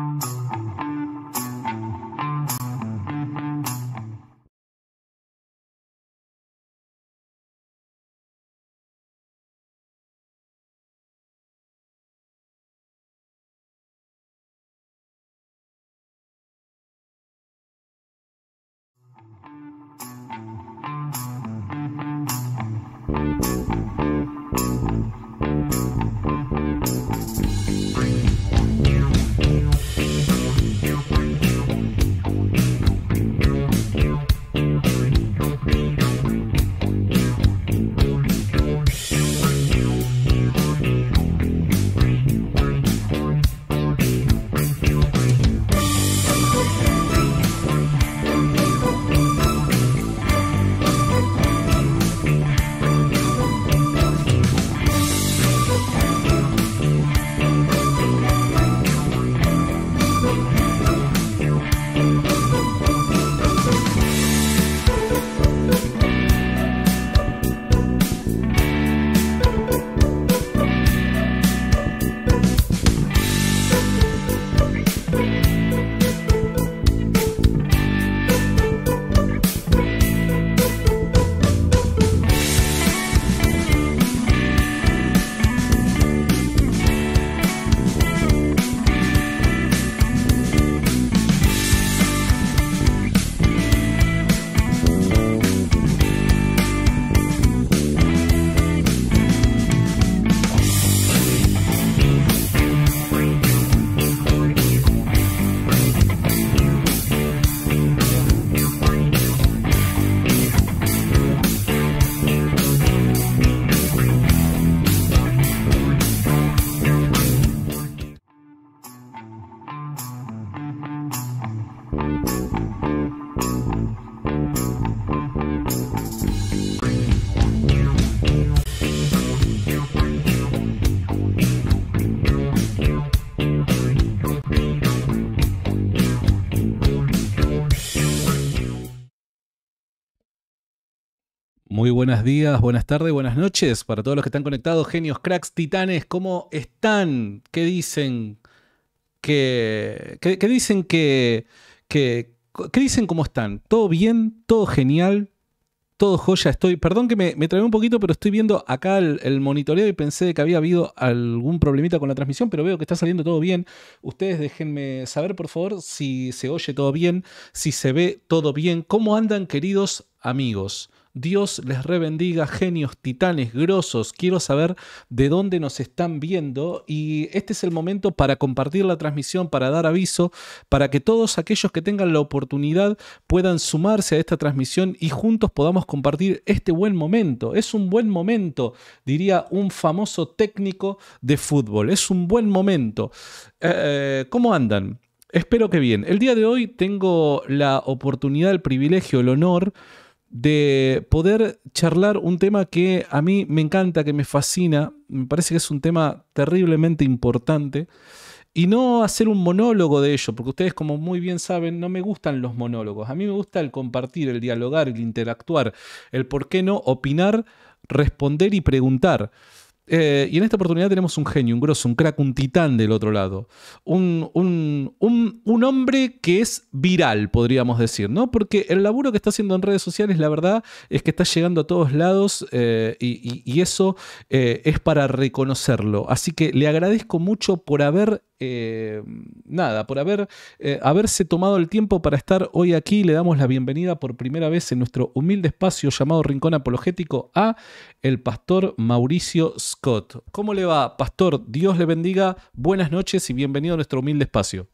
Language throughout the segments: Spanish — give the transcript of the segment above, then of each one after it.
うん。buenos días, buenas tardes, buenas noches para todos los que están conectados, genios, cracks, titanes, ¿cómo están? ¿Qué dicen? ¿Qué, qué, dicen que, ¿Qué dicen cómo están? ¿Todo bien? ¿Todo genial? ¿Todo joya? Estoy. Perdón que me, me un poquito, pero estoy viendo acá el, el, monitoreo y pensé que había habido algún problemita con la transmisión, pero veo que está saliendo todo bien. Ustedes déjenme saber, por favor, si se oye todo bien, si se ve todo bien. ¿Cómo andan, queridos amigos? Dios les rebendiga, genios, titanes, grosos. Quiero saber de dónde nos están viendo y este es el momento para compartir la transmisión, para dar aviso, para que todos aquellos que tengan la oportunidad puedan sumarse a esta transmisión y juntos podamos compartir este buen momento. Es un buen momento, diría un famoso técnico de fútbol. Es un buen momento. Eh, eh, ¿Cómo andan? Espero que bien. El día de hoy tengo la oportunidad, el privilegio, el honor de poder charlar un tema que a mí me encanta, que me fascina, me parece que es un tema terriblemente importante, y no hacer un monólogo de ello, porque ustedes como muy bien saben, no me gustan los monólogos, a mí me gusta el compartir, el dialogar, el interactuar, el por qué no opinar, responder y preguntar. Eh, y en esta oportunidad tenemos un genio, un grosso, un crack, un titán del otro lado. Un, hombre que es viral, podríamos decir, ¿no? Porque el laburo que está haciendo en redes sociales, la verdad, es que está llegando a todos lados eh, y, eso eh, es para reconocerlo. Así que le agradezco mucho por haber eh, nada, por haber, eh, haberse tomado el tiempo para estar hoy aquí. Le damos la bienvenida por primera vez en nuestro humilde espacio llamado Rincón Apologético a el pastor Mauricio Scott. ¿Cómo le va, pastor? Dios le bendiga. Buenas noches y bienvenido a nuestro humilde espacio.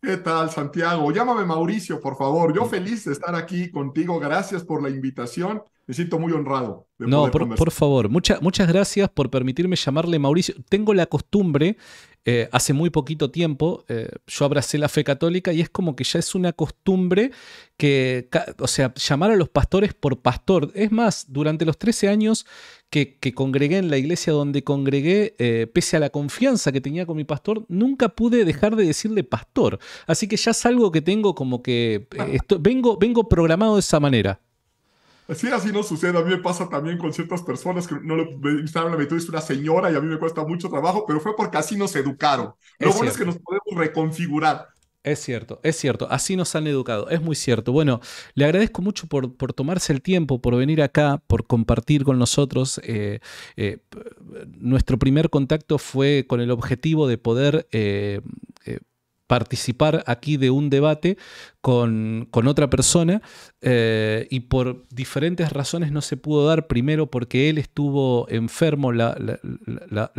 ¿Qué tal, Santiago? Llámame Mauricio, por favor. Yo feliz de estar aquí contigo. Gracias por la invitación me siento muy honrado. no, por, favor, muchas gracias por permitirme llamarle Mauricio. Tengo la costumbre, eh, hace muy poquito tiempo, eh, yo abracé la fe católica y es como que ya es una costumbre que, o sea, llamar a los pastores por pastor. Es más, durante los 13 años que, congregué en la iglesia donde congregué, eh, pese a la confianza que tenía con mi pastor, nunca pude dejar de decirle pastor. Así que ya es algo que tengo como que ah. vengo, vengo programado de esa manera. Sí, así no sucede. A mí me pasa también con ciertas personas que no lo instalaron la es una señora y a mí me cuesta mucho trabajo, pero fue porque así nos educaron. Lo bueno es que nos podemos reconfigurar. Es cierto, es cierto, así nos han educado, es muy cierto. Bueno, le agradezco mucho por, por tomarse el tiempo, por venir acá, por compartir con nosotros. Eh, eh, nuestro primer contacto fue con el objetivo de poder... Eh, participar aquí de un debate con, otra persona eh, y por diferentes razones no se pudo dar. Primero porque él estuvo enfermo, la,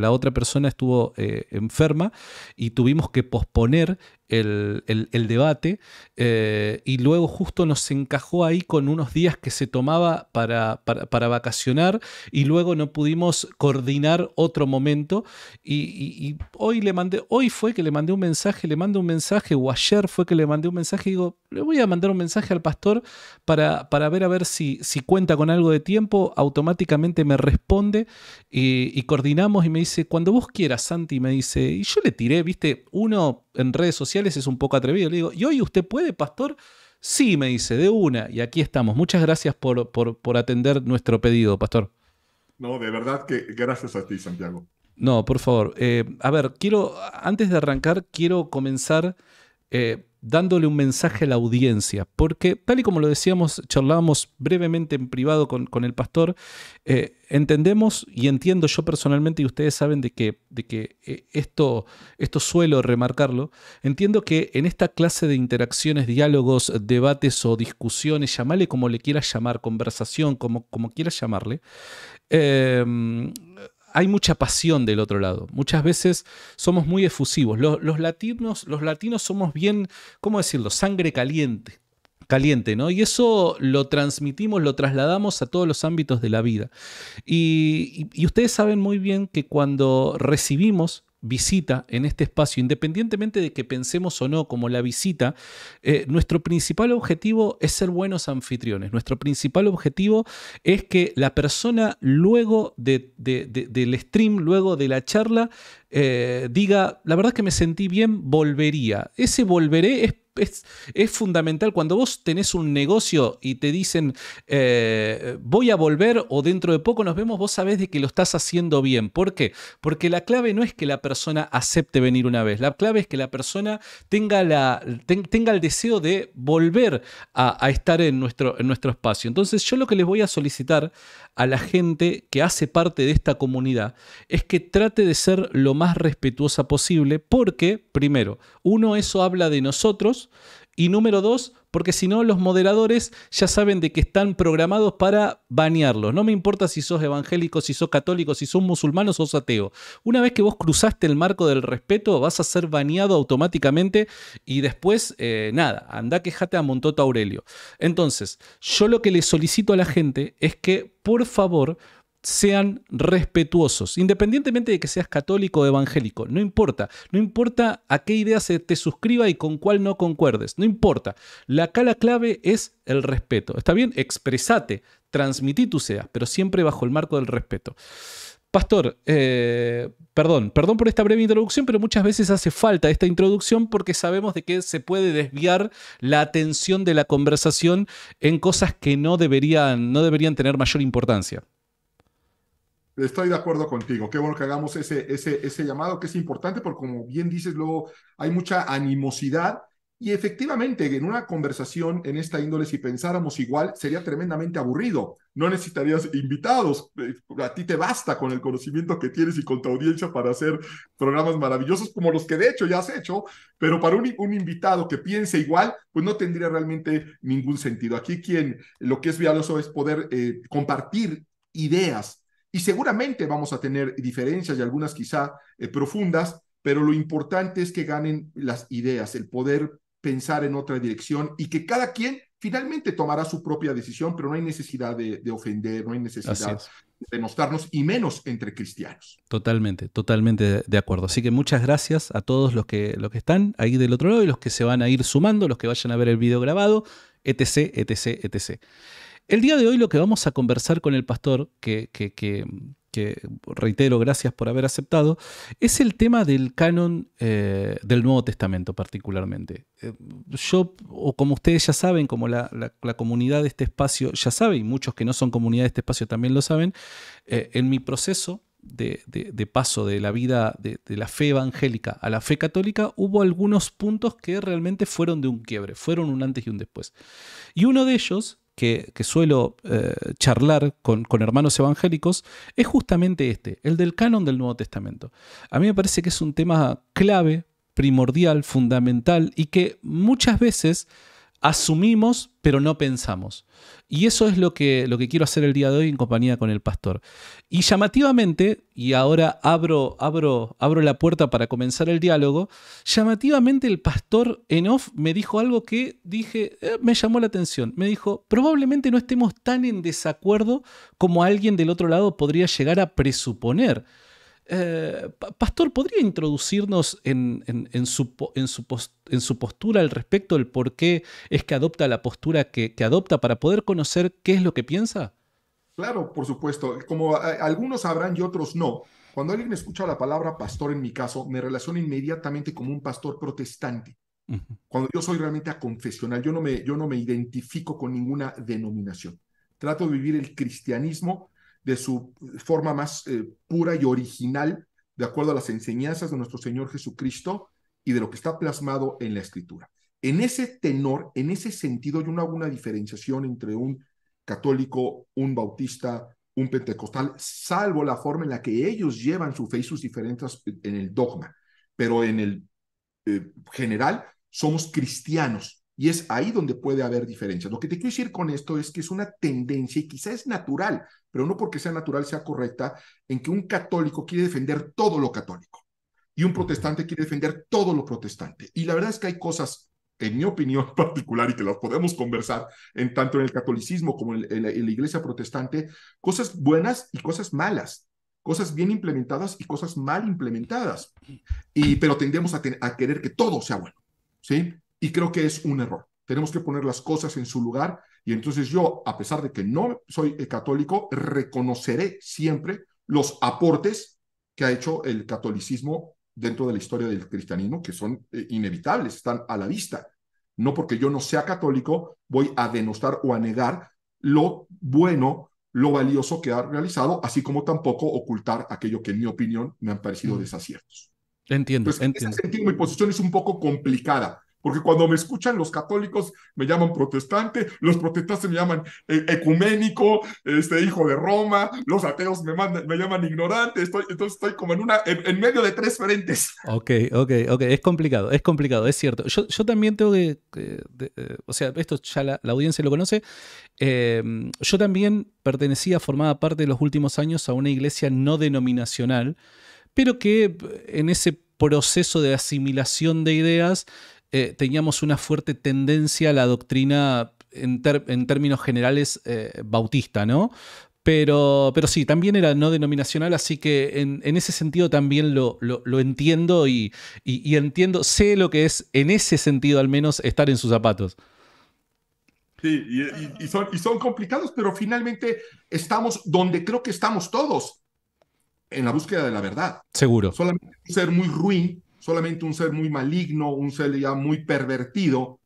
otra persona estuvo eh, enferma y tuvimos que posponer el, debate eh, y luego justo nos encajó ahí con unos días que se tomaba para, vacacionar y luego no pudimos coordinar otro momento y, y, hoy le mandé, hoy fue que le mandé un mensaje, le mandé un mensaje o ayer fue que le mandé un mensaje y digo, le voy a mandar un mensaje al pastor para, para ver a ver si, si cuenta con algo de tiempo, automáticamente me responde y, coordinamos y me dice, cuando vos quieras, Santi, me dice, y yo le tiré, viste, uno en redes sociales es un poco atrevido, le digo, ¿y hoy usted puede, pastor? Sí, me dice, de una, y aquí estamos. Muchas gracias por, atender nuestro pedido, pastor. No, de verdad que gracias a ti, Santiago. No, por favor. Eh, a ver, quiero, antes de arrancar, quiero comenzar eh, dándole un mensaje a la audiencia, porque tal y como lo decíamos, charlábamos brevemente en privado con, el pastor, eh, entendemos y entiendo yo personalmente, y ustedes saben de que, de que eh, esto, esto suelo remarcarlo, entiendo que en esta clase de interacciones, diálogos, debates o discusiones, llamale como le quieras llamar, conversación, como, como quieras llamarle, eh, hay mucha pasión del otro lado. Muchas veces somos muy efusivos. Los, latinos, los latinos somos bien, ¿cómo decirlo? Sangre caliente. Caliente, ¿no? Y eso lo transmitimos, lo trasladamos a todos los ámbitos de la vida. y ustedes saben muy bien que cuando recibimos visita en este espacio, independientemente de que pensemos o no como la visita, eh, nuestro principal objetivo es ser buenos anfitriones. Nuestro principal objetivo es que la persona luego de, del stream, luego de la charla, eh, diga, la verdad que me sentí bien, volvería. Ese volveré es es, fundamental cuando vos tenés un negocio y te dicen eh, voy a volver o dentro de poco nos vemos, vos sabés de que lo estás haciendo bien. ¿Por qué? Porque la clave no es que la persona acepte venir una vez, la clave es que la persona tenga, la, tenga el deseo de volver a, estar en nuestro, en nuestro espacio. Entonces yo lo que les voy a solicitar a la gente que hace parte de esta comunidad es que trate de ser lo más respetuosa posible porque, primero, uno eso habla de nosotros, y número dos, porque si no, los moderadores ya saben de que están programados para banearlos. No me importa si sos evangélico, si sos católico, si sos musulmano o sos ateo. Una vez que vos cruzaste el marco del respeto, vas a ser baneado automáticamente y después, eh, nada, anda quejate a Montoto Aurelio. Entonces, yo lo que le solicito a la gente es que, por favor, sean respetuosos, independientemente de que seas católico o evangélico, no importa, no importa a qué idea se te suscriba y con cuál no concuerdes, no importa. La cala clave es el respeto. ¿Está bien? Expresate, transmití tus ideas, pero siempre bajo el marco del respeto. Pastor, eh, perdón, perdón por esta breve introducción, pero muchas veces hace falta esta introducción porque sabemos de que se puede desviar la atención de la conversación en cosas que no deberían, no deberían tener mayor importancia. Estoy de acuerdo contigo. Qué bueno que hagamos ese, ese, ese llamado, que es importante, porque como bien dices, luego hay mucha animosidad. Y efectivamente, en una conversación en esta índole, si pensáramos igual, sería tremendamente aburrido. No necesitarías invitados. Eh, a ti te basta con el conocimiento que tienes y con tu audiencia para hacer programas maravillosos como los que de hecho ya has hecho, pero para un, invitado que piense igual, pues no tendría realmente ningún sentido. Aquí quien lo que es valioso es poder eh, compartir ideas y seguramente vamos a tener diferencias y algunas quizá eh, profundas, pero lo importante es que ganen las ideas, el poder pensar en otra dirección y que cada quien finalmente tomará su propia decisión, pero no hay necesidad de, ofender, no hay necesidad de denostarnos y menos entre cristianos. Totalmente, totalmente de acuerdo. Así que muchas gracias a todos los que, los que están ahí del otro lado y los que se van a ir sumando, los que vayan a ver el video grabado, etc, etc, etc. El día de hoy lo que vamos a conversar con el pastor, que, reitero, gracias por haber aceptado, es el tema del canon eh, del Nuevo Testamento particularmente. Eh, yo, o como ustedes ya saben, como la, comunidad de este espacio ya sabe, y muchos que no son comunidad de este espacio también lo saben, eh, en mi proceso de, paso de la vida de, de, la fe evangélica a la fe católica, hubo algunos puntos que realmente fueron de un quiebre, fueron un antes y un después. Y uno de ellos que, suelo eh, charlar con, con, hermanos evangélicos es justamente este, el del canon del Nuevo Testamento. A mí me parece que es un tema clave, primordial, fundamental y que muchas veces asumimos, pero no pensamos. Y eso es lo que, lo que quiero hacer el día de hoy en compañía con el pastor. Y llamativamente, y ahora abro, abro, abro la puerta para comenzar el diálogo, llamativamente el pastor en off me dijo algo que dije, eh, me llamó la atención. Me dijo, probablemente no estemos tan en desacuerdo como alguien del otro lado podría llegar a presuponer. Eh, pastor, ¿podría introducirnos en, su, postura al respecto, el por qué es que adopta la postura que, adopta para poder conocer qué es lo que piensa? Claro, por supuesto. Como algunos sabrán y otros no. Cuando alguien escucha la palabra pastor en mi caso, me relaciona inmediatamente como un pastor protestante. Cuando yo soy realmente a confesional, yo no, me, yo no me identifico con ninguna denominación. Trato de vivir el cristianismo de su forma más eh, pura y original, de acuerdo a las enseñanzas de nuestro Señor Jesucristo y de lo que está plasmado en la Escritura. En ese tenor, en ese sentido, yo no hago una diferenciación entre un católico, un bautista, un pentecostal, salvo la forma en la que ellos llevan su fe y sus diferencias en el dogma. Pero en el eh, general, somos cristianos y es ahí donde puede haber diferencias. Lo que te quiero decir con esto es que es una tendencia y quizá es natural, pero no porque sea natural sea correcta, en que un católico quiere defender todo lo católico y un protestante quiere defender todo lo protestante. Y la verdad es que hay cosas, en mi opinión particular, y que las podemos conversar en tanto en el catolicismo como en, la, iglesia protestante, cosas buenas y cosas malas cosas bien implementadas y cosas mal implementadas. Y, pero tendemos a, a querer que todo sea bueno, ¿sí? Y creo que es un error. Tenemos que poner las cosas en su lugar y entonces yo, a pesar de que no soy eh, católico, reconoceré siempre los aportes que ha hecho el catolicismo dentro de la historia del cristianismo, que son eh, inevitables, están a la vista. No porque yo no sea católico voy a denostar o a negar lo bueno, lo valioso que ha realizado, así como tampoco ocultar aquello que en mi opinión me han parecido mm. desaciertos. Entiendo, entiendo. ese sentido, mi posición es un poco complicada, porque cuando me escuchan los católicos me llaman protestante, los protestantes me llaman eh, ecuménico, este hijo de Roma, los ateos me, me llaman ignorante, entonces estoy como en, medio de tres frentes. Ok, ok, ok, es complicado, es complicado, es cierto. Yo, también tengo que, eh, o sea, esto ya la, la audiencia lo conoce, em, yo también pertenecía, formaba parte de los últimos años a una iglesia no denominacional, pero que en ese proceso de asimilación de ideas eh, teníamos una fuerte tendencia a la doctrina en, términos generales eh, bautista, ¿no? Pero, pero, sí, también era no denominacional, así que en, ese sentido también lo, entiendo y, entiendo, sé lo que es en ese sentido al menos estar en sus zapatos. Sí, y, son, son complicados, pero finalmente estamos donde creo que estamos todos, en la búsqueda de la verdad. Seguro. Solamente ser muy ruin solamente un ser muy maligno, un ser ya muy pervertido,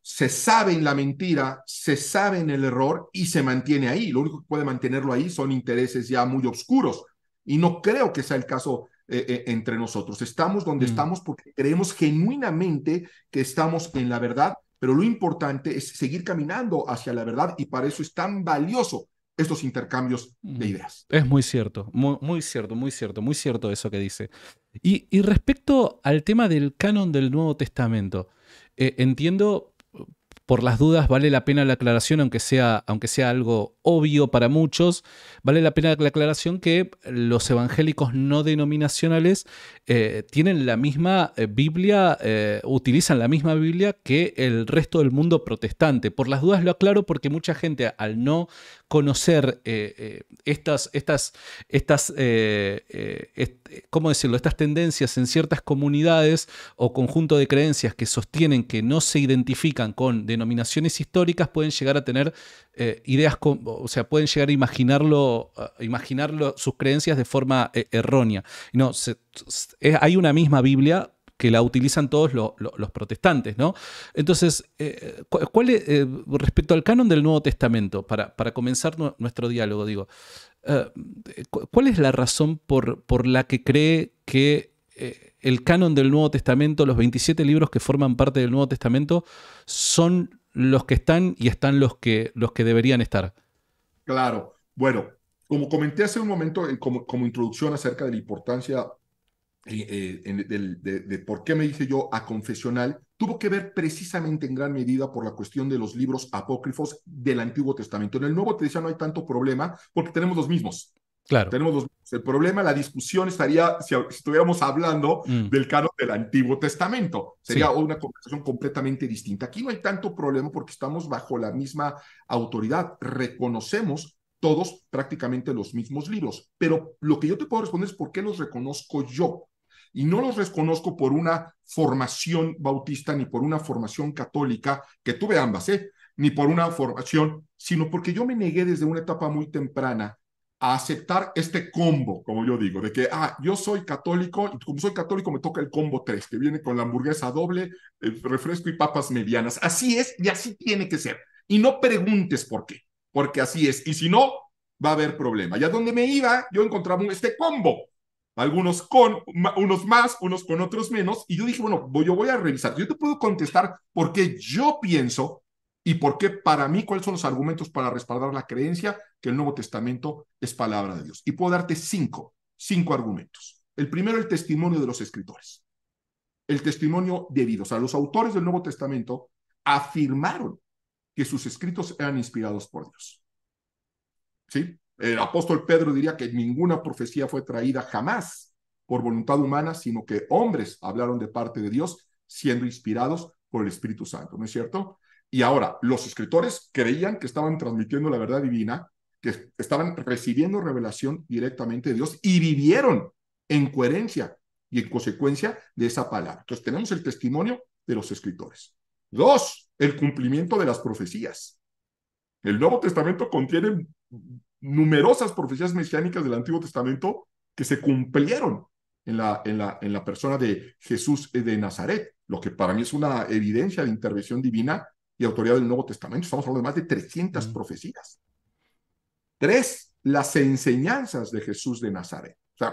se sabe en la mentira, se sabe en el error y se mantiene ahí. Lo único que puede mantenerlo ahí son intereses ya muy oscuros. Y no creo que sea el caso eh, eh, entre nosotros. Estamos donde mm. estamos porque creemos genuinamente que estamos en la verdad, pero lo importante es seguir caminando hacia la verdad y para eso es tan valioso estos intercambios de mm. ideas. Es muy cierto, muy, muy, cierto, muy cierto, muy cierto eso que dice. Y, respecto al tema del canon del Nuevo Testamento, eh, entiendo, por las dudas vale la pena la aclaración, aunque sea, aunque sea algo obvio para muchos, vale la pena la aclaración que los evangélicos no denominacionales eh, tienen la misma eh, Biblia, eh, utilizan la misma Biblia que el resto del mundo protestante. Por las dudas lo aclaro porque mucha gente al no conocer estas, estas, estas decirlo? Estas tendencias en ciertas comunidades o conjunto de creencias que sostienen que no se identifican con denominaciones históricas pueden llegar a tener ideas como o sea, pueden llegar a imaginarlo, imaginarlo sus creencias de forma eh, errónea. No, hay una misma Biblia que la utilizan todos los protestantes, ¿no? Entonces, eh, ¿cuál es, eh, respecto al canon del Nuevo Testamento, para, para comenzar nuestro diálogo, digo, ¿cuál es la razón por, por la que cree que el canon del Nuevo Testamento, los 27 libros que forman parte del Nuevo Testamento, son los que están y están los que, los que deberían estar. Claro. Bueno, como comenté hace un momento, eh, como, introducción acerca de la importancia eh, eh, de, por qué me dije yo a confesional, tuvo que ver precisamente en gran medida por la cuestión de los libros apócrifos del Antiguo Testamento. En el Nuevo Testamento no hay tanto problema porque tenemos los mismos. Tenemos el problema, la discusión estaría, si, estuviéramos hablando mm. del canon del Antiguo Testamento, sería una conversación completamente distinta. Aquí no hay tanto problema porque estamos bajo la misma autoridad, reconocemos todos prácticamente los mismos libros, pero lo que yo te puedo responder es por qué los reconozco yo. Y no los reconozco por una formación bautista ni por una formación católica, que tuve ambas, ¿eh? ni por una formación, sino porque yo me negué desde una etapa muy temprana a aceptar este combo, como yo digo, de que, ah, yo soy católico y como soy católico me toca el combo 3, que viene con la hamburguesa doble, refresco y papas medianas. Así es y así tiene que ser. Y no preguntes por qué, porque así es. Y si no, va a haber problema. Y a donde me iba, yo encontraba este combo. Algunos con, unos más, unos con otros menos. Y yo dije, bueno, yo voy a revisar. Yo te puedo contestar por qué yo pienso y por qué para mí, cuáles son los argumentos para respaldar la creencia que el Nuevo Testamento es palabra de Dios. Y puedo darte cinco, cinco argumentos. El primero, el testimonio de los escritores. El testimonio debido. O sea, los autores del Nuevo Testamento afirmaron que sus escritos eran inspirados por Dios. ¿Sí? El apóstol Pedro diría que ninguna profecía fue traída jamás por voluntad humana, sino que hombres hablaron de parte de Dios siendo inspirados por el Espíritu Santo, ¿no es cierto? Y ahora, los escritores creían que estaban transmitiendo la verdad divina que estaban recibiendo revelación directamente de Dios y vivieron en coherencia y en consecuencia de esa palabra. Entonces tenemos el testimonio de los escritores. Dos, el cumplimiento de las profecías. El Nuevo Testamento contiene numerosas profecías mesiánicas del Antiguo Testamento que se cumplieron en la, en la, en la persona de Jesús de Nazaret, lo que para mí es una evidencia de intervención divina y autoridad del Nuevo Testamento. Estamos hablando de más de 300 profecías. Tres, las enseñanzas de Jesús de Nazaret. O sea,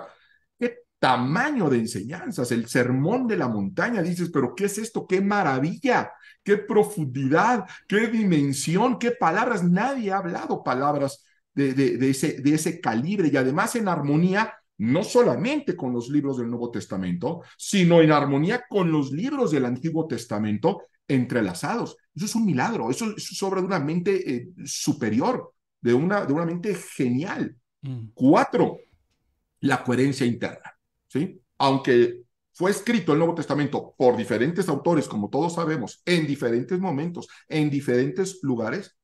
qué tamaño de enseñanzas, el sermón de la montaña. Dices, pero ¿qué es esto? ¡Qué maravilla! ¡Qué profundidad! ¡Qué dimensión! ¡Qué palabras! Nadie ha hablado palabras de, de, ese, de ese calibre y además en armonía no solamente con los libros del Nuevo Testamento, sino en armonía con los libros del Antiguo Testamento entrelazados. Eso es un milagro, eso es obra de una mente eh, superior de una, de una mente genial. Mm. Cuatro, la coherencia interna. ¿sí? Aunque fue escrito el Nuevo Testamento por diferentes autores, como todos sabemos, en diferentes momentos, en diferentes lugares,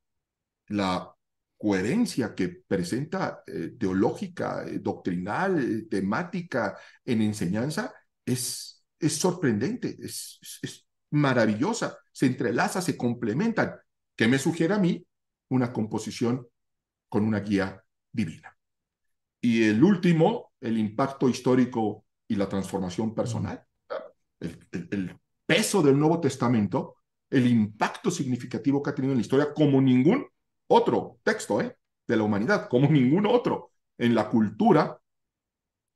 la coherencia que presenta eh, teológica, eh, doctrinal, eh, temática, en enseñanza, es, es sorprendente, es, es, maravillosa, se entrelaza, se complementan, que me sugiere a mí una composición con una guía divina. Y el último, el impacto histórico y la transformación personal, el, peso del Nuevo Testamento, el impacto significativo que ha tenido en la historia como ningún otro texto ¿eh? de la humanidad, como ningún otro en la cultura,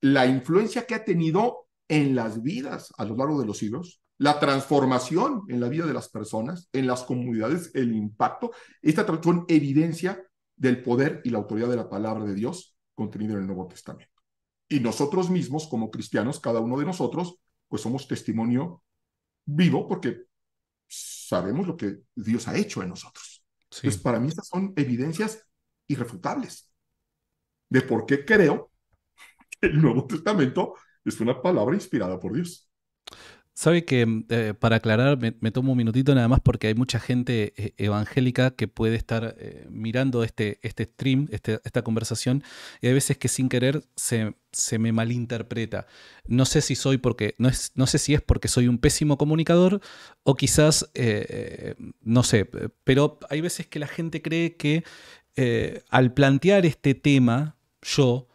la influencia que ha tenido en las vidas a lo largo de los siglos, la transformación en la vida de las personas, en las comunidades, el impacto. Esta transformación evidencia del poder y la autoridad de la palabra de Dios contenida en el Nuevo Testamento. Y nosotros mismos, como cristianos, cada uno de nosotros, pues somos testimonio vivo porque sabemos lo que Dios ha hecho en nosotros. pues Entonces, para mí estas son evidencias irrefutables de por qué creo que el Nuevo Testamento es una palabra inspirada por Dios. Sabe que mm, eh, para aclarar, me, tomo un minutito nada más porque hay mucha gente eh, evangélica que puede estar eh, mirando este, este stream, este, esta conversación, y hay veces que sin querer se, me malinterpreta. No sé si soy porque, no, es, no sé si es porque soy un pésimo comunicador o quizás, no sé, pero hay veces que la gente cree que al plantear este tema, yo,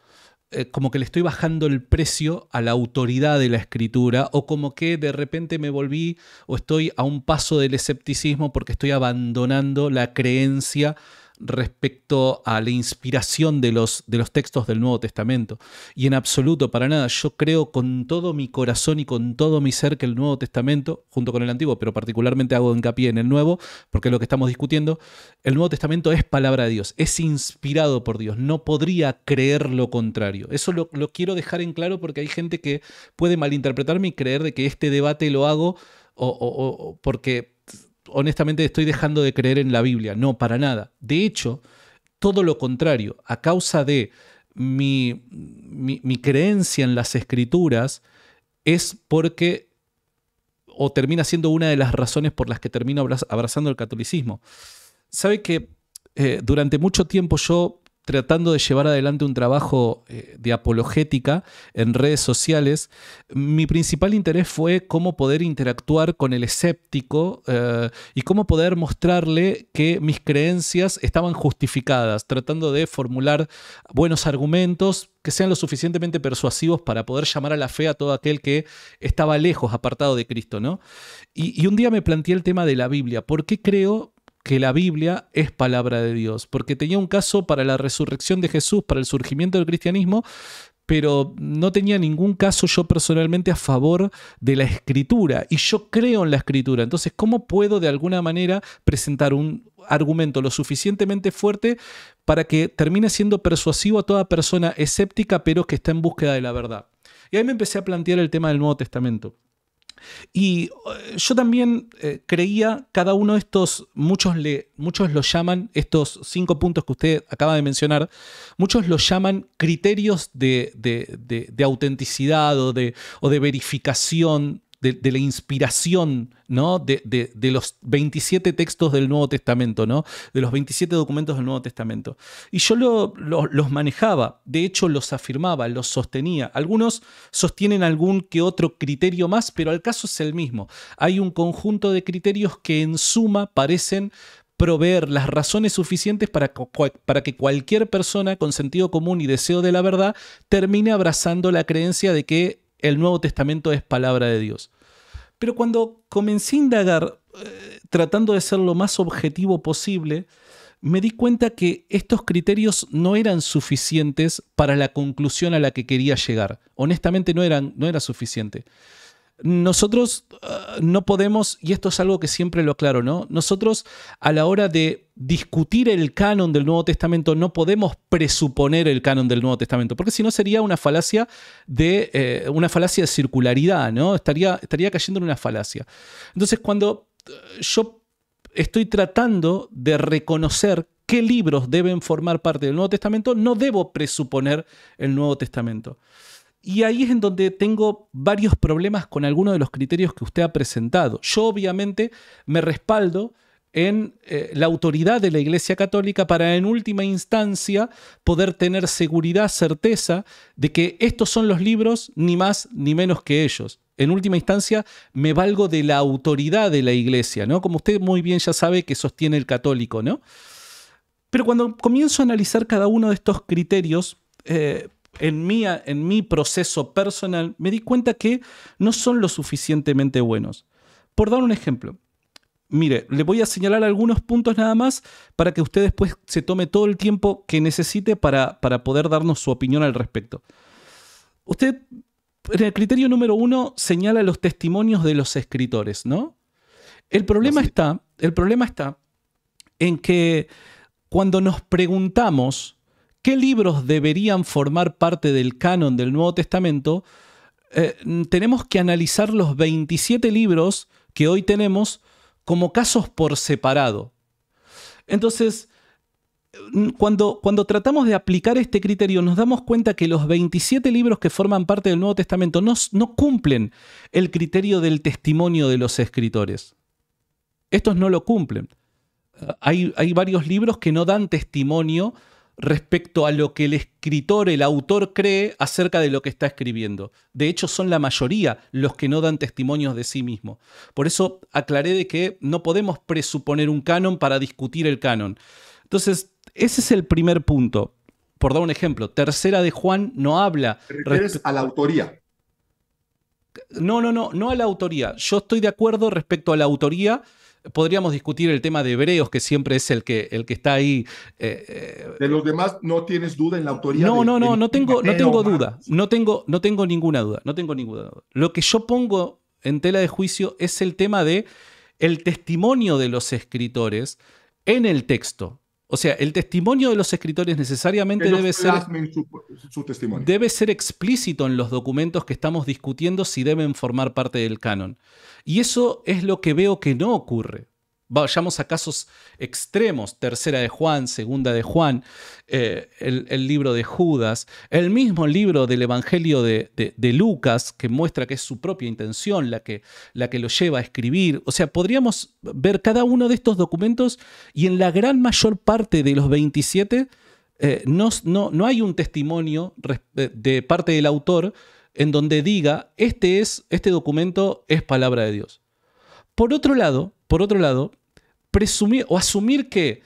eh, como que le estoy bajando el precio a la autoridad de la escritura o como que de repente me volví o estoy a un paso del escepticismo porque estoy abandonando la creencia respecto a la inspiración de los, de los textos del Nuevo Testamento. Y en absoluto, para nada, yo creo con todo mi corazón y con todo mi ser que el Nuevo Testamento, junto con el Antiguo, pero particularmente hago hincapié en el Nuevo, porque es lo que estamos discutiendo, el Nuevo Testamento es palabra de Dios, es inspirado por Dios, no podría creer lo contrario. Eso lo, quiero dejar en claro porque hay gente que puede malinterpretarme y creer de que este debate lo hago o porque honestamente estoy dejando de creer en la Biblia. No, para nada. De hecho, todo lo contrario, a causa de mi, mi, creencia en las escrituras, es porque o termina siendo una de las razones por las que termino abrazando el catolicismo. Sabe que eh, durante mucho tiempo yo tratando de llevar adelante un trabajo eh, de apologética en redes sociales, mi principal interés fue cómo poder interactuar con el escéptico eh, y cómo poder mostrarle que mis creencias estaban justificadas, tratando de formular buenos argumentos que sean lo suficientemente persuasivos para poder llamar a la fe a todo aquel que estaba lejos, apartado de Cristo, ¿no? Y, un día me planteé el tema de la Biblia, ¿Por qué creo que la Biblia es palabra de Dios, porque tenía un caso para la resurrección de Jesús, para el surgimiento del cristianismo, pero no tenía ningún caso yo personalmente a favor de la escritura, y yo creo en la escritura, entonces, ¿cómo puedo de alguna manera presentar un argumento lo suficientemente fuerte para que termine siendo persuasivo a toda persona escéptica, pero que está en búsqueda de la verdad? Y ahí me empecé a plantear el tema del Nuevo Testamento. Y eh, yo también eh, creía, cada uno de estos, muchos, le, muchos los llaman, estos cinco puntos que usted acaba de mencionar, muchos los llaman criterios de, de, de, autenticidad o de, o de verificación de, la inspiración, ¿no? De, los 27 textos del Nuevo Testamento, ¿no? De los 27 documentos del Nuevo Testamento. Y yo los manejaba, de hecho los afirmaba, los sostenía. Algunos sostienen algún que otro criterio más, pero al caso es el mismo. Hay un conjunto de criterios que en suma parecen proveer las razones suficientes para, que cualquier persona con sentido común y deseo de la verdad termine abrazando la creencia de que el Nuevo Testamento es palabra de Dios. Pero cuando comencé a indagar, eh, tratando de ser lo más objetivo posible, me di cuenta que estos criterios no eran suficientes para la conclusión a la que quería llegar. Honestamente no, eran, no era suficiente nosotros eh, no podemos, y esto es algo que siempre lo aclaro, ¿no? Nosotros a la hora de discutir el canon del Nuevo Testamento no podemos presuponer el canon del Nuevo Testamento, porque si no sería una falacia de eh, una falacia de circularidad, ¿no? Estaría, estaría cayendo en una falacia. Entonces, cuando eh, yo estoy tratando de reconocer qué libros deben formar parte del Nuevo Testamento, no debo presuponer el Nuevo Testamento. Y ahí es en donde tengo varios problemas con algunos de los criterios que usted ha presentado. Yo obviamente me respaldo en eh, la autoridad de la Iglesia Católica para en última instancia poder tener seguridad, certeza de que estos son los libros ni más ni menos que ellos. En última instancia me valgo de la autoridad de la Iglesia, ¿no? Como usted muy bien ya sabe que sostiene el católico, ¿no? Pero cuando comienzo a analizar cada uno de estos criterios, eh, en mi, proceso personal me di cuenta que no son lo suficientemente buenos. Por dar un ejemplo, mire, le voy a señalar algunos puntos nada más para que usted después se tome todo el tiempo que necesite para, poder darnos su opinión al respecto. Usted, en el criterio número uno, señala los testimonios de los escritores, ¿no? El problema, está, el problema está en que cuando nos preguntamos qué libros deberían formar parte del canon del Nuevo Testamento, eh, tenemos que analizar los 27 libros que hoy tenemos como casos por separado. Entonces, cuando, cuando, tratamos de aplicar este criterio, nos damos cuenta que los 27 libros que forman parte del Nuevo Testamento no, cumplen el criterio del testimonio de los escritores. Estos no lo cumplen. Hay, hay varios libros que no dan testimonio respecto a lo que el escritor, el autor cree acerca de lo que está escribiendo. De hecho, son la mayoría los que no dan testimonios de sí mismo. Por eso aclaré de que no podemos presuponer un canon para discutir el canon. Entonces, ese es el primer punto. Por dar un ejemplo, Tercera de Juan no habla... ¿Te a la autoría? No, no, no, no a la autoría. Yo estoy de acuerdo respecto a la autoría Podríamos discutir el tema de Hebreos, que siempre es el que, el que está ahí. Eh, eh, de los demás no tienes duda en la autoría. No, no, no, no tengo, no tengo duda. No tengo, no tengo ninguna duda. No tengo ninguna Lo que yo pongo en tela de juicio es el tema de el testimonio de los escritores en el texto. O sea, el testimonio de los escritores necesariamente debe ser, debe ser explícito en los documentos que estamos discutiendo si deben formar parte del canon. Y eso es lo que veo que no ocurre vayamos a casos extremos, tercera de Juan, segunda de Juan, eh, el, libro de Judas, el mismo libro del Evangelio de, Lucas, que muestra que es su propia intención la que, la que lo lleva a escribir. O sea, podríamos ver cada uno de estos documentos y en la gran mayor parte de los 27 eh, no, no, hay un testimonio de parte del autor en donde diga, este, es, este documento es palabra de Dios. Por otro lado, por otro lado, presumir o asumir que,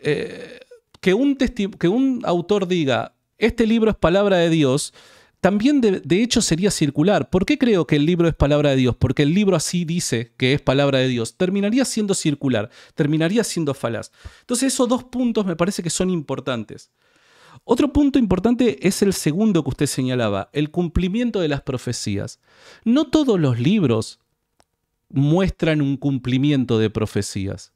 eh, que, un que un autor diga, este libro es palabra de Dios, también de, de, hecho sería circular. ¿Por qué creo que el libro es palabra de Dios? Porque el libro así dice que es palabra de Dios. Terminaría siendo circular, terminaría siendo falaz. Entonces esos dos puntos me parece que son importantes. Otro punto importante es el segundo que usted señalaba, el cumplimiento de las profecías. No todos los libros muestran un cumplimiento de profecías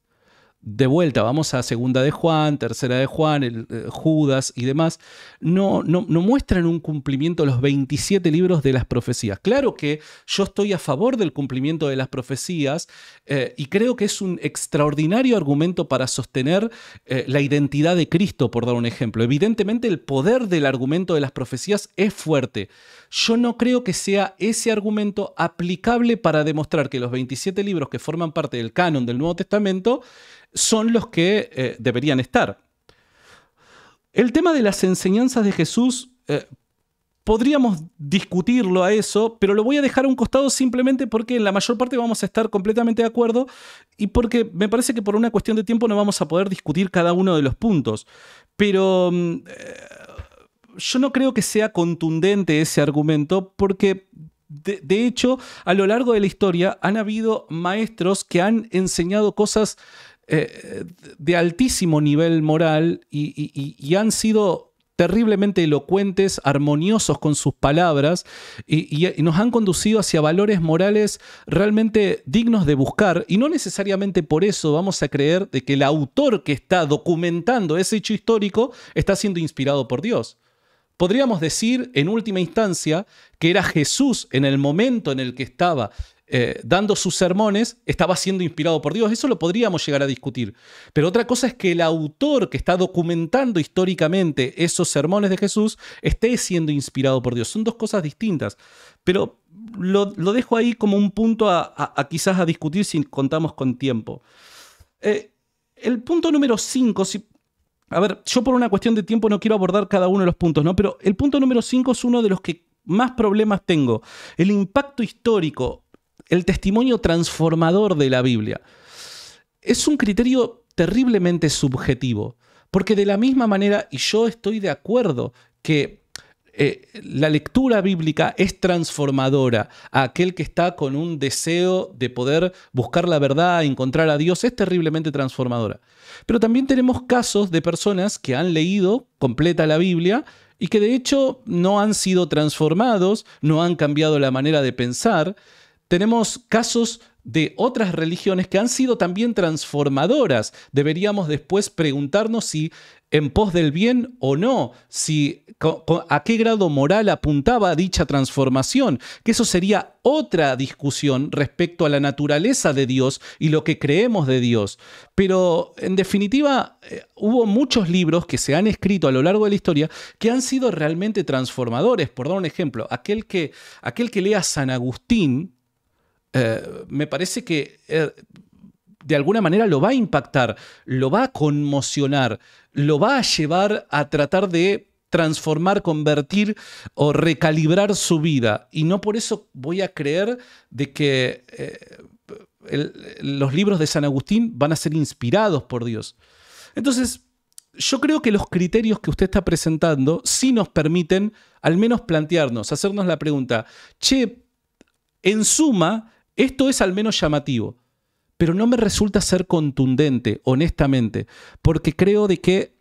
de vuelta, vamos a segunda de Juan, tercera de Juan, el, eh, Judas y demás, no, no, no, muestran un cumplimiento los 27 libros de las profecías. Claro que yo estoy a favor del cumplimiento de las profecías eh, y creo que es un extraordinario argumento para sostener eh, la identidad de Cristo, por dar un ejemplo. Evidentemente el poder del argumento de las profecías es fuerte. Yo no creo que sea ese argumento aplicable para demostrar que los 27 libros que forman parte del canon del Nuevo Testamento son los que eh, deberían estar. El tema de las enseñanzas de Jesús, eh, podríamos discutirlo a eso, pero lo voy a dejar a un costado simplemente porque en la mayor parte vamos a estar completamente de acuerdo y porque me parece que por una cuestión de tiempo no vamos a poder discutir cada uno de los puntos. Pero mm, eh, yo no creo que sea contundente ese argumento porque de, hecho, a lo largo de la historia han habido maestros que han enseñado cosas eh, de altísimo nivel moral y, han sido terriblemente elocuentes, armoniosos con sus palabras y, nos han conducido hacia valores morales realmente dignos de buscar y no necesariamente por eso vamos a creer de que el autor que está documentando ese hecho histórico está siendo inspirado por Dios. Podríamos decir en última instancia que era Jesús en el momento en el que estaba eh, dando sus sermones, estaba siendo inspirado por Dios. Eso lo podríamos llegar a discutir. Pero otra cosa es que el autor que está documentando históricamente esos sermones de Jesús esté siendo inspirado por Dios. Son dos cosas distintas. Pero lo, dejo ahí como un punto a, quizás a discutir si contamos con tiempo. Eh, el punto número 5, si, a ver, yo por una cuestión de tiempo no quiero abordar cada uno de los puntos, ¿no? Pero el punto número 5 es uno de los que más problemas tengo. El impacto histórico el testimonio transformador de la Biblia. Es un criterio terriblemente subjetivo, porque de la misma manera, y yo estoy de acuerdo que eh, la lectura bíblica es transformadora a aquel que está con un deseo de poder buscar la verdad, encontrar a Dios, es terriblemente transformadora. Pero también tenemos casos de personas que han leído completa la Biblia y que de hecho no han sido transformados, no han cambiado la manera de pensar, tenemos casos de otras religiones que han sido también transformadoras. Deberíamos después preguntarnos si en pos del bien o no, si a qué grado moral apuntaba dicha transformación, que eso sería otra discusión respecto a la naturaleza de Dios y lo que creemos de Dios. Pero en definitiva, eh, hubo muchos libros que se han escrito a lo largo de la historia que han sido realmente transformadores. Por dar un ejemplo, aquel que, aquel que lea San Agustín, eh, me parece que eh, de alguna manera lo va a impactar, lo va a conmocionar, lo va a llevar a tratar de transformar, convertir o recalibrar su vida. Y no por eso voy a creer de que eh, los libros de San Agustín van a ser inspirados por Dios. Entonces, yo creo que los criterios que usted está presentando sí nos permiten al menos plantearnos, hacernos la pregunta, che, en suma, esto es al menos llamativo, pero no me resulta ser contundente, honestamente, porque creo de que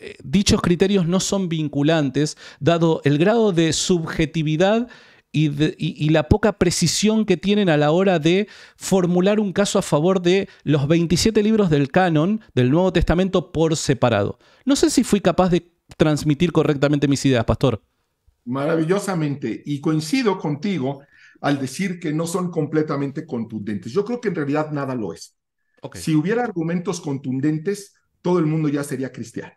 eh, dichos criterios no son vinculantes, dado el grado de subjetividad y, y, la poca precisión que tienen a la hora de formular un caso a favor de los 27 libros del canon del Nuevo Testamento por separado. No sé si fui capaz de transmitir correctamente mis ideas, pastor. Maravillosamente, y coincido contigo al decir que no son completamente contundentes. Yo creo que en realidad nada lo es. Si hubiera argumentos contundentes, todo el mundo ya sería cristiano.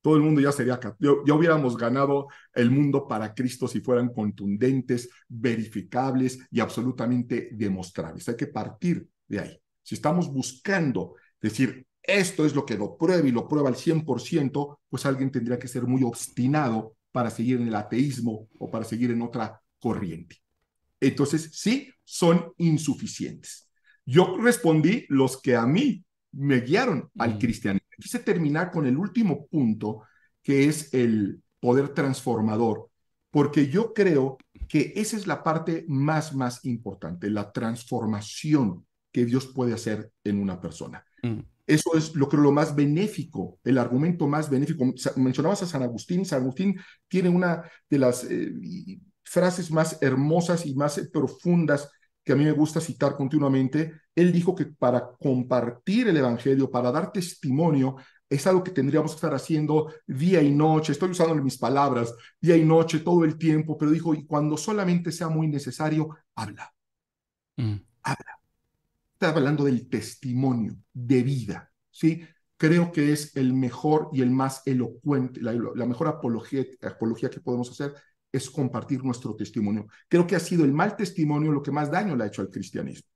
Todo el mundo ya sería, ya hubiéramos ganado el mundo para Cristo si fueran contundentes, verificables y absolutamente demostrables. Hay que partir de ahí. Si estamos buscando decir, esto es lo que lo prueba y lo prueba al 100%, pues alguien tendría que ser muy obstinado para seguir en el ateísmo o para seguir en otra corriente. Entonces, sí, son insuficientes. Yo respondí los que a mí me guiaron al cristianismo. Quise terminar con el último punto, que es el poder transformador, porque yo creo que esa es la parte más, más importante, la transformación que Dios puede hacer en una persona. Mm. Eso es lo creo lo más benéfico, el argumento más benéfico. Mencionabas a San Agustín, San Agustín tiene una de las eh, frases más hermosas y más eh, profundas que a mí me gusta citar continuamente, él dijo que para compartir el Evangelio, para dar testimonio, es algo que tendríamos que estar haciendo día y noche. Estoy usando mis palabras, día y noche, todo el tiempo, pero dijo, y cuando solamente sea muy necesario, habla. Mm. Habla. Está hablando del testimonio de vida, ¿sí? Creo que es el mejor y el más elocuente, la, mejor apología, apología que podemos hacer es compartir nuestro testimonio. Creo que ha sido el mal testimonio lo que más daño le ha hecho al cristianismo.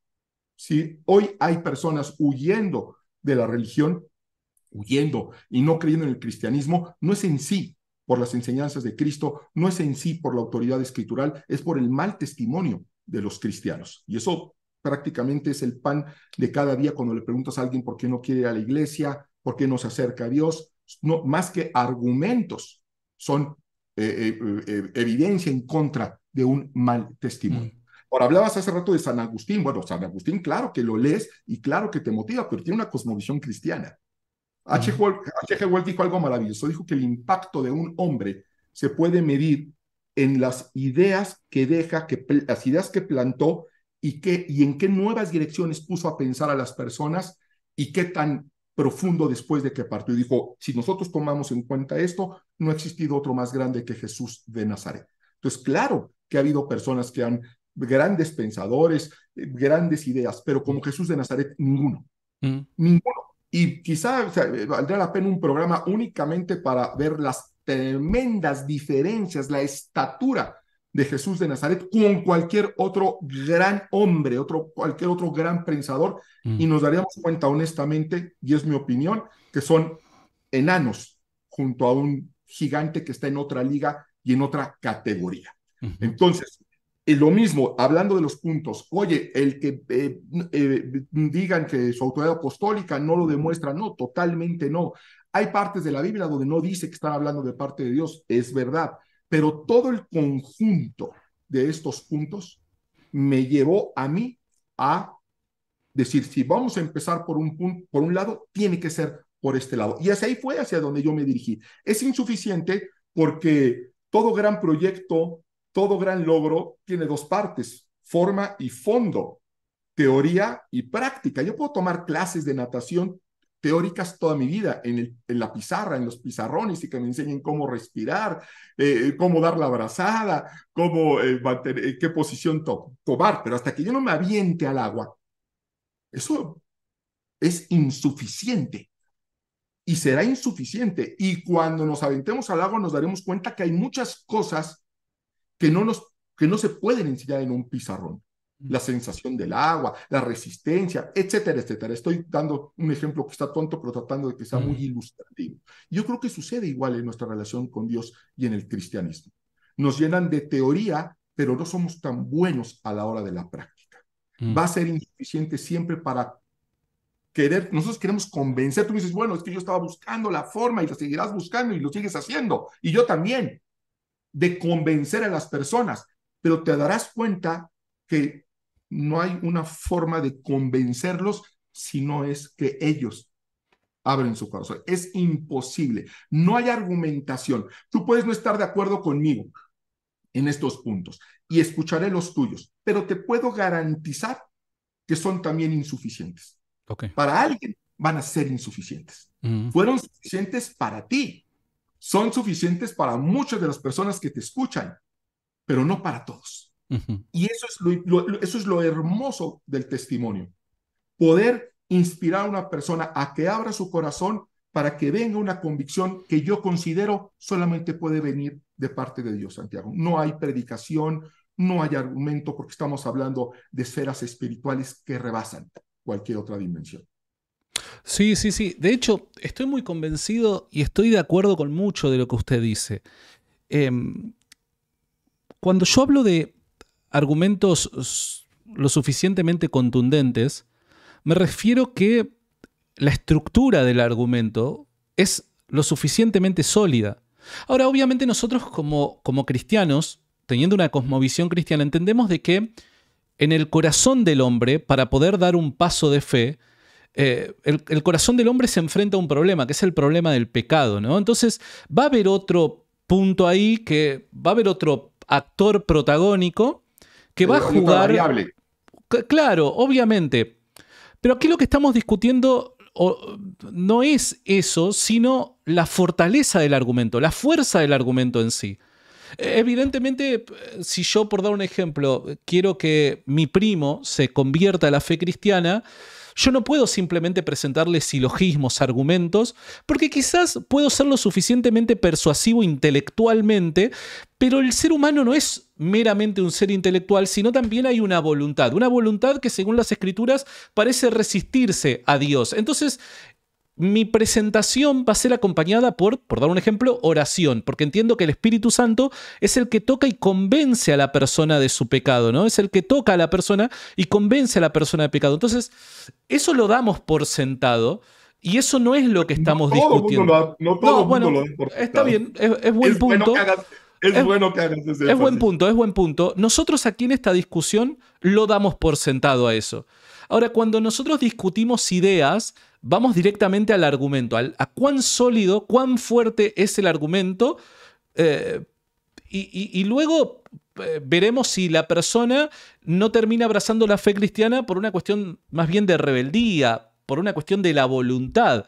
Si hoy hay personas huyendo de la religión, huyendo y no creyendo en el cristianismo, no es en sí por las enseñanzas de Cristo, no es en sí por la autoridad escritural, es por el mal testimonio de los cristianos. Y eso prácticamente es el pan de cada día cuando le preguntas a alguien por qué no quiere ir a la iglesia, por qué no se acerca a Dios, no más que argumentos son eh, eh, eh, evidencia en contra de un mal testimonio. Mm. Ahora, hablabas hace rato de San Agustín. Bueno, San Agustín, claro que lo lees y claro que te motiva, pero tiene una cosmovisión cristiana. H. Mm. H.G. Wells dijo algo maravilloso. Dijo que el impacto de un hombre se puede medir en las ideas que deja, que, las ideas que plantó y, que, y en qué nuevas direcciones puso a pensar a las personas y qué tan profundo después de que partió y dijo, si nosotros tomamos en cuenta esto, no ha existido otro más grande que Jesús de Nazaret. Entonces, claro que ha habido personas que han, grandes pensadores, eh, grandes ideas, pero como mm. Jesús de Nazaret, ninguno. Mm. Ninguno. Y quizá o eh, valdría la pena un programa únicamente para ver las tremendas diferencias, la estatura de Jesús de Nazaret con cualquier otro gran hombre, otro, cualquier otro gran pensador, mm. y nos daríamos cuenta honestamente, y es mi opinión, que son enanos junto a un gigante que está en otra liga y en otra categoría. Entonces, lo mismo, hablando de los puntos, oye, el que eh, eh, digan que su autoridad apostólica no lo demuestra, no, totalmente no. Hay partes de la Biblia donde no dice que están hablando de parte de Dios, es verdad, pero todo el conjunto de estos puntos me llevó a mí a decir, si vamos a empezar por un, por un lado, tiene que ser por este lado. Y hacia ahí fue hacia donde yo me dirigí. Es insuficiente porque todo gran proyecto, todo gran logro tiene dos partes, forma y fondo, teoría y práctica. Yo puedo tomar clases de natación teóricas toda mi vida, en, el, en, la pizarra, en los pizarrones, y que me enseñen cómo respirar, eh, eh, cómo dar la abrazada, cómo, eh, qué posición cobar, pero hasta que yo no me aviente al agua, eso es insuficiente. Y será insuficiente. Y cuando nos aventemos al agua nos daremos cuenta que hay muchas cosas que no, que no se pueden enseñar en un pizarrón la sensación del agua, la resistencia, etcétera, etcétera. Estoy dando un ejemplo que está tonto, pero tratando de que sea muy ilustrativo. Yo creo que sucede igual en nuestra relación con Dios y en el cristianismo. Nos llenan de teoría, pero no somos tan buenos a la hora de la práctica. Mm. Va a ser insuficiente siempre para querer, nosotros queremos convencer, tú me dices, bueno, es que yo estaba buscando la forma y la seguirás buscando y lo sigues haciendo, y yo también, de convencer a las personas, pero te darás cuenta que no hay una forma de convencerlos si no es que ellos abren su corazón. Es imposible. No hay argumentación. Tú puedes no estar de acuerdo conmigo en estos puntos y escucharé los tuyos, pero te puedo garantizar que son también insuficientes. Okay. Para alguien van a ser insuficientes. Mm. Fueron suficientes para ti. Son suficientes para muchas de las personas que te escuchan, pero no para todos. Y eso es lo, eso es lo hermoso del testimonio. Poder inspirar a una persona a que abra su corazón para que venga una convicción que yo considero solamente puede venir de parte de Dios, Santiago. No hay predicación, no hay argumento, porque estamos hablando de esferas espirituales que rebasan cualquier otra dimensión. Sí, sí, sí. De hecho, estoy muy convencido y estoy de acuerdo con mucho de lo que usted dice. Em, cuando yo hablo de argumentos lo suficientemente contundentes, me refiero que la estructura del argumento es lo suficientemente sólida. Ahora, obviamente nosotros como, como cristianos, teniendo una cosmovisión cristiana, entendemos de que en el corazón del hombre, para poder dar un paso de fe, eh, el, corazón del hombre se enfrenta a un problema, que es el problema del pecado, ¿no? Entonces, va a haber otro punto ahí que va a haber otro actor protagónico que va a eh, jugar... Claro, obviamente. Pero aquí lo que estamos discutiendo no es eso, sino la fortaleza del argumento, la fuerza del argumento en sí. Eh, evidentemente, eh, si yo, por dar un ejemplo, quiero que mi primo se convierta a la fe cristiana, yo no puedo simplemente presentarle silogismos, argumentos, porque quizás puedo ser lo suficientemente persuasivo intelectualmente, pero el ser humano no es meramente un ser intelectual, sino también hay una voluntad, una voluntad que según las escrituras parece resistirse a Dios. Entonces, mi presentación va a ser acompañada por, por dar un ejemplo, oración, porque entiendo que el Espíritu Santo es el que toca y convence a la persona de su pecado, ¿no? Es el que toca a la persona y convence a la persona de pecado. Entonces, eso lo damos por sentado. Y eso no es lo que estamos discutiendo. no todo el mundo bueno, lo por Está bien, es, buen punto. es, bueno que hagas ese Es buen punto, es buen punto. Nosotros aquí en esta discusión lo damos por sentado a eso. Ahora, cuando nosotros discutimos ideas, vamos directamente al argumento, a cuán sólido, cuán fuerte es el argumento. Eh, y, luego eh, veremos si la persona no termina abrazando la fe cristiana por una cuestión más bien de rebeldía, por una cuestión de la voluntad.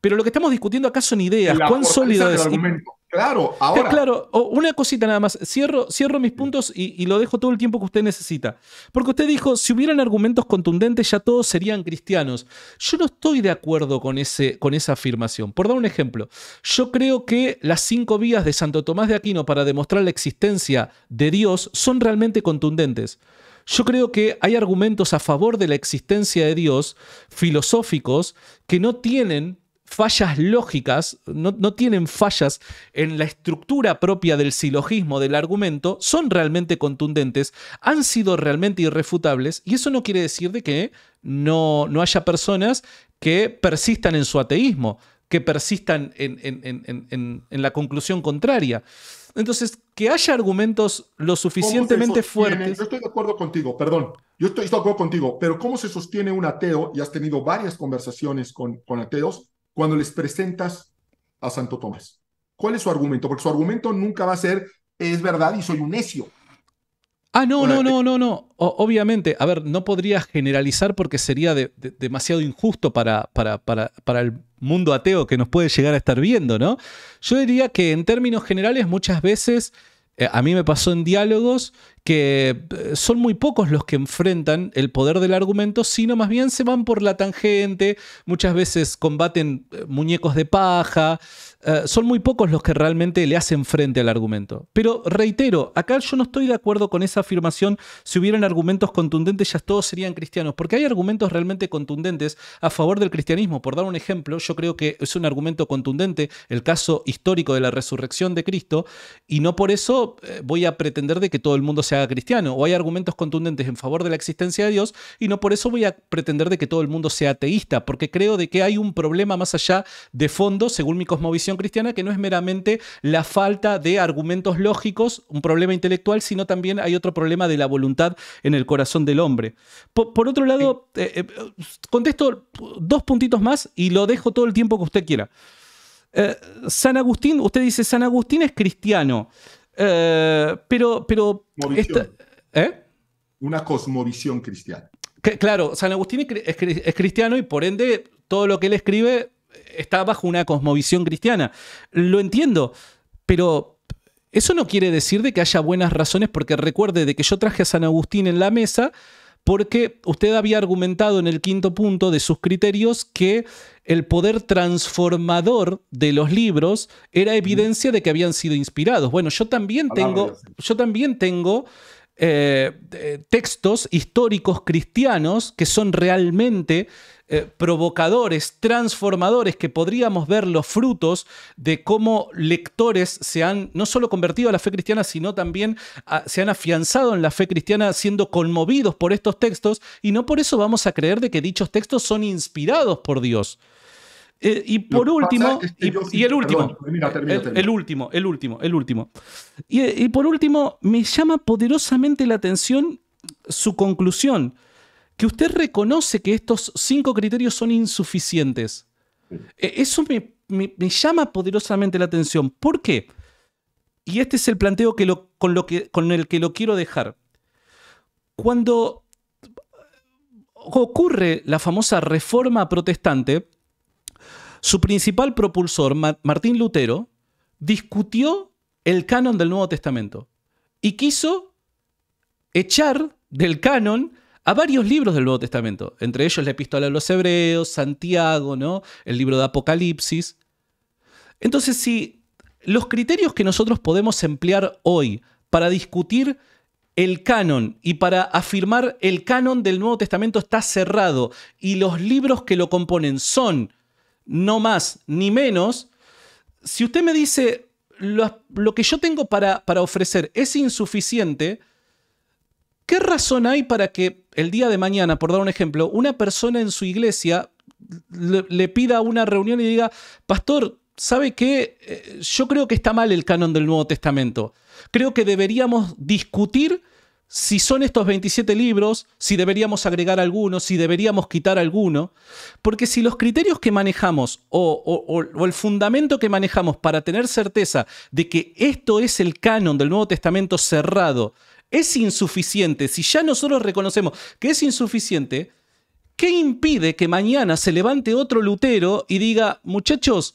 Pero lo que estamos discutiendo acá son ideas. ¿Cuán sólido es? Argumento. Claro, eh, ahora. Claro, una cosita nada más. Cierro, cierro mis puntos y, lo dejo todo el tiempo que usted necesita. Porque usted dijo, si hubieran argumentos contundentes ya todos serían cristianos. Yo no estoy de acuerdo con, ese, con esa afirmación. Por dar un ejemplo, yo creo que las cinco vías de Santo Tomás de Aquino para demostrar la existencia de Dios son realmente contundentes. Yo creo que hay argumentos a favor de la existencia de Dios, filosóficos, que no tienen fallas lógicas, no, tienen fallas en la estructura propia del silogismo, del argumento, son realmente contundentes, han sido realmente irrefutables, y eso no quiere decir de que no, no haya personas que persistan en su ateísmo, que persistan en, en, la conclusión contraria. Entonces, que haya argumentos lo suficientemente fuertes. Yo estoy de acuerdo contigo, perdón. Yo estoy, de acuerdo contigo, pero ¿cómo se sostiene un ateo? Y has tenido varias conversaciones con, con ateos cuando les presentas a Santo Tomás? ¿Cuál es su argumento? Porque su argumento nunca va a ser, es verdad y soy un necio. Ah, no, no, no, eh, no, no. obviamente, a ver, no podría generalizar porque sería demasiado injusto para, para, para, el mundo ateo que nos puede llegar a estar viendo, ¿no? Yo diría que en términos generales muchas veces, eh, a mí me pasó en diálogos que eh, son muy pocos los que enfrentan el poder del argumento, sino más bien se van por la tangente, muchas veces combaten eh, muñecos de paja, eh, son muy pocos los que realmente le hacen frente al argumento. Pero reitero, acá yo no estoy de acuerdo con esa afirmación. Si hubieran argumentos contundentes, ya todos serían cristianos. Porque hay argumentos realmente contundentes a favor del cristianismo. Por dar un ejemplo, yo creo que es un argumento contundente el caso histórico de la resurrección de Cristo. Y no por eso eh, voy a pretender de que todo el mundo se haga cristiano. O hay argumentos contundentes en favor de la existencia de Dios. Y no por eso voy a pretender de que todo el mundo sea ateísta. Porque creo de que hay un problema más allá de fondo, según mi cosmovisión cristiana que no es meramente la falta de argumentos lógicos, un problema intelectual, sino también hay otro problema de la voluntad en el corazón del hombre. Por, otro lado, eh, eh, contesto dos puntitos más y lo dejo todo el tiempo que usted quiera. Eh, San Agustín, usted dice, San Agustín es cristiano, pero... pero Una cosmovisión cristiana. claro, San Agustín es cristiano y por ende todo lo que él escribe está bajo una cosmovisión cristiana. Lo entiendo, pero eso no quiere decir de que haya buenas razones, porque recuerde de que yo traje a San Agustín en la mesa porque usted había argumentado en el quinto punto de sus criterios que el poder transformador de los libros era evidencia de que habían sido inspirados. Bueno, yo también tengo, yo también tengo eh, eh, textos históricos cristianos que son realmente eh, provocadores, transformadores, que podríamos ver los frutos de cómo lectores se han no solo convertido a la fe cristiana, sino también ah, se han afianzado en la fe cristiana siendo conmovidos por estos textos y no por eso vamos a creer de que dichos textos son inspirados por Dios. Eh, y por último, y, el último, El, último, el último, el último. y por último, me llama poderosamente la atención su conclusión que usted reconoce que estos cinco criterios son insuficientes. E, eso me, llama poderosamente la atención. ¿Por qué? Y este es el planteo que con, con el que lo quiero dejar. Cuando ocurre la famosa reforma protestante, su principal propulsor, Martín Lutero, discutió el canon del Nuevo Testamento y quiso echar del canon a varios libros del Nuevo Testamento, entre ellos la Epístola a los Hebreos, Santiago, ¿no? el libro de Apocalipsis. Entonces, si los criterios que nosotros podemos emplear hoy para discutir el canon y para afirmar el canon del Nuevo Testamento está cerrado y los libros que lo componen son no más ni menos, si usted me dice lo, que yo tengo para, para ofrecer es insuficiente, ¿qué razón hay para que el día de mañana, por dar un ejemplo, una persona en su iglesia le, pida una reunión y diga, pastor, ¿sabe qué? Eh, yo creo que está mal el canon del Nuevo Testamento. Creo que deberíamos discutir si son estos 27 libros, si deberíamos agregar alguno, si deberíamos quitar alguno, porque si los criterios que manejamos o, el fundamento que manejamos para tener certeza de que esto es el canon del Nuevo Testamento cerrado es insuficiente, si ya nosotros reconocemos que es insuficiente, ¿qué impide que mañana se levante otro Lutero y diga, muchachos,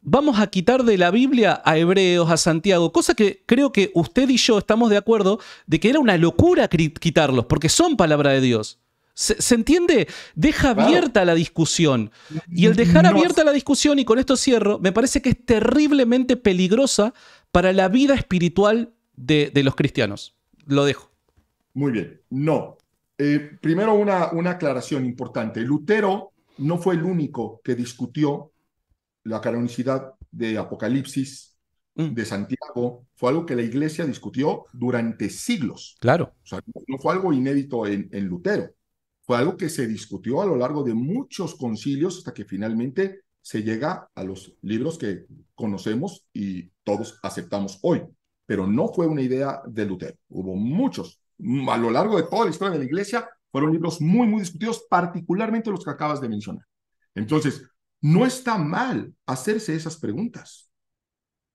vamos a quitar de la Biblia a Hebreos, a Santiago, cosa que creo que usted y yo estamos de acuerdo de que era una locura quitarlos, porque son palabra de Dios. ¿Se, entiende? Deja abierta la discusión. Y el dejar abierta la discusión, y con esto cierro, me parece que es terriblemente peligrosa para la vida espiritual de los cristianos. Lo dejo. Muy bien. No. Eh, primero una, una aclaración importante. Lutero no fue el único que discutió la canonicidad de Apocalipsis, mm. de Santiago, fue algo que la iglesia discutió durante siglos. Claro. sea, no fue algo inédito en, en, Lutero, fue algo que se discutió a lo largo de muchos concilios hasta que finalmente se llega a los libros que conocemos y todos aceptamos hoy pero no fue una idea de Lutero. Hubo muchos, mm, a lo largo de toda la historia de la Iglesia, fueron libros muy, muy discutidos, particularmente los que acabas de mencionar. Entonces, no está mal hacerse esas preguntas.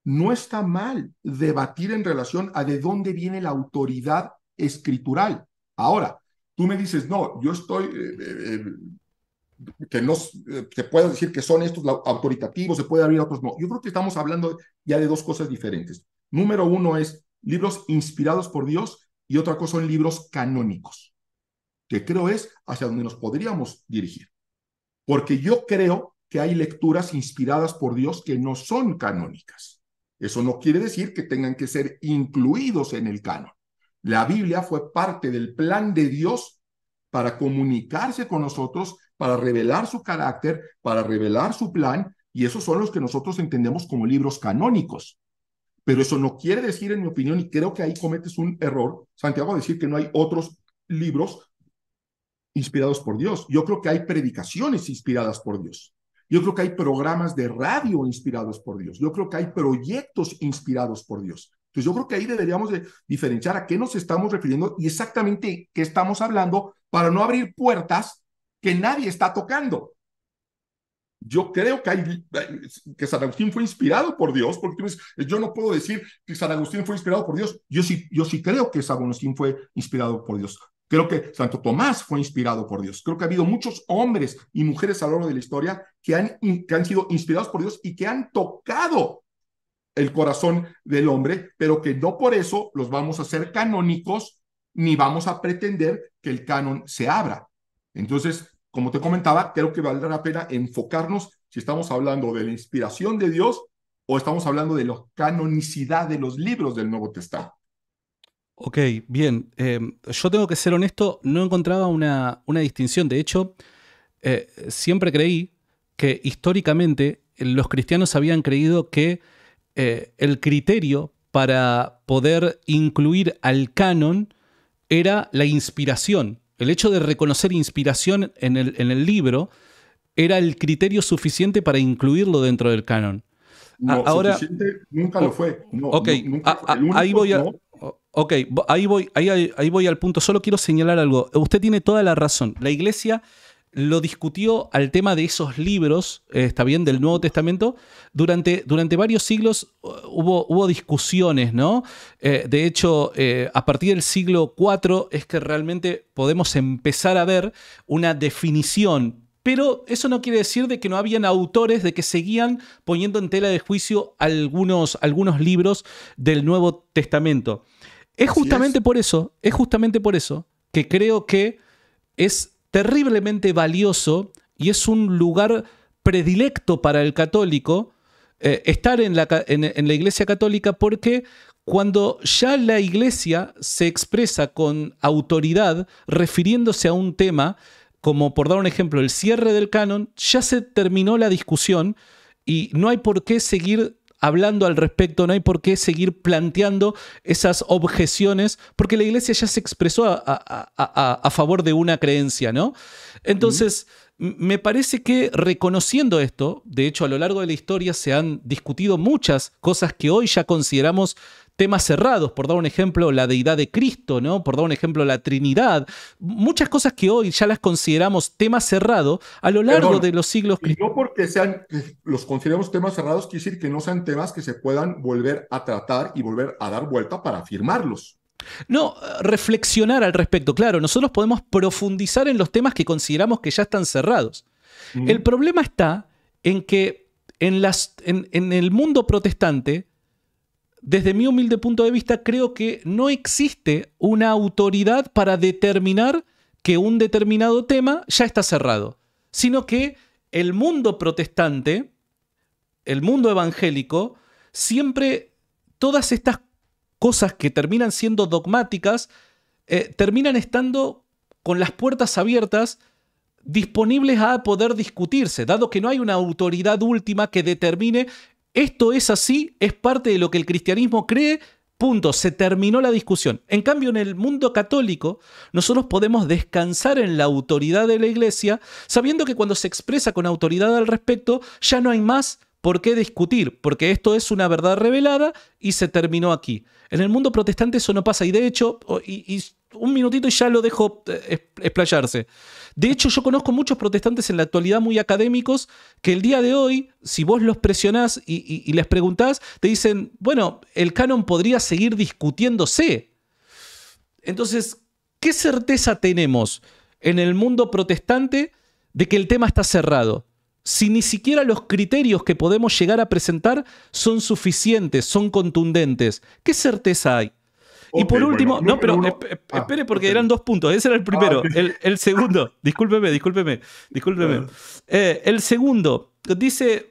No está mal debatir en relación a de dónde viene la autoridad escritural. Ahora, tú me dices, no, yo estoy, eh, eh, eh, que no se puedo decir que son estos autoritativos, se puede abrir otros, no. Yo creo que estamos hablando ya de dos cosas diferentes. Número uno es libros inspirados por Dios y otra cosa son libros canónicos, que creo es hacia donde nos podríamos dirigir. Porque yo creo que hay lecturas inspiradas por Dios que no son canónicas. Eso no quiere decir que tengan que ser incluidos en el canon. La Biblia fue parte del plan de Dios para comunicarse con nosotros, para revelar su carácter, para revelar su plan, y esos son los que nosotros entendemos como libros canónicos. Pero eso no quiere decir, en mi opinión, y creo que ahí cometes un error, Santiago, decir que no hay otros libros inspirados por Dios. Yo creo que hay predicaciones inspiradas por Dios. Yo creo que hay programas de radio inspirados por Dios. Yo creo que hay proyectos inspirados por Dios. Entonces yo creo que ahí deberíamos de diferenciar a qué nos estamos refiriendo y exactamente qué estamos hablando para no abrir puertas que nadie está tocando. Yo creo que, hay, que San Agustín fue inspirado por Dios, porque tú dices, yo no puedo decir que San Agustín fue inspirado por Dios. Yo sí, yo sí creo que San Agustín fue inspirado por Dios. Creo que Santo Tomás fue inspirado por Dios. Creo que ha habido muchos hombres y mujeres a lo largo de la historia que han, que han sido inspirados por Dios y que han tocado el corazón del hombre, pero que no por eso los vamos a hacer canónicos ni vamos a pretender que el canon se abra. Entonces, como te comentaba, creo que valdrá la pena enfocarnos si estamos hablando de la inspiración de Dios o estamos hablando de la canonicidad de los libros del Nuevo Testamento. Ok, bien. Eh, yo tengo que ser honesto, no encontraba una, una distinción. De hecho, eh, siempre creí que históricamente los cristianos habían creído que eh, el criterio para poder incluir al canon era la inspiración. El hecho de reconocer inspiración en el, libro era el criterio suficiente para incluirlo dentro del canon. No, ah, Ahora, nunca lo fue. ok, ahí voy ahí ahí, ahí voy al punto. Solo quiero señalar algo. Usted tiene toda la razón. La iglesia lo discutió al tema de esos libros, eh, está bien, del Nuevo Testamento, durante, durante varios siglos uh, hubo, hubo discusiones, ¿no? Eh, de hecho, eh, a partir del siglo IV es que realmente podemos empezar a ver una definición pero eso no quiere decir de que no habían autores, de que seguían poniendo en tela de juicio algunos, algunos libros del Nuevo Testamento. Es justamente por eso, es justamente por eso que creo que es terriblemente valioso y es un lugar predilecto para el católico eh, estar en la Iglesia Católica porque cuando ya la Iglesia se expresa con autoridad refiriéndose a un tema, como por dar un ejemplo, el cierre del canon, ya se terminó la discusión y no hay por qué seguir hablando al respecto, no hay por qué seguir planteando esas objeciones, porque la iglesia ya se expresó a, favor de una creencia, ¿no? Entonces, me parece que reconociendo esto, de hecho a lo largo de la historia se han discutido muchas cosas que hoy ya consideramos temas cerrados, por dar un ejemplo, la deidad de Cristo, ¿no? Por dar un ejemplo, la Trinidad, muchas cosas que hoy ya las consideramos temas cerrados a lo largo de los siglos. Y no porque sean los consideramos temas cerrados, quiere decir que no sean temas que se puedan volver a tratar y volver a dar vuelta para afirmarlos. No, eh, reflexionar al respecto. Claro, nosotros podemos profundizar en los temas que consideramos que ya están cerrados. El problema está en que en el mundo protestante desde mi humilde punto de vista, creo que no existe una autoridad para determinar que un determinado tema ya está cerrado, sino que el mundo protestante, el mundo evangélico, siempre todas estas cosas que terminan siendo dogmáticas, eh, terminan estando con las puertas abiertas, disponibles a poder discutirse, dado que no hay una autoridad última que determine esto es así, es parte de lo que el cristianismo cree, punto, se terminó la discusión. En cambio, en el mundo católico, nosotros podemos descansar en la autoridad de la iglesia, sabiendo que cuando se expresa con autoridad al respecto, ya no hay más por qué discutir, porque esto es una verdad revelada y se terminó aquí. En el mundo protestante eso no pasa y de hecho, oh, un minutito y ya lo dejo eh, explayarse. De hecho, yo conozco muchos protestantes en la actualidad muy académicos que el día de hoy, si vos los presionás y, les preguntás, te dicen, bueno, el canon podría seguir discutiéndose. Entonces, ¿qué certeza tenemos en el mundo protestante de que el tema está cerrado? Si ni siquiera los criterios que podemos llegar a presentar son suficientes, son contundentes, ¿qué certeza hay? y por último, no, pero ah, espere porque eran dos puntos. Ese era el ah, primero. el, segundo, discúlpeme, discúlpeme, discúlpeme. Eh, el segundo dice,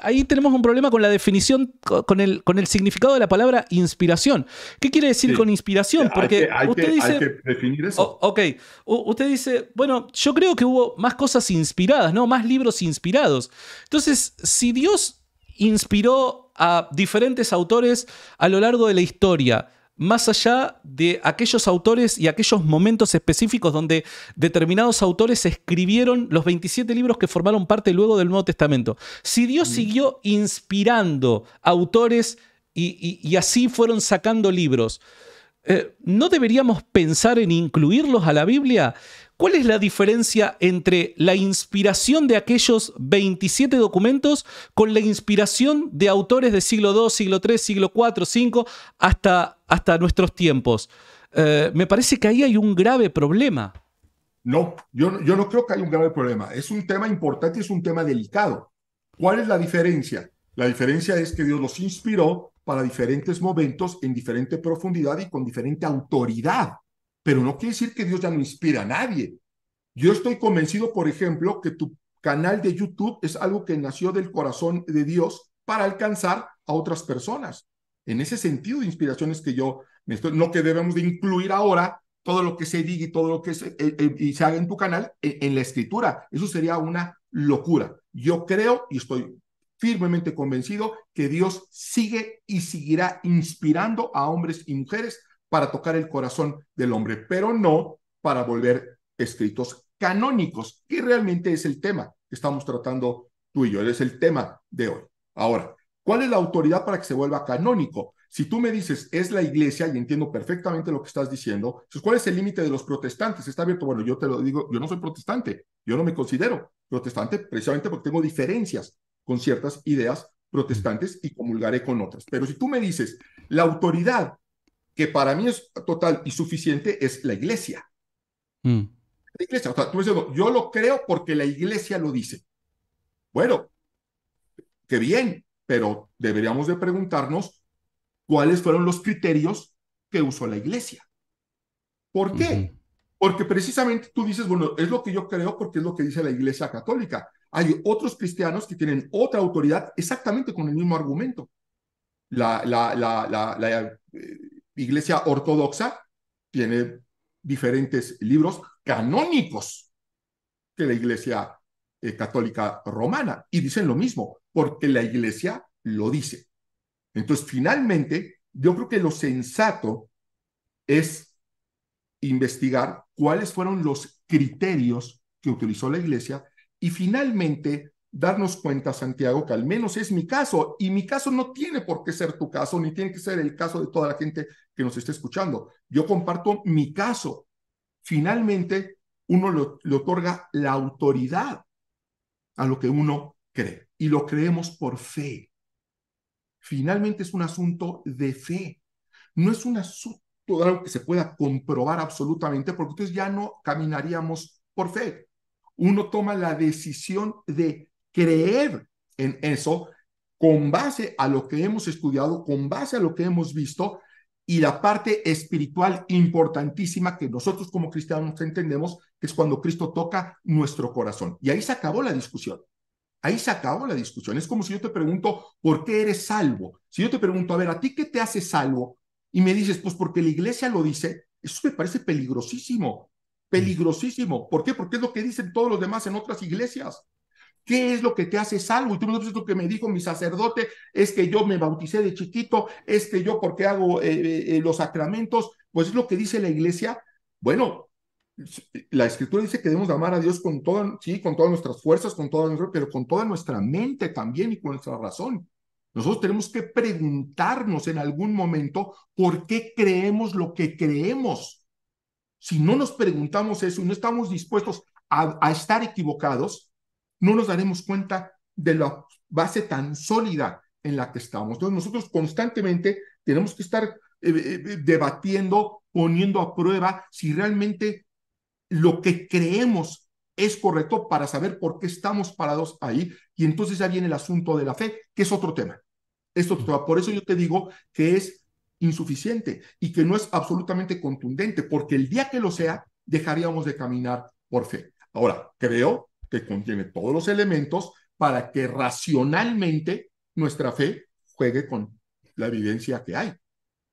ahí tenemos un problema con la definición, con el, con el significado de la palabra inspiración. ¿Qué quiere decir con inspiración? Porque usted dice... definir eso. ok, usted dice, bueno, yo creo que hubo más cosas inspiradas, ¿no? Más libros inspirados. Entonces, si Dios inspiró a diferentes autores a lo largo de la historia, más allá de aquellos autores y aquellos momentos específicos donde determinados autores escribieron los 27 libros que formaron parte luego del Nuevo Testamento. Si Dios mm. siguió inspirando autores y, así fueron sacando libros, eh, ¿no deberíamos pensar en incluirlos a la Biblia? ¿Cuál es la diferencia entre la inspiración de aquellos 27 documentos con la inspiración de autores del siglo II, siglo III, siglo IV, V hasta, hasta nuestros tiempos? Eh, me parece que ahí hay un grave problema. No, yo, yo no creo que haya un grave problema. Es un tema importante, y es un tema delicado. ¿Cuál es la diferencia? La diferencia es que Dios los inspiró para diferentes momentos, en diferente profundidad y con diferente autoridad pero no quiere decir que Dios ya no inspira a nadie. Yo estoy convencido, por ejemplo, que tu canal de YouTube es algo que nació del corazón de Dios para alcanzar a otras personas. En ese sentido de inspiraciones que yo no que debemos de incluir ahora todo lo que se diga y todo lo que se, eh, eh, haga en tu canal e, en la escritura. Eso sería una locura. Yo creo y estoy firmemente convencido que Dios sigue y seguirá inspirando a hombres y mujeres para tocar el corazón del hombre, pero no para volver escritos canónicos, que realmente es el tema que estamos tratando tú y yo, es el tema de hoy. Ahora, ¿cuál es la autoridad para que se vuelva canónico? Si tú me dices, es la iglesia, y entiendo perfectamente lo que estás diciendo, pues, ¿cuál es el límite de los protestantes? Está abierto, bueno, yo te lo digo, yo no soy protestante, yo no me considero protestante precisamente porque tengo diferencias con ciertas ideas protestantes y comulgaré con otras. Pero si tú me dices, la autoridad que para mí es total y suficiente es la iglesia. Mm. La iglesia, o sea, tú dices, yo lo creo porque la iglesia lo dice. Bueno, qué bien, pero deberíamos de preguntarnos cuáles fueron los criterios que usó la iglesia. ¿Por qué? Porque precisamente tú dices, bueno, es lo que yo creo porque es lo que dice la iglesia católica. Hay otros cristianos que tienen otra autoridad exactamente con el mismo argumento. La, la, la, la eh, Iglesia Ortodoxa tiene diferentes libros canónicos que la Iglesia eh, Católica Romana y dicen lo mismo, porque la Iglesia lo dice. Entonces, finalmente, yo creo que lo sensato es investigar cuáles fueron los criterios que utilizó la Iglesia y finalmente darnos cuenta, Santiago, que al menos es mi caso, y mi caso no tiene por qué ser tu caso, ni tiene que ser el caso de toda la gente que nos esté escuchando. Yo comparto mi caso. Finalmente, uno le, otorga la autoridad a lo que uno cree, y lo creemos por fe. Finalmente es un asunto de fe, no es un asunto de algo que se pueda comprobar absolutamente, porque entonces ya no caminaríamos por fe. Uno toma la decisión de creer en eso con base a lo que hemos estudiado, con base a lo que hemos visto y la parte espiritual importantísima que nosotros como cristianos entendemos, que es cuando Cristo toca nuestro corazón. Y ahí se acabó la discusión. Ahí se acabó la discusión. Es como si yo te pregunto, ¿por qué eres salvo? Si yo te pregunto, a ver, ¿a ti qué te hace salvo? Y me dices, pues porque la iglesia lo dice, eso me parece peligrosísimo, peligrosísimo. ¿Por qué? Porque es lo que dicen todos los demás en otras iglesias. ¿Qué es lo que te hace salvo? Y tú me lo que me dijo mi sacerdote, es que yo me bauticé de chiquito, es que yo porque hago eh, eh, los sacramentos, pues es lo que dice la iglesia. Bueno, la escritura dice que debemos amar a Dios con todo, sí, con todas nuestras fuerzas, con toda pero con toda nuestra mente también y con nuestra razón. Nosotros tenemos que preguntarnos en algún momento por qué creemos lo que creemos. Si no nos preguntamos eso y no estamos dispuestos a estar equivocados, no nos daremos cuenta de la base tan sólida en la que estamos. Entonces nosotros constantemente tenemos que estar eh, eh, eh, debatiendo, poniendo a prueba si realmente lo que creemos es correcto para saber por qué estamos parados ahí. Y entonces ya viene el asunto de la fe, que es otro tema. Es mm. Por eso yo te digo que es insuficiente y que no es absolutamente contundente, porque el día que lo sea, dejaríamos de caminar por fe. Ahora, creo que contiene todos los elementos para que racionalmente nuestra fe juegue con la evidencia que hay.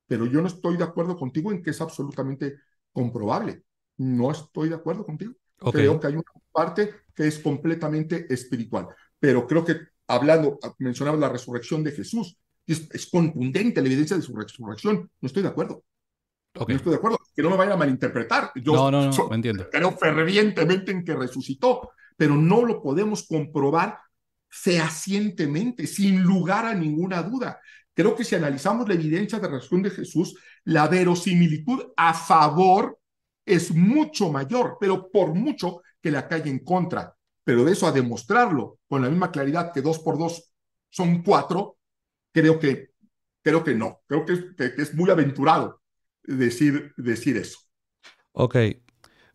Pero yo no estoy de acuerdo contigo en que es absolutamente comprobable. No estoy de acuerdo contigo. Creo que hay una parte que es completamente espiritual. Pero creo que hablando, mencionaba la resurrección de Jesús, es, es contundente la evidencia de su resurrección. No estoy de acuerdo. No estoy de acuerdo. Que no me vayan a malinterpretar. Yo no, no, no, entiendo. creo fervientemente en que resucitó pero no lo podemos comprobar fehacientemente, sin lugar a ninguna duda. Creo que si analizamos la evidencia de razón de Jesús, la verosimilitud a favor es mucho mayor, pero por mucho que la calle en contra. Pero de eso a demostrarlo con la misma claridad que dos por dos son cuatro, creo que, creo que no. Creo que, es muy aventurado decir, decir eso. Ok.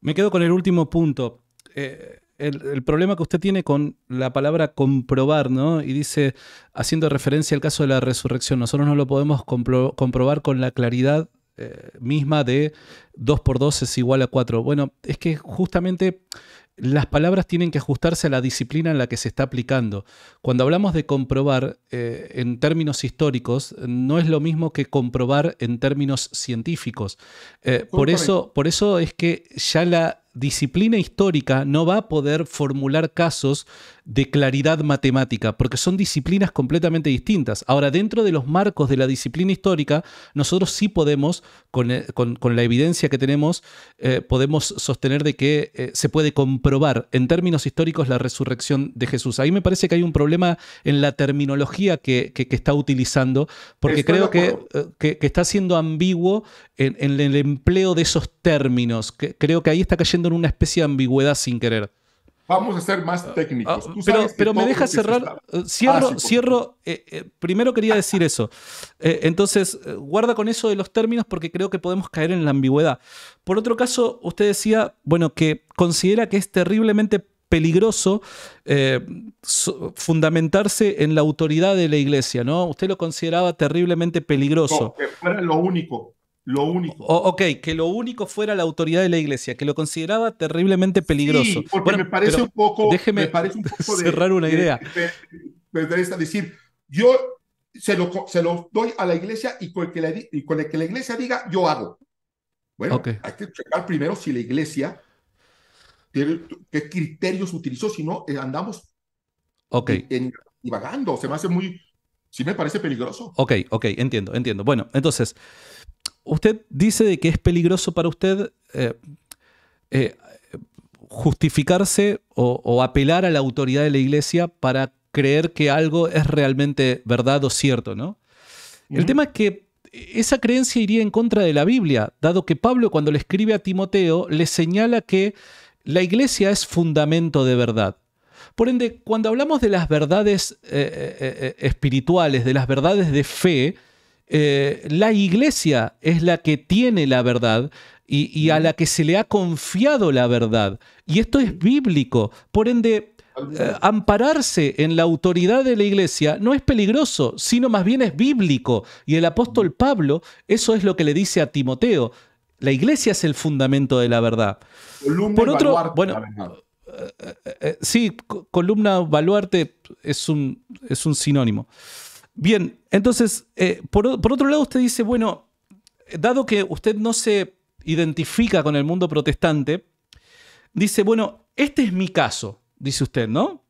Me quedo con el último punto. Eh, el, problema que usted tiene con la palabra comprobar, ¿no? Y dice, haciendo referencia al caso de la resurrección, nosotros no lo podemos comprobar con la claridad eh, misma de 2 por 2 es igual a 4. Bueno, es que justamente las palabras tienen que ajustarse a la disciplina en la que se está aplicando. Cuando hablamos de comprobar eh, en términos históricos, no es lo mismo que comprobar en términos científicos. Eh, por, eso, por eso es que ya la disciplina histórica no va a poder formular casos de claridad matemática, porque son disciplinas completamente distintas. Ahora, dentro de los marcos de la disciplina histórica, nosotros sí podemos, con, eh, la evidencia que tenemos, eh, podemos sostener de que eh, se puede comprobar en términos históricos la resurrección de Jesús. Ahí me parece que hay un problema en la terminología que, está utilizando, porque creo que, está siendo ambiguo en, en, el empleo de esos términos. creo que ahí está cayendo en una especie de ambigüedad sin querer. Vamos a ser más ah, técnicos. Ah, pero, me deja cerrar. Eh, cierro, ah, cierro. Eh, eh, primero quería decir eso. entonces, guarda con eso de los términos porque creo que podemos caer en la ambigüedad. Por otro caso, usted decía, bueno, que considera que es terriblemente peligroso fundamentarse en la autoridad de la iglesia, ¿no? Usted lo consideraba terriblemente peligroso. No, que fuera lo único. Lo único. ok, que lo único fuera la autoridad de la iglesia, que lo consideraba terriblemente peligroso. porque me parece un poco. Déjeme cerrar una idea. Me interesa decir, yo se lo, doy a la iglesia y con, el que la, iglesia diga, yo hago. Bueno, hay que checar primero si la iglesia tiene, qué criterios utilizó, si no, eh, andamos okay. divagando. Se me hace muy. Sí, me parece peligroso. Ok, ok, entiendo, entiendo. Bueno, entonces usted dice de que es peligroso para usted eh, eh, justificarse o, apelar a la autoridad de la iglesia para creer que algo es realmente verdad o cierto, ¿no? El tema es que esa creencia iría en contra de la Biblia, dado que Pablo cuando le escribe a Timoteo le señala que la iglesia es fundamento de verdad. Por ende, cuando hablamos de las verdades eh, espirituales, de las verdades de fe, eh, la iglesia es la que tiene la verdad y, a la que se le ha confiado la verdad. Y esto es bíblico. Por ende, eh, ampararse en la autoridad de la iglesia no es peligroso, sino más bien es bíblico. Y el apóstol Pablo, eso es lo que le dice a Timoteo. La iglesia es el fundamento de la verdad. Por otro, baluarte, bueno, eh, sí, columna baluarte es un, es un sinónimo. Bien, entonces, eh, por, otro lado, usted dice, bueno, eh, dado que usted no se identifica con el mundo protestante, dice, bueno, este es mi caso, dice usted, ¿no?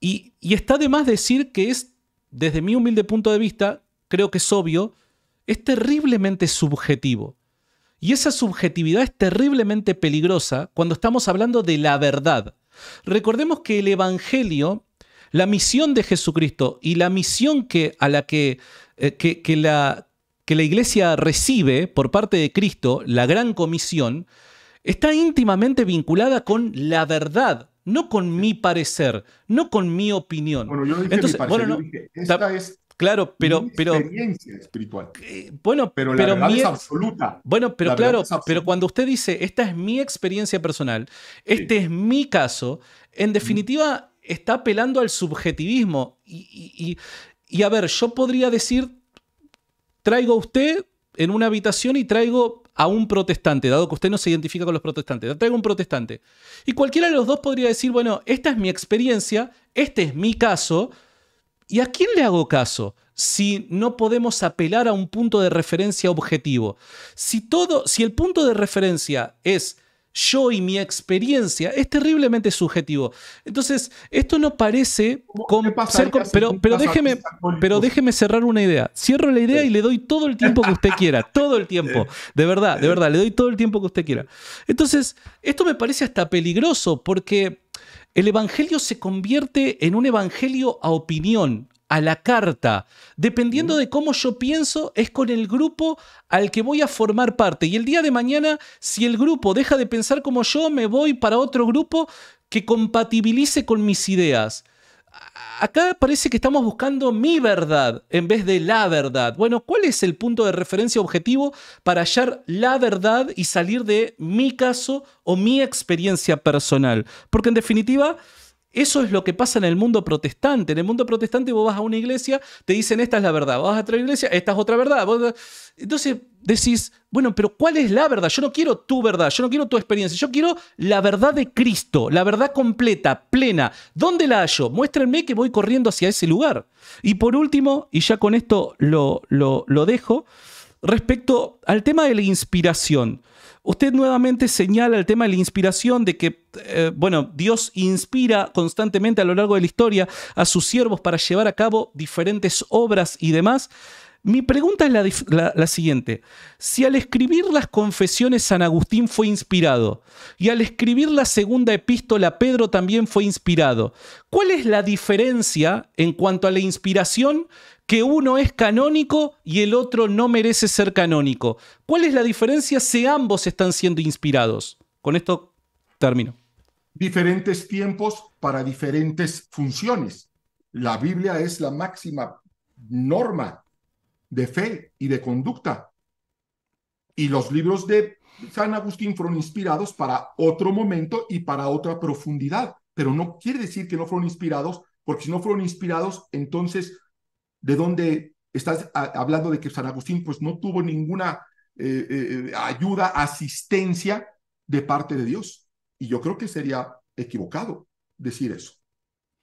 Y, y está de más decir que es, desde mi humilde punto de vista, creo que es obvio, es terriblemente subjetivo. Y esa subjetividad es terriblemente peligrosa cuando estamos hablando de la verdad. Recordemos que el Evangelio la misión de Jesucristo y la misión que, a la eh, que, la, que la iglesia recibe por parte de Cristo, la gran comisión, está íntimamente vinculada con la verdad, no con mi parecer, no con mi opinión. Bueno, yo Entonces, bueno, no, esta es Claro, pero, pero experiencia espiritual. Eh, bueno, pero, la es absoluta. Bueno, pero claro, pero cuando usted dice esta es mi experiencia personal, este es mi caso, en definitiva está apelando al subjetivismo. Y, a ver, yo podría decir, traigo a usted en una habitación y traigo a un protestante, dado que usted no se identifica con los protestantes, traigo a un protestante. Y cualquiera de los dos podría decir, bueno, esta es mi experiencia, este es mi caso, ¿y a quién le hago caso? si no podemos apelar a un punto de referencia objetivo. Si todo, si el punto de referencia es yo y mi experiencia es terriblemente subjetivo. Entonces, esto no parece ser pero, pero, déjeme, pero déjeme cerrar una idea. Cierro la idea y le doy todo el tiempo que usted quiera, todo el tiempo. De verdad, de verdad, le doy todo el tiempo que usted quiera. Entonces, esto me parece hasta peligroso porque el Evangelio se convierte en un Evangelio a opinión, a la carta. Dependiendo de cómo yo pienso, es con el grupo al que voy a formar parte. Y el día de mañana, si el grupo deja de pensar como yo, me voy para otro grupo que compatibilice con mis ideas. Acá parece que estamos buscando mi verdad en vez de la verdad. Bueno, ¿cuál es el punto de referencia objetivo para hallar la verdad y salir de mi caso o mi experiencia personal? Porque en definitiva, eso es lo que pasa en el mundo protestante. En el mundo protestante vos vas a una iglesia, te dicen esta es la verdad, vas a otra iglesia, esta es otra verdad. Entonces decís, bueno, pero ¿cuál es la verdad? Yo no quiero tu verdad, yo no quiero tu experiencia, yo quiero la verdad de Cristo, la verdad completa, plena. ¿Dónde la hallo? Muéstrenme que voy corriendo hacia ese lugar. Y por último, y ya con esto lo, lo, lo dejo, respecto al tema de la inspiración usted nuevamente señala el tema de la inspiración, de que, eh, bueno, Dios inspira constantemente a lo largo de la historia a sus siervos para llevar a cabo diferentes obras y demás. Mi pregunta es la, siguiente. Si al escribir las confesiones San Agustín fue inspirado y al escribir la segunda epístola Pedro también fue inspirado, ¿cuál es la diferencia en cuanto a la inspiración que uno es canónico y el otro no merece ser canónico? ¿Cuál es la diferencia si ambos están siendo inspirados? Con esto termino. Diferentes tiempos para diferentes funciones. La Biblia es la máxima norma de fe y de conducta. Y los libros de San Agustín fueron inspirados para otro momento y para otra profundidad, pero no quiere decir que no fueron inspirados, porque si no fueron inspirados, entonces, ¿de dónde estás ah, hablando de que San Agustín pues no tuvo ninguna eh, eh, ayuda, asistencia de parte de Dios? Y yo creo que sería equivocado decir eso.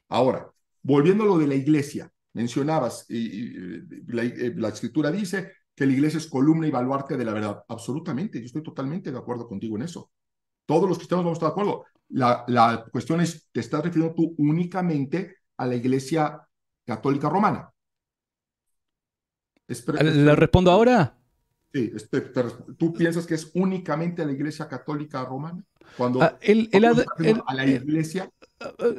Ahora, volviendo a lo de la iglesia, Mencionabas, y, eh, la, escritura dice que la iglesia es columna y baluarte de la verdad. Absolutamente, yo estoy totalmente de acuerdo contigo en eso. Todos los cristianos vamos a estar de acuerdo. La, la cuestión es, ¿te estás refiriendo tú únicamente a la iglesia católica romana? ¿Le respondo ahora? Sí, ¿tú piensas que es únicamente a la Iglesia Católica Romana? Cuando ah, a la eh, Iglesia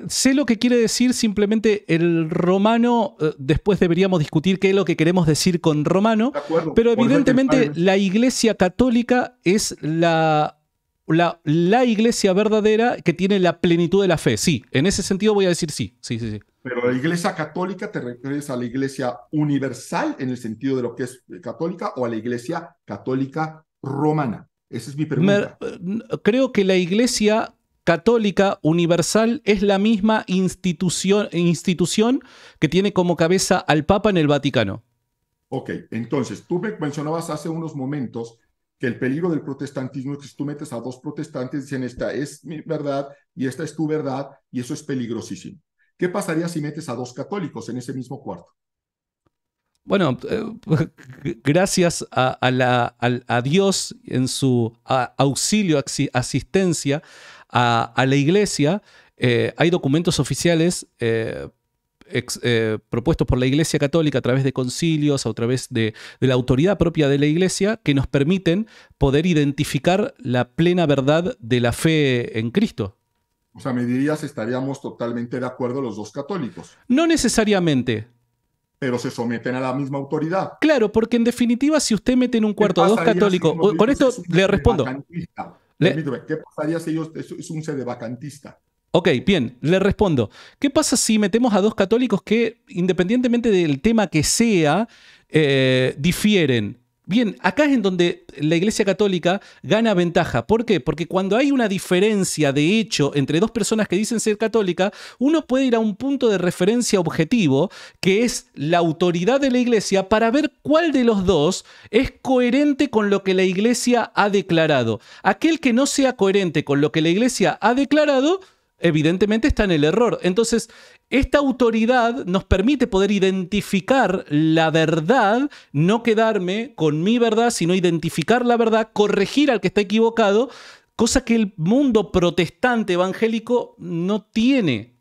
sé lo que quiere decir, simplemente el romano, eh, después deberíamos discutir qué es lo que queremos decir con romano, pero evidentemente la Iglesia Católica es la, la, Iglesia verdadera que tiene la plenitud de la fe. Sí, en ese sentido voy a decir sí, sí, sí, sí. Pero la Iglesia Católica te refieres a la Iglesia universal en el sentido de lo que es eh, católica o a la Iglesia Católica romana. Esa es mi pregunta. Eh, creo que la Iglesia católica universal es la misma institución, institución que tiene como cabeza al Papa en el Vaticano. Ok, entonces tú mencionabas hace unos momentos que el peligro del protestantismo es que si tú metes a dos protestantes dicen esta es mi verdad y esta es tu verdad y eso es peligrosísimo. ¿Qué pasaría si metes a dos católicos en ese mismo cuarto? Bueno, eh, gracias a, Dios en su auxilio, asistencia, a, la iglesia. Eh, hay documentos oficiales eh, eh, propuestos por la Iglesia Católica a través de concilios, o a través de, la autoridad propia de la Iglesia, que nos permiten poder identificar la plena verdad de la fe en Cristo. O sea, me dirías, estaríamos totalmente de acuerdo los dos católicos. No necesariamente. Pero se someten a la misma autoridad. Claro, porque en definitiva, si usted mete en un cuarto a dos católicos, con esto le respondo. ¿qué pasaría si ellos es un sede vacantista? Ok, bien, le respondo. ¿Qué pasa si metemos a dos católicos que, independientemente del tema que sea, eh, difieren? Bien, acá es en donde la Iglesia Católica gana ventaja. ¿Por qué? Porque cuando hay una diferencia de hecho entre dos personas que dicen ser católica, uno puede ir a un punto de referencia objetivo, que es la autoridad de la Iglesia, para ver cuál de los dos es coherente con lo que la Iglesia ha declarado. Aquel que no sea coherente con lo que la Iglesia ha declarado, evidentemente está en el error. Entonces, esta autoridad nos permite poder identificar la verdad, no quedarme con mi verdad, sino identificar la verdad, corregir al que está equivocado, cosa que el mundo protestante evangélico no tiene.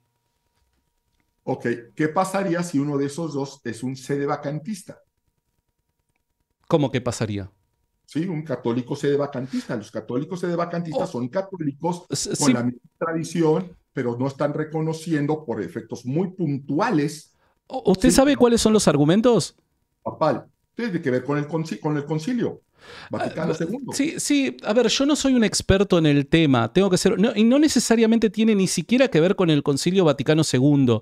Ok, ¿qué pasaría si uno de esos dos es un sede vacantista? ¿Cómo que pasaría? ¿sí? Un católico sede vacantista. Los católicos sede vacantistas oh. son católicos con la misma tradición, pero no están reconociendo por efectos muy puntuales. ¿Usted sabe cuáles son los argumentos? Papal, tiene que ver con el, con el concilio. Ah, Vaticano II. Ah, sí, sí, a ver, yo no soy un experto en el tema, tengo que ser, y no necesariamente tiene ni siquiera que ver con el Concilio Vaticano II.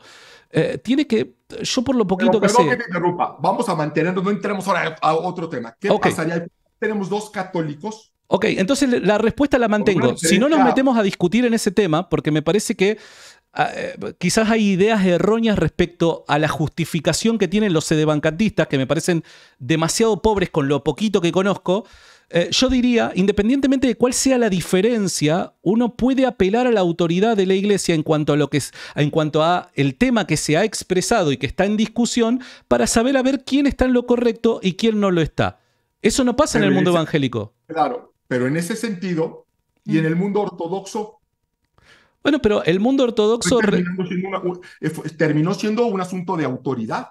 Eh, tiene que, yo por lo poquito que sé. que te interrumpa, vamos a mantenernos, no entremos ahora a otro tema. ¿Qué pasaría tenemos dos católicos. Ok, entonces la respuesta la mantengo. Si no nos metemos a discutir en ese tema, porque me parece que ah, eh, quizás hay ideas erróneas respecto a la justificación que tienen los bancatistas que me parecen demasiado pobres con lo poquito que conozco. Eh, yo diría, independientemente de cuál sea la diferencia, uno puede apelar a la autoridad de la iglesia en cuanto a lo que es, en cuanto a el tema que se ha expresado y que está en discusión, para saber a ver quién está en lo correcto y quién no lo está. Eso no pasa en el mundo evangélico. Claro, pero en ese sentido y en mm. el mundo ortodoxo. Bueno, pero el mundo ortodoxo eh, terminó siendo un asunto de autoridad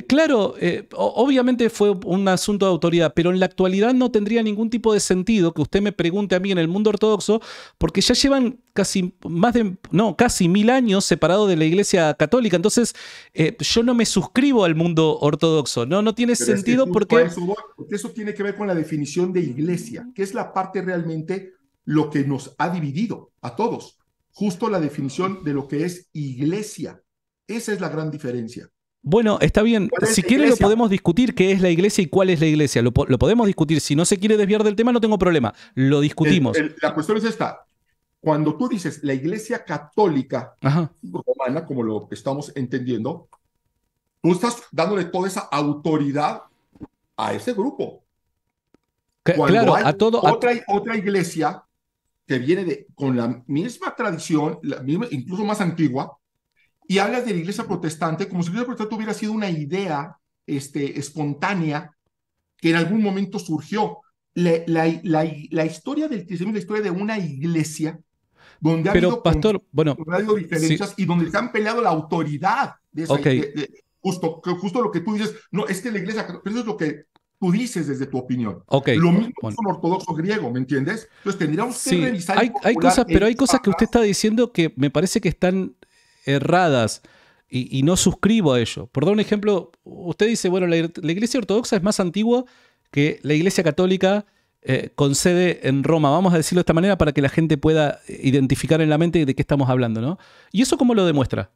claro, eh, obviamente fue un asunto de autoridad, pero en la actualidad no tendría ningún tipo de sentido que usted me pregunte a mí en el mundo ortodoxo, porque ya llevan casi más de, no, casi mil años separados de la Iglesia Católica. Entonces, eh, yo no me suscribo al mundo ortodoxo, ¿no? No tiene sentido porque... eso tiene que ver con la definición de iglesia, que es la parte realmente lo que nos ha dividido a todos. Justo la definición de lo que es iglesia. Esa es la gran diferencia. Bueno, está bien. Si quiere lo podemos discutir qué es la iglesia y cuál es la iglesia. Lo, podemos discutir. Si no se quiere desviar del tema, no tengo problema. Lo discutimos. la cuestión es esta. Cuando tú dices la iglesia católica romana, como lo estamos entendiendo, tú estás dándole toda esa autoridad a ese grupo. claro, a todo. Otra, iglesia que viene con la misma tradición, incluso más antigua, y hablas de la iglesia protestante como si la iglesia protestante hubiera sido una idea este, espontánea que en algún momento surgió. La, historia del la historia de una iglesia donde ha Pero, habido, pastor, bueno, diferencias y donde se han peleado la autoridad de esa okay. justo, justo lo que tú dices, no, es que la iglesia, pero eso es lo que tú dices desde tu opinión. Lo mismo bueno. un ortodoxo griego, ¿me entiendes? Entonces tendríamos que Hay, hay cosas, pero hay cosas que usted está diciendo que me parece que están erradas y, no suscribo a ello. Por dar un ejemplo, usted dice, bueno, la, iglesia ortodoxa es más antigua que la iglesia católica eh, con sede en Roma, vamos a decirlo de esta manera para que la gente pueda identificar en la mente de qué estamos hablando, ¿no? ¿Y eso cómo lo demuestra?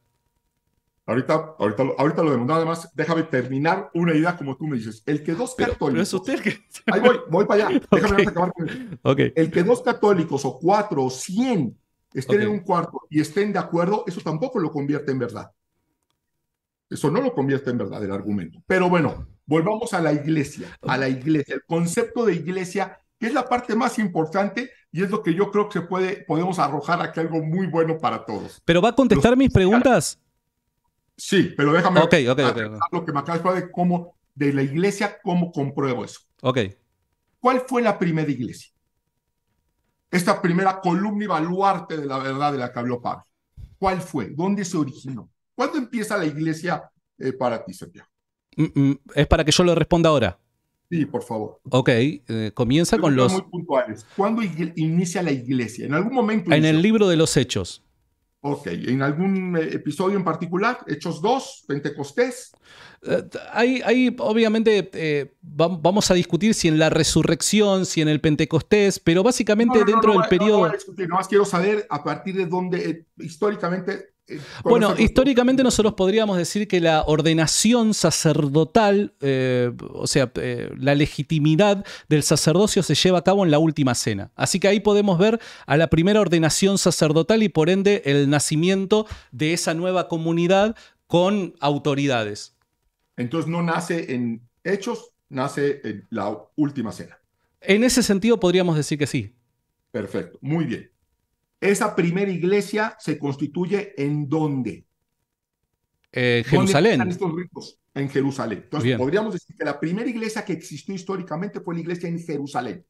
Ahorita, ahorita, lo demuestra. Además, déjame terminar una idea como tú me dices. El que dos católicos. Ahí voy, voy para allá. El que dos católicos o cuatro o cien estén en un cuarto y estén de acuerdo, eso tampoco lo convierte en verdad. Eso no lo convierte en verdad el argumento. Pero bueno, volvamos a la iglesia, a la iglesia, el concepto de iglesia, que es la parte más importante y es lo que yo creo que puede, podemos arrojar aquí algo muy bueno para todos. ¿Pero va a contestar mis preguntas? Sí, pero déjame okay, lo que me acabas de cómo de la iglesia, cómo compruebo eso. Ok. ¿Cuál fue la primera iglesia? esta primera columna y baluarte de la verdad de la que habló Pablo. ¿Cuál fue? ¿Dónde se originó? ¿Cuándo empieza la iglesia eh, para ti, Santiago? Mm, mm, es para que yo lo responda ahora. Sí, por favor. Ok, eh, comienza con los... Muy puntuales. ¿Cuándo inicia la iglesia? ¿En algún momento? En el libro de los Hechos. Ok, ¿en algún eh, episodio en particular? Hechos 2, Pentecostés. Eh, ahí, obviamente eh, vamos a discutir si en la resurrección, si en el Pentecostés, pero básicamente dentro del periodo... No, quiero saber a partir de dónde históricamente eh, bueno, históricamente nosotros podríamos decir que la ordenación sacerdotal, eh, o sea, eh, la legitimidad del sacerdocio se lleva a cabo en la última cena. Así que ahí podemos ver a la primera ordenación sacerdotal y por ende el nacimiento de esa nueva comunidad con autoridades. Entonces no nace en hechos, nace en la última cena. En ese sentido podríamos decir que sí. Perfecto, muy bien. Esa primera iglesia se constituye en dónde? Eh, Jerusalén. ¿Dónde estos ritos? En Jerusalén. Entonces, podríamos decir que la primera iglesia que existió históricamente fue la iglesia en Jerusalén.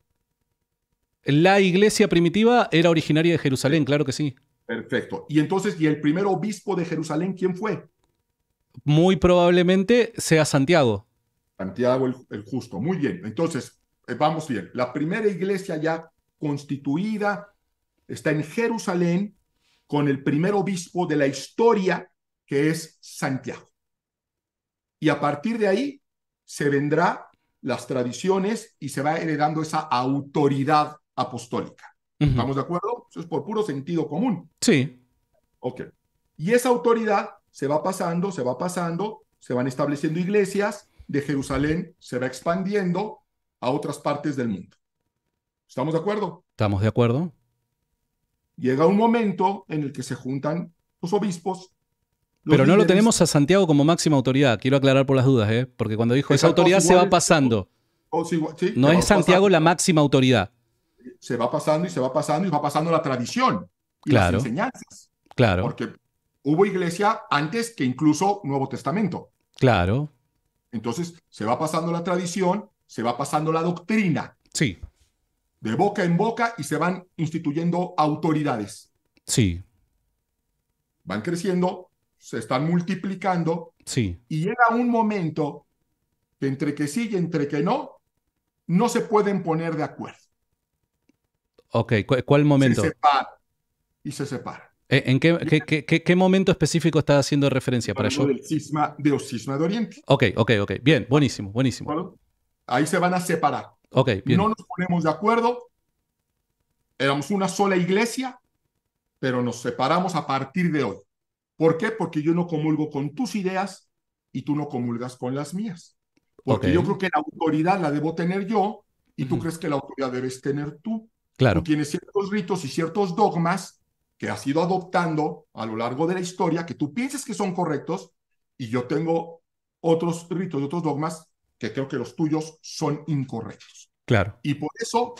La iglesia primitiva era originaria de Jerusalén, claro que sí. Perfecto. Y entonces, ¿y el primer obispo de Jerusalén quién fue? Muy probablemente sea Santiago. Santiago el justo. Muy bien. Entonces, eh, vamos bien. La primera iglesia ya constituida, está en Jerusalén con el primer obispo de la historia, que es Santiago. Y a partir de ahí se vendrá las tradiciones y se va heredando esa autoridad apostólica. ¿Estamos de acuerdo? Eso es por puro sentido común. Sí. Ok. Y esa autoridad se va pasando, se va pasando, se van estableciendo iglesias, de Jerusalén se va expandiendo a otras partes del mundo. ¿Estamos de acuerdo? Estamos de acuerdo. Llega un momento en el que se juntan los obispos. Pero no lo tenemos a Santiago como máxima autoridad, quiero aclarar por las dudas, ¿eh? porque cuando dijo esa autoridad se oh, va pasando. no es Santiago la máxima autoridad. Se va pasando y se va pasando y va pasando la tradición claro, las enseñanzas. Claro. Porque hubo iglesia antes que incluso Nuevo Testamento. Claro. Entonces se va pasando la tradición, se va pasando la doctrina. Sí de boca en boca y se van instituyendo autoridades. Sí. Van creciendo, se están multiplicando. Sí. Y llega un momento entre que sí y entre que no, no se pueden poner de acuerdo. Ok, ¿cuál momento? Se separa. y se separa eh, ¿En qué, qué, qué, momento específico está haciendo referencia para yo? el cisma, de Oriente. Ok, ok, ok. Bien, buenísimo, buenísimo. Ahí se van a separar. No nos ponemos de acuerdo. Éramos una sola iglesia, pero nos separamos a partir de hoy. ¿Por qué? Porque yo no comulgo con tus ideas y tú no comulgas con las mías. Porque yo creo que la autoridad la debo tener yo y tú crees que la autoridad debes tener tú. Claro. Tú tienes ciertos ritos y ciertos dogmas que has ido adoptando a lo largo de la historia que tú piensas que son correctos y yo tengo otros ritos, y otros dogmas que creo que los tuyos son incorrectos. Claro. Y por eso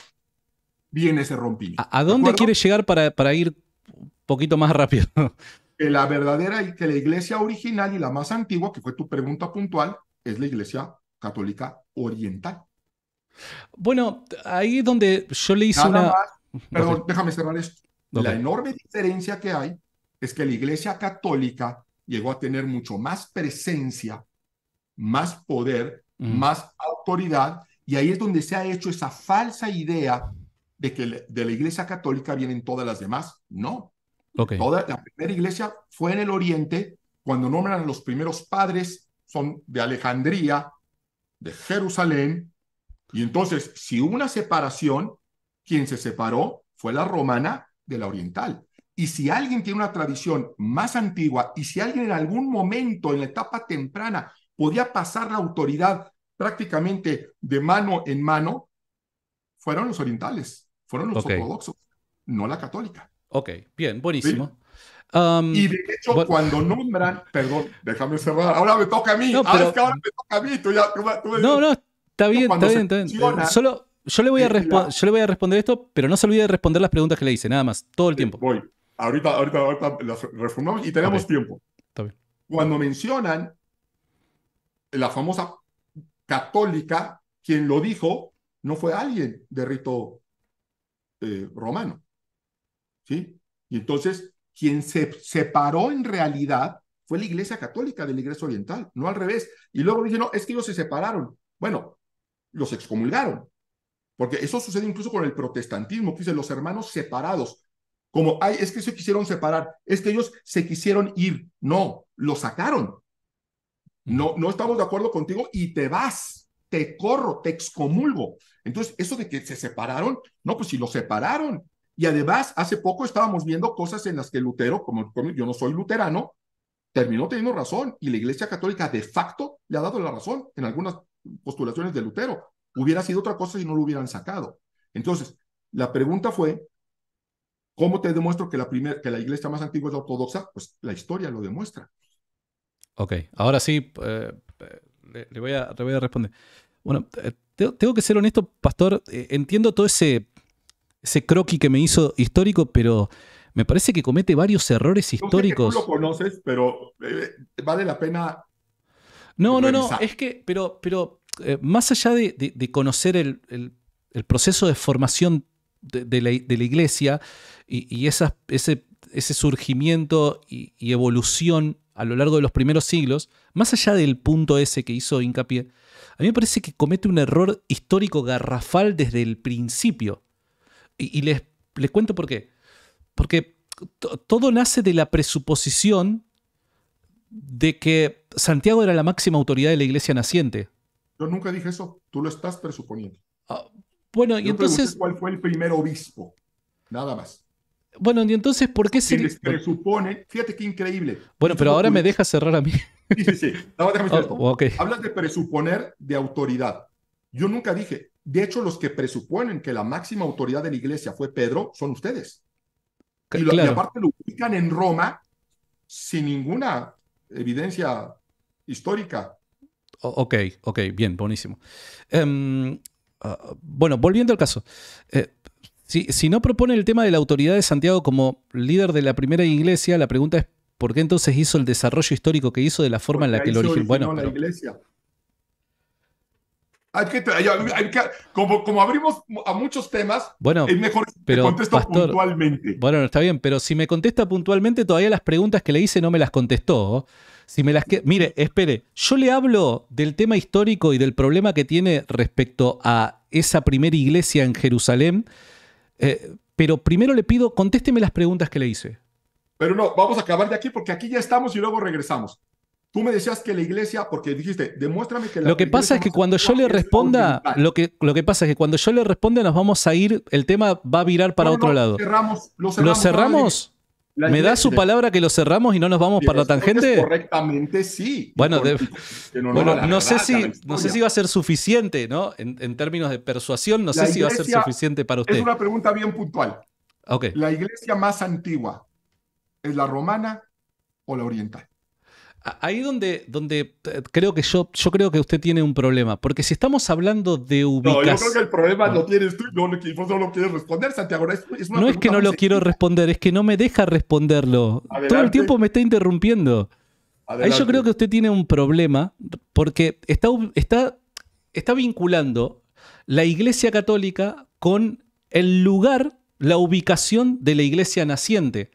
viene ese rompimiento. ¿A, dónde quieres llegar para, para ir un poquito más rápido? que la verdadera y que la iglesia original y la más antigua, que fue tu pregunta puntual, es la iglesia católica oriental. Bueno, ahí es donde yo le hice una... Más, perdón, déjame cerrar esto. La enorme diferencia que hay es que la iglesia católica llegó a tener mucho más presencia, más poder Mm. más autoridad, y ahí es donde se ha hecho esa falsa idea de que de la Iglesia Católica vienen todas las demás. No. la primera iglesia fue en el Oriente, cuando nombran a los primeros padres, son de Alejandría, de Jerusalén, y entonces, si hubo una separación, quien se separó fue la romana de la oriental. Y si alguien tiene una tradición más antigua y si alguien en algún momento, en la etapa temprana, podía pasar la autoridad prácticamente de mano en mano, fueron los orientales, fueron los ortodoxos, no la católica. Ok, bien, buenísimo. Um, y de hecho, cuando nombran, perdón, déjame cerrar, ahora me toca a mí, no, ah, ahora me toca a mí, no, no, está bien, está bien, Solo, yo le, voy a yo le voy a responder esto, pero no se olvide de responder las preguntas que le hice, nada más, todo el tiempo. Voy, ahorita, ahorita, ahorita las reformamos y tenemos tiempo. Está bien. Cuando mencionan la famosa católica, quien lo dijo no fue alguien de rito eh, romano. ¿Sí? Y entonces, quien se separó en realidad fue la Iglesia Católica del la Iglesia Oriental, no al revés. Y luego dije, no, es que ellos se separaron. Bueno, los excomulgaron, porque eso sucede incluso con el protestantismo, que dice los hermanos separados. Como, ay, es que se quisieron separar, es que ellos se quisieron ir. No, los sacaron no, no estamos de acuerdo contigo y te vas, te corro, te excomulgo. Entonces, eso de que se separaron, no, pues si lo separaron. Y además, hace poco estábamos viendo cosas en las que Lutero, como, yo no soy luterano, terminó teniendo razón y la Iglesia Católica de facto le ha dado la razón en algunas postulaciones de Lutero. Hubiera sido otra cosa si no lo hubieran sacado. Entonces, la pregunta fue, ¿cómo te demuestro que la, primera que la iglesia más antigua es ortodoxa? Pues la historia lo demuestra. Ok, ahora sí, eh, eh, le, voy a, a, responder. Bueno, eh, tengo, que ser honesto, Pastor, entiendo todo ese, ese croquis que me hizo histórico, pero me parece que comete varios errores históricos. No tú lo conoces, pero vale la pena... No, no, no, es que, pero, pero más allá de, de, conocer el, el, proceso de formación de, de la, la, iglesia y, y esas, ese ese surgimiento y, evolución a lo largo de los primeros siglos, más allá del punto ese que hizo hincapié, a mí me parece que comete un error histórico garrafal desde el principio. Y, les, les cuento por qué. Porque todo nace de la presuposición de que Santiago era la máxima autoridad de la iglesia naciente. Yo nunca dije eso, tú lo estás presuponiendo. Ah, bueno, y entonces... ¿Cuál fue el primer obispo? Nada más. Bueno, y entonces, ¿por qué se. Les presupone, fíjate qué increíble. Bueno, pero ahora me deja cerrar a mí. Sí, sí, sí. Hablas de presuponer de autoridad. Yo nunca dije. De hecho, los que presuponen que la máxima autoridad de la iglesia fue Pedro son ustedes. Y, aparte lo ubican en Roma sin ninguna evidencia histórica. ok, ok, bien, buenísimo. Em, ah, bueno, volviendo al caso. Eh, si, no propone el tema de la autoridad de Santiago como líder de la primera iglesia, la pregunta es ¿por qué entonces hizo el desarrollo histórico que hizo de la forma en la que lo originó? Bueno, la iglesia. Hay que, como, abrimos a muchos temas, es mejor que pero, contesto puntualmente. Bueno, está bien, pero si me contesta puntualmente, todavía las preguntas que le hice no me las contestó. Si me las mire, espere, yo le hablo del tema histórico y del problema que tiene respecto a esa primera iglesia en Jerusalén eh, pero primero le pido, contésteme las preguntas que le hice. Pero no, vamos a acabar de aquí porque aquí ya estamos y luego regresamos. Tú me decías que la iglesia, porque dijiste, demuéstrame que la Lo que pasa es que cuando yo le responda, lo que, lo que pasa es que cuando yo le responda nos vamos a ir, el tema va a virar para otro lado. Cerramos, ¿Lo cerramos? ¿Me da su palabra que lo cerramos y no nos vamos para la tangente? Correctamente sí. Bueno, no, sé si, no sé si va a ser suficiente, ¿no? En, términos de persuasión, no sé si va a ser suficiente para usted. Es una pregunta bien puntual. Okay. ¿La iglesia más antigua es la romana o la oriental? Ahí donde, donde eh, creo que yo, yo creo que usted tiene un problema, porque si estamos hablando de ubicación... No, yo creo que el problema lo tienes tú no, vos no lo quieres responder, Santiago. Es, no es que no lo quiero responder, es que no me deja responderlo. Todo el tiempo me está interrumpiendo. Ahí yo creo que usted tiene un problema, porque está vinculando la Iglesia Católica con el lugar, la ubicación de la Iglesia naciente.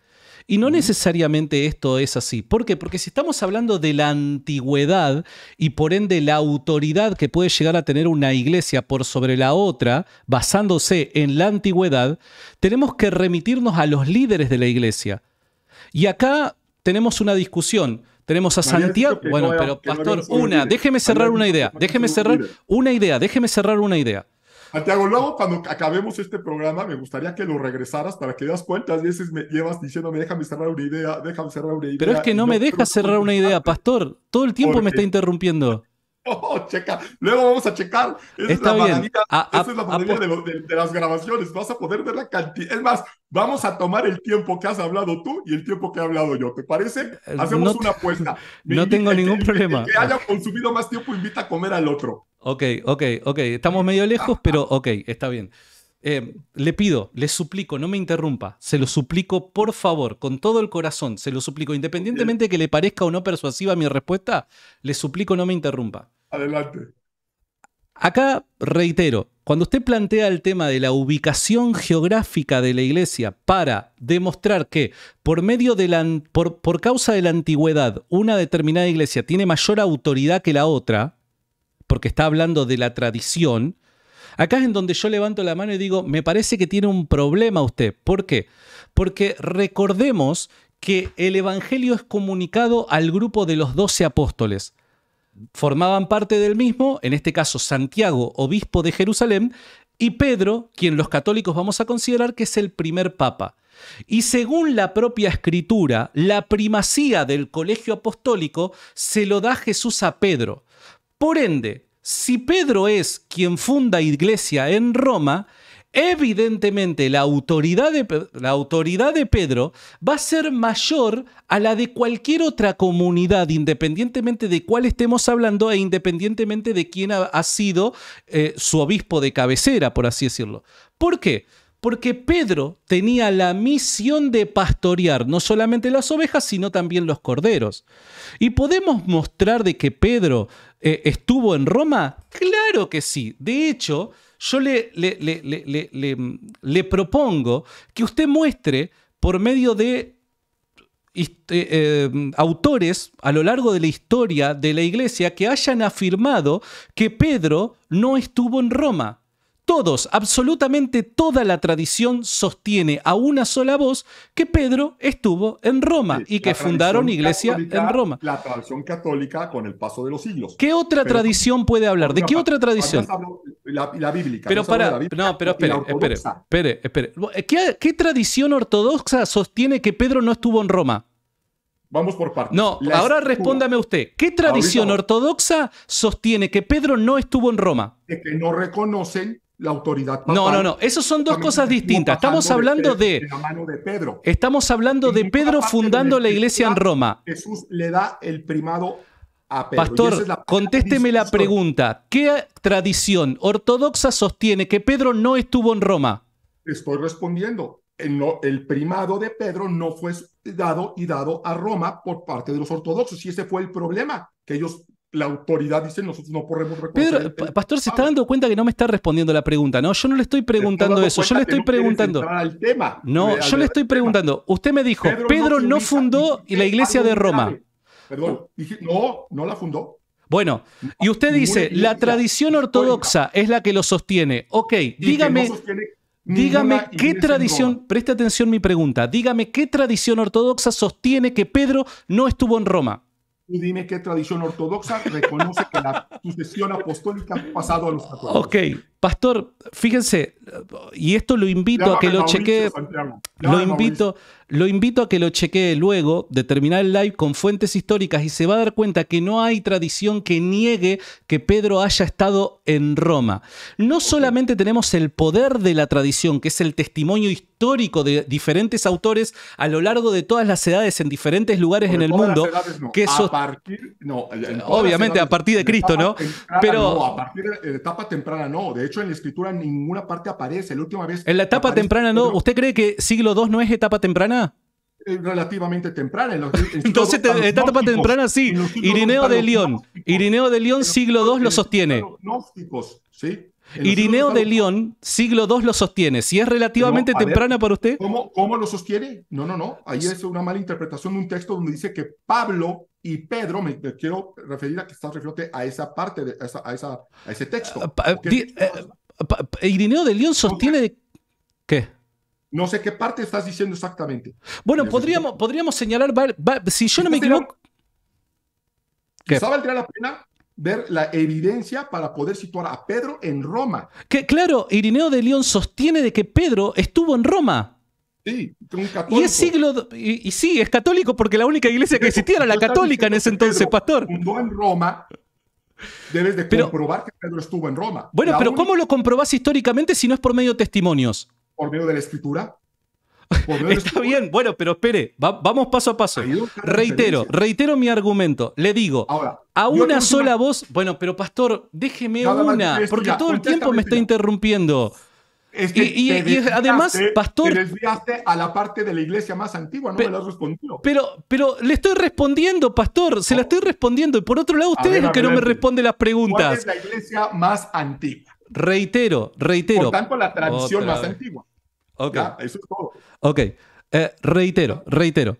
Y no necesariamente esto es así. ¿Por qué? Porque si estamos hablando de la antigüedad y por ende la autoridad que puede llegar a tener una iglesia por sobre la otra, basándose en la antigüedad, tenemos que remitirnos a los líderes de la iglesia. Y acá tenemos una discusión. Tenemos a Santiago. Bueno, pero pastor, una, déjeme cerrar una idea. Déjeme cerrar una idea, déjeme cerrar una idea. Santiago, luego cuando acabemos este programa, me gustaría que lo regresaras para que das cuentas. veces me llevas diciendo, me déjame cerrar una idea, déjame cerrar una idea. Pero es que no, me dejas cerrar una idea, pastor. Todo el tiempo me está interrumpiendo. checa. Luego vamos a checar. Esa Está bien. de, las grabaciones. Vas a poder ver la cantidad. Es más, vamos a tomar el tiempo que has hablado tú y el tiempo que he hablado yo. ¿Te parece? Eh, Hacemos una apuesta. no tengo ningún problema. que haya consumido más tiempo invita a comer al otro. Ok, ok, ok. Estamos medio lejos, pero ok, está bien. Eh, le pido, le suplico, no me interrumpa, se lo suplico por favor, con todo el corazón, se lo suplico, independientemente de que le parezca o no persuasiva mi respuesta, le suplico no me interrumpa. Adelante. Acá reitero, cuando usted plantea el tema de la ubicación geográfica de la iglesia para demostrar que por medio de la, por, por causa de la antigüedad una determinada iglesia tiene mayor autoridad que la otra, porque está hablando de la tradición, acá es en donde yo levanto la mano y digo, me parece que tiene un problema usted. ¿Por qué? Porque recordemos que el Evangelio es comunicado al grupo de los doce apóstoles. Formaban parte del mismo, en este caso Santiago, obispo de Jerusalén, y Pedro, quien los católicos vamos a considerar que es el primer papa. Y según la propia escritura, la primacía del colegio apostólico se lo da Jesús a Pedro. Por ende, si Pedro es quien funda iglesia en Roma, evidentemente la autoridad, de, la autoridad de Pedro va a ser mayor a la de cualquier otra comunidad, independientemente de cuál estemos hablando e independientemente de quién ha, sido eh, su obispo de cabecera, por así decirlo. ¿Por qué? Porque Pedro tenía la misión de pastorear no solamente las ovejas, sino también los corderos. Y podemos mostrar de que Pedro eh, estuvo en Roma? Claro que sí. De hecho, yo le, le, propongo que usted muestre por medio de eh, eh, autores a lo largo de la historia de la iglesia que hayan afirmado que Pedro no estuvo en Roma. Todos, absolutamente toda la tradición sostiene a una sola voz que Pedro estuvo en Roma y que fundaron iglesia en Roma. La tradición católica con el paso de los siglos. ¿Qué otra tradición puede hablar? ¿De qué otra tradición? la, bíblica. Pero para, no, pero espere, espere, espere, ¿Qué, tradición ortodoxa sostiene que Pedro no estuvo en Roma? Vamos por partes. No, ahora respóndame usted. ¿Qué tradición ortodoxa sostiene que Pedro no estuvo en Roma? Es que no reconocen la autoridad No, no, no, Esas son dos cosas distintas. Estamos hablando de, Pedro. Estamos hablando de Pedro fundando la, iglesia en Roma. Jesús le da el primado a Pedro. Pastor, contésteme la pregunta. ¿Qué tradición ortodoxa sostiene que Pedro no estuvo en Roma? Estoy respondiendo. El, el primado de Pedro no fue dado y dado a Roma por parte de los ortodoxos y ese fue el problema, que ellos la autoridad dice nosotros no podemos responder. Pedro, pastor, se está dando cuenta que no me está respondiendo la pregunta, ¿no? Yo no le estoy preguntando eso, yo le estoy preguntando. no, yo le estoy preguntando. Usted me dijo, Pedro, no, fundó la iglesia de Roma. Perdón, dije, no, no la fundó. Bueno, y usted dice, la tradición ortodoxa es la que lo sostiene. Ok, dígame. Dígame qué tradición, preste atención mi pregunta, dígame qué tradición ortodoxa sostiene que Pedro no estuvo en Roma. Y dime qué tradición ortodoxa reconoce que la sucesión apostólica ha pasado a los católicos. Ok, Pastor, fíjense, y esto lo invito a que lo chequee. Lo invito, lo invito a que lo chequee luego de terminar el live con fuentes históricas y se va a dar cuenta que no hay tradición que niegue que Pedro haya estado en Roma. No solamente tenemos el poder de la tradición, que es el testimonio histórico de diferentes autores a lo largo de todas las edades en diferentes lugares en el mundo. obviamente a partir de Cristo, ¿no? Pero a partir de etapa temprana no, hecho, en la escritura ninguna parte aparece. La última vez. En la etapa temprana, ¿no? ¿Usted cree que siglo II no es etapa temprana? Eh, relativamente temprana. Entonces, eh, etapa temprana, sí. Irineo de León. Irineo de León, siglo II lo sostiene. ¿sí? Irineo de León, siglo II lo sostiene. Si es relativamente temprana para usted. ¿cómo, ¿Cómo lo sostiene? No, no, no. Ahí es una mala interpretación de un texto donde dice que Pablo y Pedro, me, quiero referir a que estás refiriéndote a esa parte, de, a, esa, ese texto. Ah, eh, Irineo de León sostiene... de... ¿Qué? No sé qué parte estás diciendo exactamente. Bueno, podríamos, podríamos señalar, si yo no me equivoco... Quizá valdría la pena ver la evidencia para poder situar a Pedro en Roma. Que claro, Irineo de León sostiene de que Pedro estuvo en Roma. Sí, católico. Y es siglo y, sí, es católico porque la única iglesia que existía era la católica en ese entonces, pastor. Estuvo en Roma. Debes de comprobar que Pedro estuvo en Roma. Bueno, pero ¿cómo lo comprobás históricamente si no es por medio de testimonios? Por medio de la escritura. Está bien, bueno, pero espere, vamos paso a paso. Reitero, reitero mi argumento. Le digo, a una sola voz, bueno, pero pastor, déjeme una, porque todo el tiempo me está interrumpiendo. y, además, pastor. a la parte de la iglesia más antigua, no pero, me lo respondió. Pero, le estoy respondiendo, pastor, se la oh. estoy respondiendo. Y por otro lado, usted es el que no me responde las preguntas. ¿Cuál es la iglesia más antigua? Reitero, reitero. Por tanto, la tradición más antigua. Ok. Eh, reitero, reitero.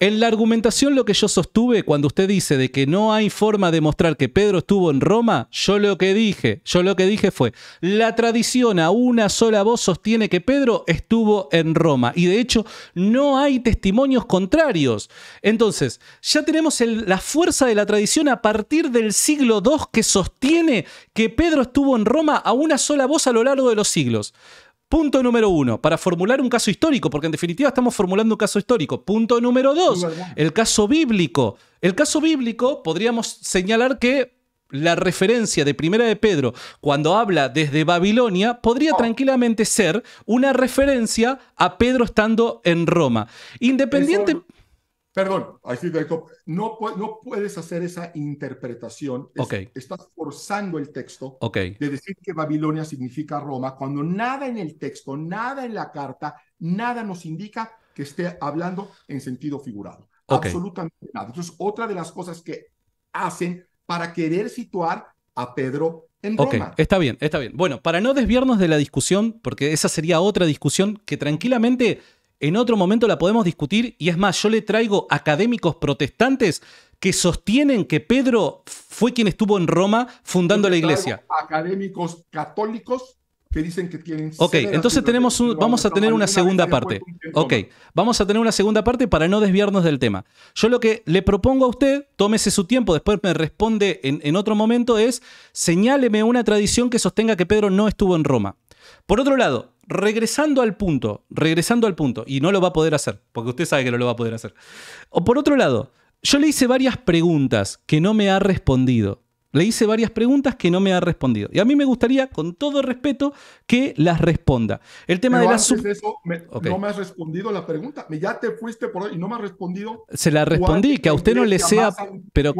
En la argumentación lo que yo sostuve cuando usted dice de que no hay forma de mostrar que Pedro estuvo en Roma, yo lo que dije, yo lo que dije fue, la tradición a una sola voz sostiene que Pedro estuvo en Roma y de hecho no hay testimonios contrarios. Entonces, ya tenemos la fuerza de la tradición a partir del siglo II que sostiene que Pedro estuvo en Roma a una sola voz a lo largo de los siglos. Punto número uno, para formular un caso histórico, porque en definitiva estamos formulando un caso histórico. Punto número dos, el caso bíblico. El caso bíblico podríamos señalar que la referencia de Primera de Pedro cuando habla desde Babilonia podría oh. tranquilamente ser una referencia a Pedro estando en Roma. Independiente, Perdón, no, puedes hacer esa interpretación. estás forzando el texto de decir que Babilonia significa Roma, cuando nada en el texto, nada en la carta, nada nos indica que esté hablando en sentido figurado. Absolutamente nada. Entonces, otra de las cosas que hacen para querer situar a Pedro en ok, Roma. está bien, está bien. Bueno, para no desviarnos de la discusión, porque esa sería otra discusión que tranquilamente en otro momento la podemos discutir y es más, yo le traigo académicos protestantes que sostienen que Pedro fue quien estuvo en Roma fundando la iglesia. Académicos católicos que dicen que tienen... Ok, entonces tenemos un, vamos a tener una segunda parte. Ok, vamos a tener una segunda parte para no desviarnos del tema. Yo lo que le propongo a usted, tómese su tiempo, después me responde en, en otro momento, es señáleme una tradición que sostenga que Pedro no estuvo en Roma. Por otro lado, regresando al punto, regresando al punto, y no lo va a poder hacer, porque usted sabe que no lo va a poder hacer. O por otro lado, yo le hice varias preguntas que no me ha respondido. Le hice varias preguntas que no me ha respondido. Y a mí me gustaría, con todo respeto, que las responda. El tema de la... Eso, No me has respondido la pregunta. Ya te fuiste por hoy y no me has respondido. Se la respondí, que a usted no le sea... Pero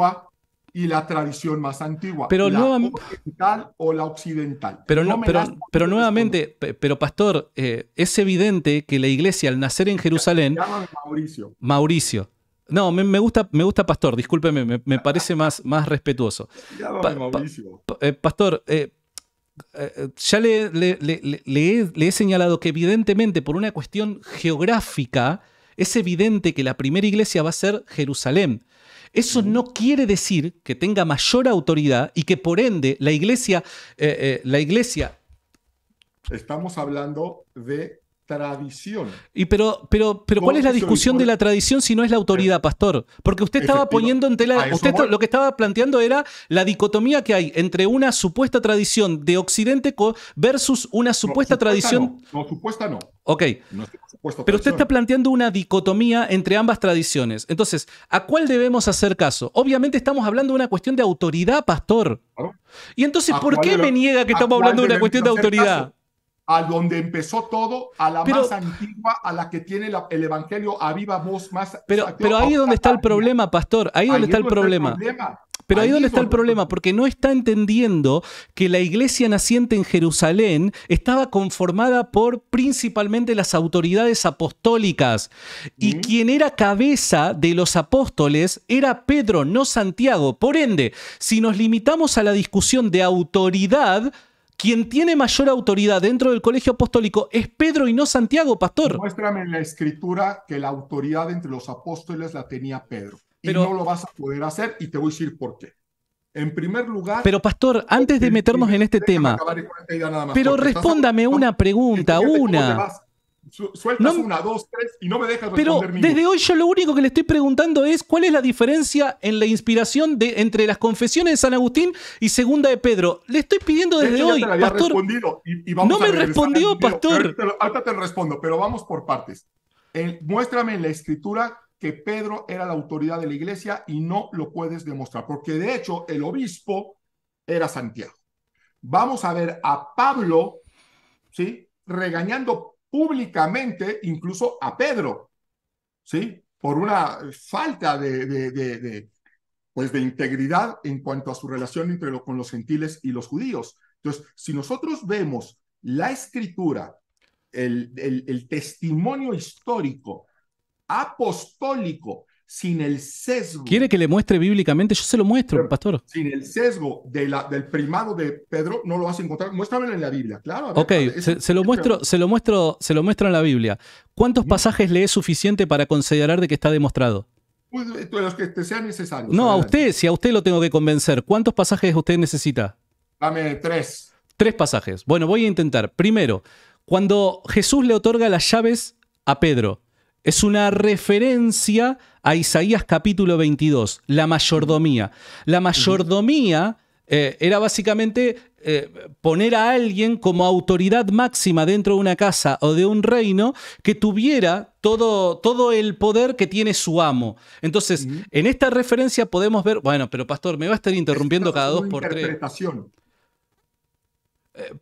y la tradición más antigua, pero la occidental o la occidental. Pero, pero, nuevamente, pero pastor, eh, es evidente que la iglesia al nacer en Jerusalén... Mauricio. Mauricio. No, me, gusta, me gusta pastor, discúlpeme, me, parece más, más respetuoso. Pa, Mauricio. pastor, ya le he señalado que evidentemente por una cuestión geográfica es evidente que la primera iglesia va a ser Jerusalén. Eso no quiere decir que tenga mayor autoridad y que por ende la iglesia, eh, eh, la iglesia... Estamos hablando de tradición. Y pero, pero, pero ¿cuál es la discusión de la tradición si no es la autoridad, pastor? Porque usted estaba poniendo en tela, usted lo que estaba planteando era la dicotomía que hay entre una supuesta tradición de Occidente versus una supuesta tradición. No, supuesta no. Ok. pero usted está planteando una dicotomía entre ambas tradiciones. Entonces, ¿a cuál debemos hacer caso? Obviamente estamos hablando de una cuestión de autoridad, pastor. Y entonces, ¿por qué me niega que estamos hablando de una cuestión de autoridad? a donde empezó todo, a la más antigua, a la que tiene el Evangelio a viva voz más. Pero, pero ahí es donde está el problema, pastor, ahí, es donde está, el, problema. Pero ahí, es donde está el problema, porque no está entendiendo que la iglesia naciente en Jerusalén estaba conformada por principalmente las autoridades apostólicas. Y quien era cabeza de los apóstoles era Pedro, no Santiago. Por ende, si nos limitamos a la discusión de autoridad, quien tiene mayor autoridad dentro del colegio apostólico es Pedro y no Santiago, pastor. Muéstrame en la escritura que la autoridad entre los apóstoles la tenía Pedro. Pero, y no lo vas a poder hacer y te voy a decir por qué. En primer lugar. Pero, pastor, antes de meternos en este tema. Pero respóndame una pregunta, una sueltas una, dos, tres y no me dejas responder Pero desde hoy yo lo único que le estoy preguntando es cuál es la diferencia en la inspiración de, entre las confesiones de San Agustín y segunda de Pedro. Le estoy pidiendo desde hoy, pastor. no me respondió, pastor. ahorita te respondo, pero vamos por partes. Eh, muéstrame en la escritura que Pedro era la autoridad de la iglesia y no lo puedes demostrar, porque de hecho el obispo era Santiago. Vamos a ver a Pablo, ¿sí? Regañando públicamente incluso a Pedro, ¿sí? Por una falta de, de, pues de integridad en cuanto a su relación entre lo, con los gentiles y los judíos. Entonces, si nosotros vemos la escritura, el, el, testimonio histórico, apostólico sin el sesgo. ¿Quiere que le muestre bíblicamente? Yo se lo muestro, pastor. Sin el sesgo del primado de Pedro, no lo vas a encontrar. Muéstramelo en la Biblia, claro. ok, se, lo muestro, se, lo muestro, se lo en la Biblia. ¿Cuántos mm. pasajes le es suficiente para considerar de que está demostrado? Pues, eh, los que te sean necesarios. No, a usted, si a usted lo tengo que convencer, ¿cuántos pasajes usted necesita? Dame tres. Tres pasajes. Bueno, voy a intentar. Primero, cuando Jesús le otorga las llaves a Pedro, es una referencia a Isaías capítulo 22, la mayordomía. La mayordomía eh, era básicamente eh, poner a alguien como autoridad máxima dentro de una casa o de un reino que tuviera todo, todo el poder que tiene su amo. Entonces, en esta referencia podemos ver, bueno, pero pastor, me va a estar interrumpiendo cada dos por tres. Interpretación. Eh,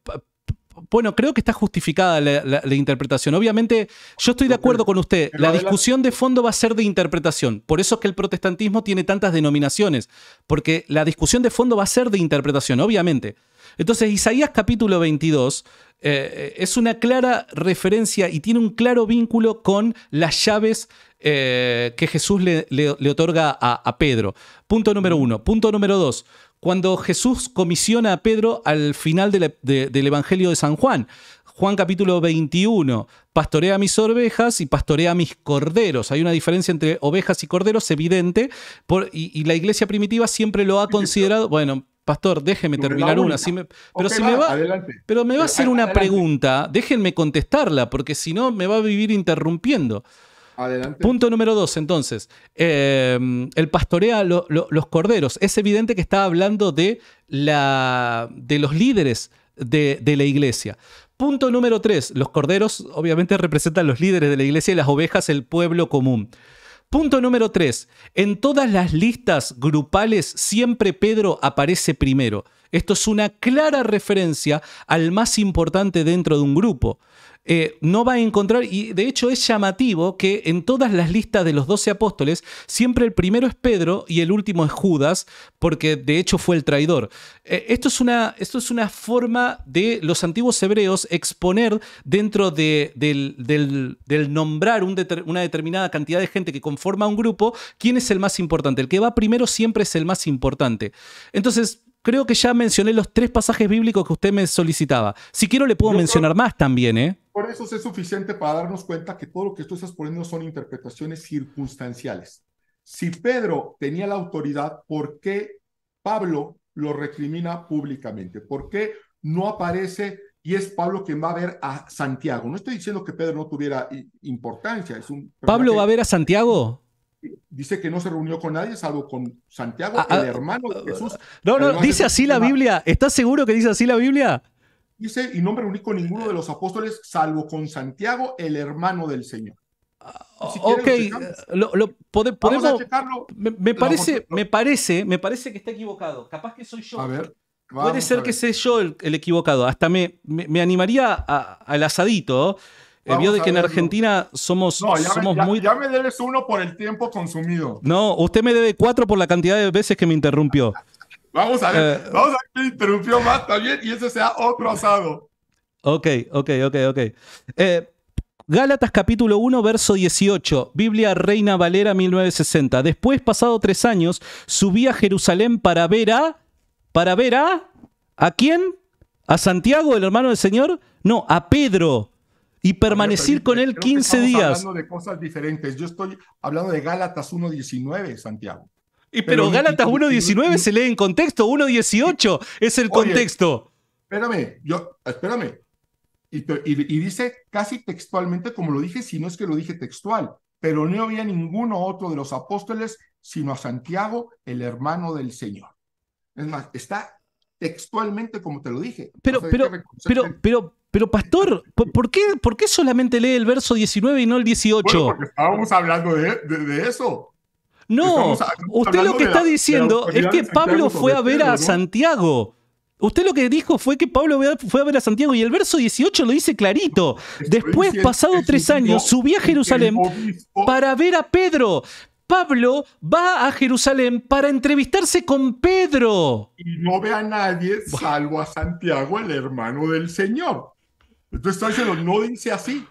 bueno, creo que está justificada la, interpretación. Obviamente, yo estoy de acuerdo con usted. La discusión de fondo va a ser de interpretación. Por eso es que el protestantismo tiene tantas denominaciones, porque la discusión de fondo va a ser de interpretación, obviamente. Entonces, Isaías capítulo 22 eh, es una clara referencia y tiene un claro vínculo con las llaves eh, que Jesús le, otorga a Pedro. Punto número uno. Punto número dos cuando Jesús comisiona a Pedro al final del Evangelio de San Juan. Juan capítulo 21, pastorea mis ovejas y pastorea mis corderos. Hay una diferencia entre ovejas y corderos evidente, y, la iglesia primitiva siempre lo ha considerado, bueno, pastor, déjeme terminar una, pero, si me va, a hacer una pregunta, déjenme contestarla, porque si no me va a vivir interrumpiendo. Punto número dos, entonces. Em, el pastorea los corderos. Es evidente que está hablando de, la, de los líderes de, de, la iglesia. Punto número tres. Los corderos obviamente representan los líderes de la iglesia y las ovejas el pueblo común. Punto número tres. En todas las listas grupales siempre Pedro aparece primero. Esto es una clara referencia al más importante dentro de un grupo. Eh, no va a encontrar, y de hecho es llamativo que en todas las listas de los doce apóstoles, siempre el primero es Pedro y el último es Judas, porque de hecho fue el traidor. Eh, esto, es una, esto es una forma de los antiguos hebreos exponer dentro de, del, nombrar una determinada cantidad de gente que conforma un grupo, quién es el más importante. El que va primero siempre es el más importante. Entonces, creo que ya mencioné los tres pasajes bíblicos que usted me solicitaba. Si quiero, le puedo mencionar más también, ¿eh? Por eso es suficiente para darnos cuenta que todo lo que tú estás poniendo son interpretaciones circunstanciales. Si Pedro tenía la autoridad, ¿por qué Pablo lo recrimina públicamente? ¿Por qué no aparece y es Pablo quien va a ver a Santiago? No estoy diciendo que Pedro no tuviera importancia. ¿Pablo va a ver a Santiago? dice que no se reunió con nadie salvo con Santiago, ah, el ah, hermano de Jesús. No, no, dice así la Biblia. ¿Estás seguro que dice así la Biblia? dice, y no me reuní con ninguno de los apóstoles, salvo con Santiago, el hermano del Señor. Ah, ok, podemos. me, parece, me parece, me parece que está equivocado. Capaz que soy yo. A ver, Puede ser que sea yo el, equivocado. Hasta me, me, animaría al asadito. El eh, vio de que en Argentina somos, somos muy. Ya me debes uno por el tiempo consumido. No, usted me debe cuatro por la cantidad de veces que me interrumpió. Vamos a ver, eh, vamos a ver interrumpió más también y ese sea otro asado. Ok, ok, ok, ok. Eh, Gálatas capítulo 1, verso 18, Biblia Reina Valera 1960. Después, pasado tres años, subí a Jerusalén para ver a... ¿Para ver a... ¿A quién? ¿A Santiago, el hermano del Señor? No, a Pedro. Y permanecer con él 15 días. Estamos hablando de cosas diferentes. Yo estoy hablando de Gálatas 1.19, Santiago pero, Gálatas 1.19 se lee en contexto, 1.18 es el contexto. Espérame, yo, espérame. Y, dice casi textualmente como lo dije, si no es que lo dije textual, pero no había ninguno otro de los apóstoles sino a Santiago, el hermano del Señor. Es más, está textualmente como te lo dije. Pero, pero, pero, pero, pastor, ¿por qué, ¿por qué solamente lee el verso 19 y no el 18? porque estábamos hablando de eso. No, usted lo que está diciendo es que Pablo fue a ver a Santiago. Usted lo que dijo fue que Pablo fue a ver a Santiago y el verso 18 lo dice clarito. Después, pasado tres años, subí a Jerusalén para ver a Pedro. Pablo va a Jerusalén para entrevistarse con Pedro. Y no ve a nadie salvo a Santiago, el hermano del Señor. Entonces, no dice así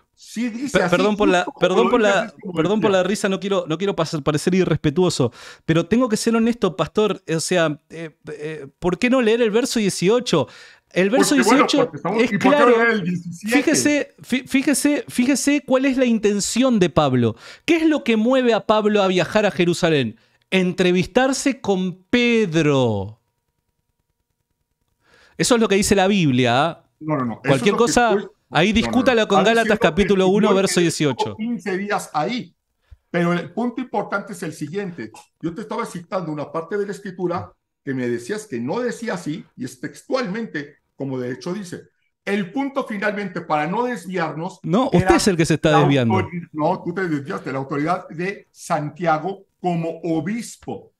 perdón por la, perdón por la, perdón por la risa, no quiero, no quiero parecer irrespetuoso, pero tengo que ser honesto, pastor. Eh, o sea, eh, eh, ¿por qué no leer el verso 18? El verso 18 es claro. Fíjese, fíjese, fíjese cuál es la intención de Pablo. ¿Qué es lo que mueve a Pablo a viajar a Jerusalén? Entrevistarse con Pedro. Eso es lo que dice la Biblia. ¿ah? No, no, no. Cualquier cosa. Ahí discútalo con Gálatas capítulo 1, verso 18. 15 días ahí. Pero el punto importante es el siguiente. Yo te estaba citando una parte de la escritura que me decías que no decía así, y es textualmente, como de hecho dice. El punto finalmente, para no desviarnos. No, usted es el que se está desviando. No, tú te desviaste, la autoridad de Santiago como obispo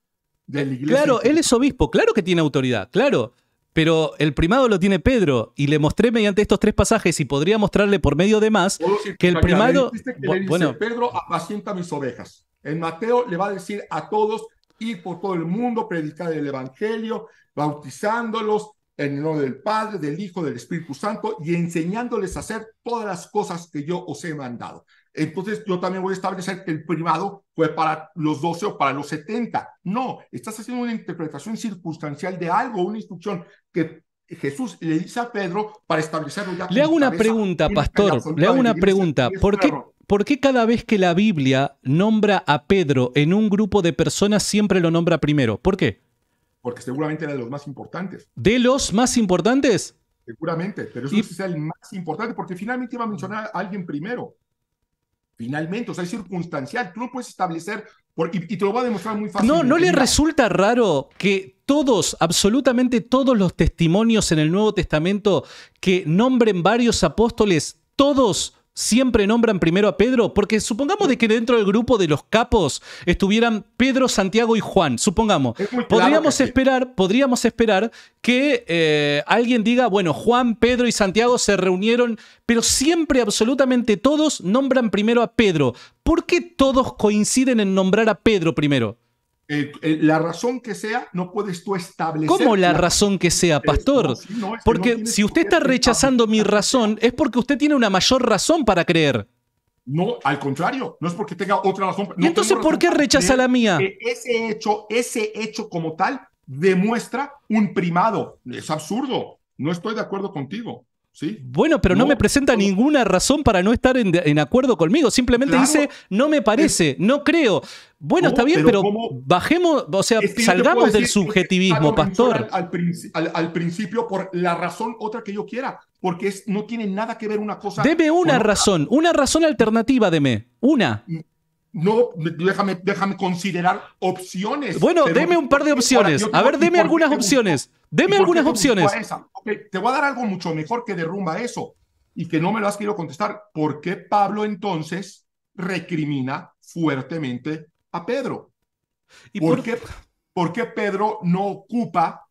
de la iglesia. Claro, él es obispo, claro que tiene autoridad, claro pero el primado lo tiene Pedro y le mostré mediante estos tres pasajes y podría mostrarle por medio de más que el primado... bueno, Pedro apacienta mis ovejas. En Mateo le va a decir a todos ir por todo el mundo, predicar el Evangelio, bautizándolos en el nombre del Padre, del Hijo, del Espíritu Santo y enseñándoles a hacer todas las cosas que yo os he mandado. Entonces yo también voy a establecer que el primado fue para los 12 o para los 70. No, estás haciendo una interpretación circunstancial de algo, una instrucción que Jesús le dice a Pedro para establecerlo ya. Le hago una pregunta, pastor, le hago una pregunta. ¿Por qué, ¿Por qué cada vez que la Biblia nombra a Pedro en un grupo de personas siempre lo nombra primero? ¿Por qué? Porque seguramente era de los más importantes. ¿De los más importantes? Seguramente, pero eso es el más importante porque finalmente iba a mencionar a alguien primero. Finalmente, o sea, es circunstancial. Tú no puedes establecer y te lo va a demostrar muy fácil. No, ¿no le resulta raro que todos, absolutamente todos los testimonios en el Nuevo Testamento que nombren varios apóstoles, todos siempre nombran primero a Pedro? Porque supongamos de que dentro del grupo de los capos estuvieran Pedro, Santiago y Juan, supongamos. podríamos esperar, podríamos esperar que eh, alguien diga, bueno, Juan, Pedro y Santiago se reunieron, pero siempre, absolutamente todos, nombran primero a Pedro. ¿Por qué todos coinciden en nombrar a Pedro primero? Eh, eh, la razón que sea, no puedes tú establecer. ¿Cómo la, razón que sea, eh, pastor? porque si usted está rechazando mi razón, es porque usted tiene una mayor razón para creer. No, al contrario, no es porque tenga otra razón. ¿Y entonces por qué rechaza la mía? Ese hecho, ese hecho como tal demuestra un primado. Es absurdo. No estoy de acuerdo contigo. Bueno, pero no, me presenta ninguna razón para no estar en, acuerdo conmigo. Simplemente dice, no me parece, no creo. Bueno, está bien, pero, bajemos, o sea, salgamos del subjetivismo, ah, pastor. Al, principio, por la razón otra que yo quiera, porque es, no tiene nada que ver una cosa. Deme una razón, una razón alternativa, deme. Una. Mm, no, déjame, déjame considerar opciones. Bueno, deme un par de opciones. a ver, deme algunas opciones. deme algunas opciones. te voy a dar algo mucho mejor que derrumba eso y que no me lo has querido contestar. ¿Por qué Pablo entonces recrimina fuertemente a Pedro? ¿Y ¿Por, Qué, por qué Pedro no ocupa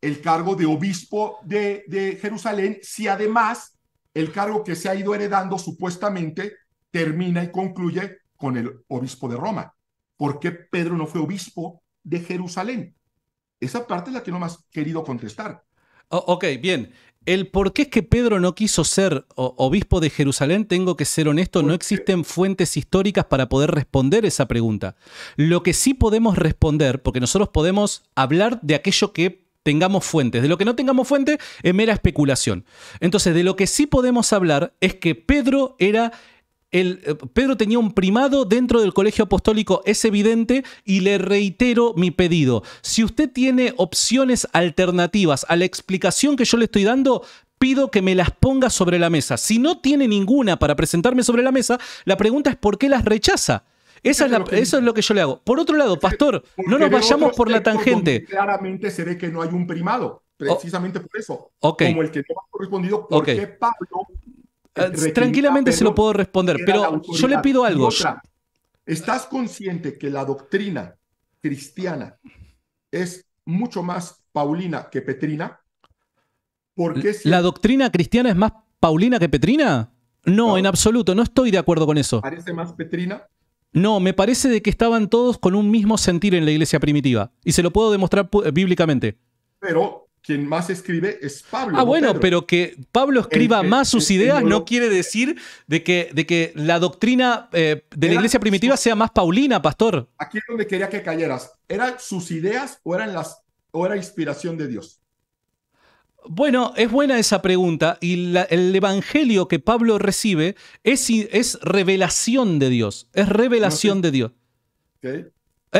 el cargo de obispo de, de Jerusalén si además el cargo que se ha ido heredando supuestamente termina y concluye con el obispo de Roma. ¿Por qué Pedro no fue obispo de Jerusalén? Esa parte es la que no más querido contestar. Oh, ok, bien. El por qué es que Pedro no quiso ser obispo de Jerusalén, tengo que ser honesto, no existen fuentes históricas para poder responder esa pregunta. Lo que sí podemos responder, porque nosotros podemos hablar de aquello que tengamos fuentes, de lo que no tengamos fuente es mera especulación. Entonces, de lo que sí podemos hablar es que Pedro era eh, Pedro tenía un primado dentro del colegio apostólico, es evidente, y le reitero mi pedido. Si usted tiene opciones alternativas a la explicación que yo le estoy dando, pido que me las ponga sobre la mesa. Si no tiene ninguna para presentarme sobre la mesa, la pregunta es por qué las rechaza. es eso es lo que yo le hago. Por otro lado, pastor, no nos vayamos por la tangente. Claramente se que no hay un primado, precisamente por eso. Como el que no ha correspondido, ¿por qué Pablo Ah, tranquilamente se lo puedo responder, pero yo le pido algo. ¿Estás consciente que la doctrina cristiana es mucho más paulina que petrina? Porque ¿La doctrina cristiana es más paulina que petrina? No, no, en absoluto, no estoy de acuerdo con eso. ¿Parece más petrina? No, me parece de que estaban todos con un mismo sentir en la iglesia primitiva. Y se lo puedo demostrar bíblicamente. Pero quien más escribe es Pablo. Ah, bueno, pero que Pablo escriba más sus ideas no quiere decir de que, de que la doctrina eh, de la iglesia primitiva sea más paulina, pastor. Aquí es donde quería que cayeras. ¿Eran sus ideas o, eran las, o era inspiración de Dios? Bueno, es buena esa pregunta y el evangelio que Pablo recibe es, es revelación de Dios, es ah, revelación de Dios. Okay.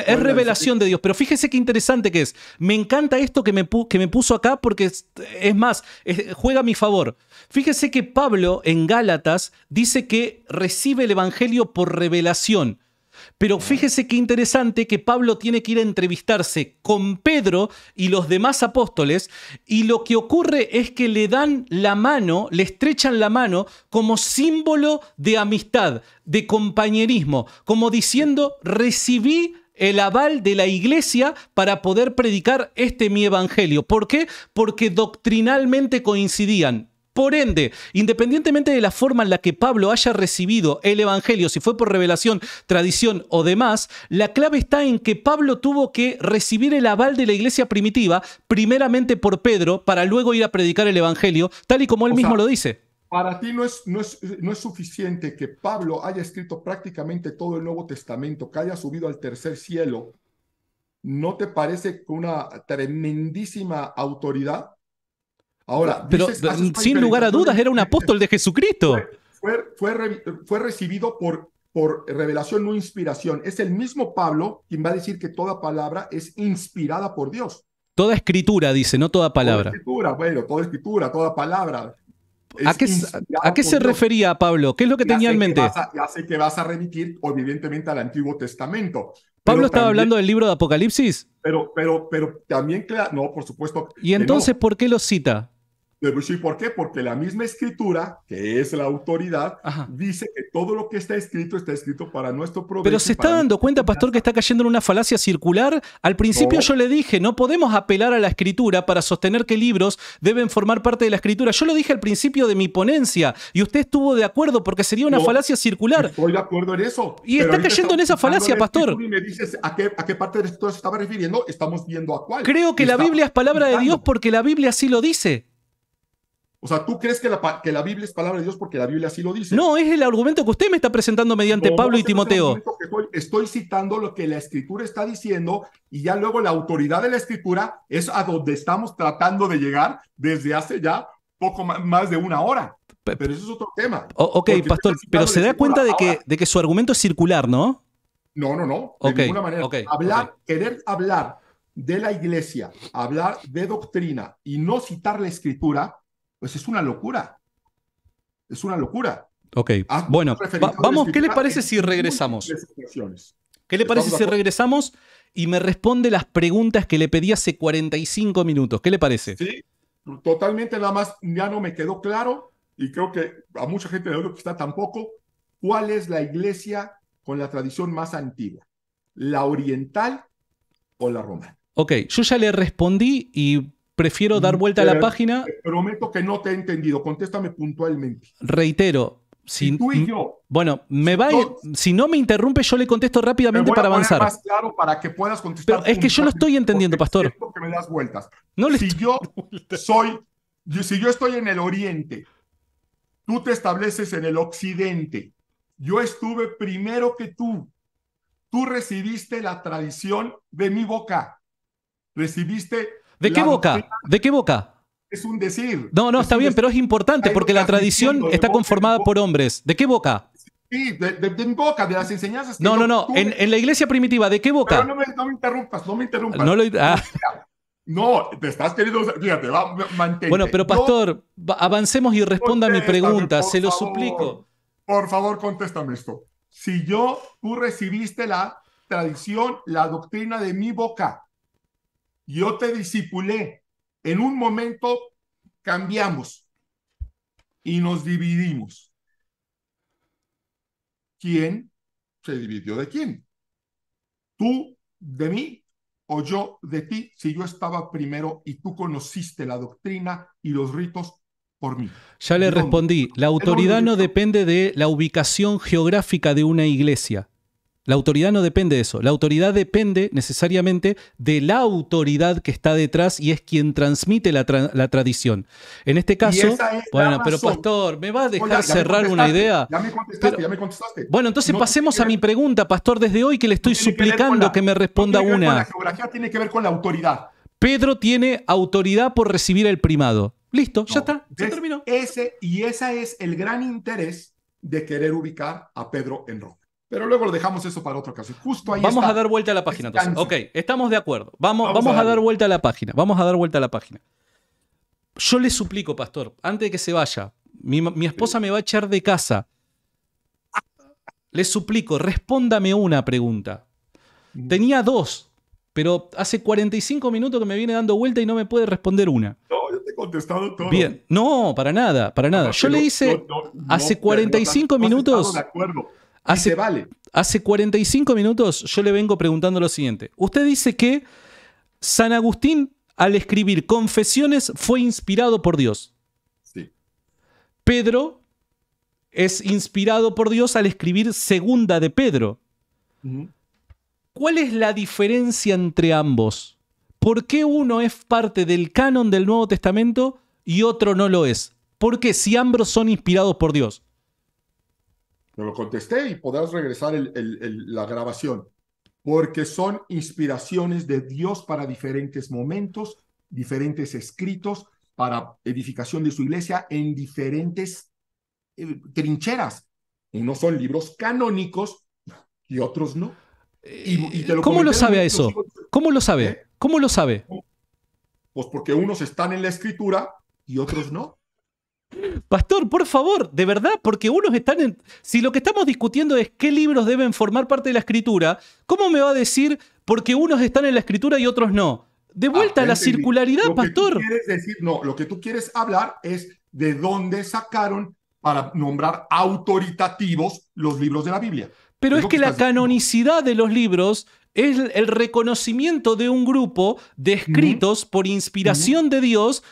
Es revelación de Dios, pero fíjese qué interesante que es. Me encanta esto que me, que me puso acá porque es, más, juega a mi favor. Fíjese que Pablo en Gálatas dice que recibe el Evangelio por revelación. Pero fíjese qué interesante que Pablo tiene que ir a entrevistarse con Pedro y los demás apóstoles y lo que ocurre es que le dan la mano, le estrechan la mano como símbolo de amistad, de compañerismo, como diciendo, recibí el aval de la iglesia para poder predicar este mi evangelio. ¿Por qué? Porque doctrinalmente coincidían. Por ende, independientemente de la forma en la que Pablo haya recibido el Evangelio, si fue por revelación, tradición o demás, la clave está en que Pablo tuvo que recibir el aval de la iglesia primitiva, primeramente por Pedro, para luego ir a predicar el Evangelio, tal y como él mismo lo dice. Para ti no es, no, es, suficiente que Pablo haya escrito prácticamente todo el Nuevo Testamento, que haya subido al tercer cielo. ¿No te parece una tremendísima autoridad? Ahora, pero, mm, sin lugar a dudas era un apóstol de Jesucristo. Fue, fue, recibido por, por revelación, no inspiración. Es el mismo Pablo quien va a decir que toda palabra es inspirada por Dios. Toda escritura, dice, no toda palabra. escritura, bueno, toda escritura, toda palabra. ¿A qué, se refería Pablo? ¿Qué es lo que tenía en mente? Hace ya que vas a remitir, evidentemente, al Antiguo Testamento. ¿Pablo estaba hablando del libro de Apocalipsis? Pero, pero, pero también, no, por supuesto. ¿Y entonces por qué lo cita? ¿Y por qué? Porque la misma escritura, que es la autoridad, dice que todo lo que está escrito está escrito para nuestro provecho. Pero se está dando cuenta, pastor, que está cayendo en una falacia circular. Al principio yo le dije, no podemos apelar a la escritura para sostener que libros deben formar parte de la escritura. Yo lo dije al principio de mi ponencia y usted estuvo de acuerdo porque sería una falacia circular. Estoy de acuerdo en eso. Y está cayendo en esa falacia, pastor. Y me dices a qué, a qué parte de esto se estaba refiriendo, estamos viendo a cuál. Creo que la Biblia es palabra de Dios porque la Biblia así lo dice. O sea, ¿tú crees que la, que la Biblia es palabra de Dios porque la Biblia así lo dice? No, es el argumento que usted me está presentando mediante Pablo y Timoteo. Estoy, citando lo que la escritura está diciendo y ya luego la autoridad de la escritura es a donde estamos tratando de llegar desde hace ya poco más de una hora. Pero eso es otro tema. ok, pastor, pero se da cuenta de que, de que su argumento es circular, ¿no? No, no, no. de ninguna manera. hablar, querer hablar de la iglesia, hablar de doctrina y no citar la escritura pues es una locura. Es una locura. Ok, ah, bueno, vamos, ¿qué le parece si regresamos? ¿Qué le parece si regresamos y me responde las preguntas que le pedí hace 45 minutos? ¿Qué le parece? Sí, totalmente, nada más ya no me quedó claro y creo que a mucha gente de que está tampoco, ¿cuál es la iglesia con la tradición más antigua? ¿La oriental o la romana? Ok, yo ya le respondí y Prefiero dar mm, vuelta a la eh, página. prometo que no te he entendido. Contéstame puntualmente. Reitero. Si, Bueno, me va. si no me interrumpe, yo le contesto rápidamente para avanzar. para que puedas contestar. Pero es que yo no estoy entendiendo, pastor. das vueltas. No yo si yo estoy en el oriente, tú te estableces en el occidente. Yo estuve primero que tú. Tú recibiste la tradición de mi boca. Recibiste ¿De qué boca? ¿De qué boca? Es un decir. No, no, está bien, pero es importante porque la tradición está conformada por hombres. ¿De qué boca? Sí, de, de, boca, de las enseñanzas. No, no, no, en, la iglesia primitiva, ¿de qué boca? no, me, no me interrumpas, no me interrumpas. No, ah. te estás queriendo. Fíjate, va, Bueno, pero pastor, avancemos y responda a mi pregunta, se lo suplico. Por favor, contéstame esto. Si yo, tú recibiste la tradición, la doctrina de mi boca, yo te disipulé. En un momento cambiamos y nos dividimos. ¿Quién se dividió de quién? ¿Tú de mí o yo de ti si yo estaba primero y tú conociste la doctrina y los ritos por mí. Ya le respondí, la autoridad no depende de la ubicación geográfica de una iglesia. La autoridad no depende de eso. La autoridad depende necesariamente de la autoridad que está detrás y es quien transmite la, tradición. En este caso, bueno, pero pastor, ¿me va a dejar cerrar una idea? Ya me contestaste, ya me contestaste. Bueno, entonces pasemos a mi pregunta, pastor, desde hoy que le estoy suplicando que, me responda una. la geografía tiene que ver con la autoridad. Pedro tiene autoridad por recibir el primado. Listo, ya está, terminó. Ese, y ese es el gran interés de querer ubicar a Pedro en Roma. Pero luego lo dejamos eso para otro caso. Justo ahí Vamos a dar vuelta a la página. Entonces. Ok, estamos de acuerdo. Vamos, vamos, a, dar vuelta a la página. Vamos a dar vuelta a la página. Yo le suplico, pastor, antes de que se vaya, mi, esposa me va a echar de casa. Le suplico, respóndame una pregunta. Tenía dos, pero hace 45 minutos que me viene dando vuelta y no me puede responder una. No, yo te he contestado todo. Bien, no, para nada, para nada. yo le hice hace 45 minutos. Hace, 45 minutos yo le vengo preguntando lo siguiente. Usted dice que San Agustín, al escribir confesiones, fue inspirado por Dios. Sí. Pedro es inspirado por Dios al escribir segunda de Pedro. ¿Cuál es la diferencia entre ambos? ¿Por qué uno es parte del canon del Nuevo Testamento y otro no lo es? ¿Por qué si ambos son inspirados por Dios. No lo contesté y podrás regresar el, la grabación, porque son inspiraciones de Dios para diferentes momentos, diferentes escritos, para edificación de su iglesia en diferentes eh, trincheras trincheras. Unos son libros canónicos y otros no. ¿Cómo lo sabe eso? ¿Eh? ¿Cómo lo sabe? ¿Cómo lo sabe? Pues porque unos están en la escritura y otros no. Pastor, por favor, de verdad, porque unos están en... Si lo que estamos discutiendo es qué libros deben formar parte de la escritura, ¿cómo me va a decir porque unos están en la escritura y otros no? De ah, vuelta a la circularidad, lo pastor. Que tú decir, no, lo que tú quieres hablar es de dónde sacaron para nombrar autoritativos los libros de la Biblia. Pero es, que, la canonicidad de los libros es el reconocimiento de un grupo de escritos por inspiración de Dios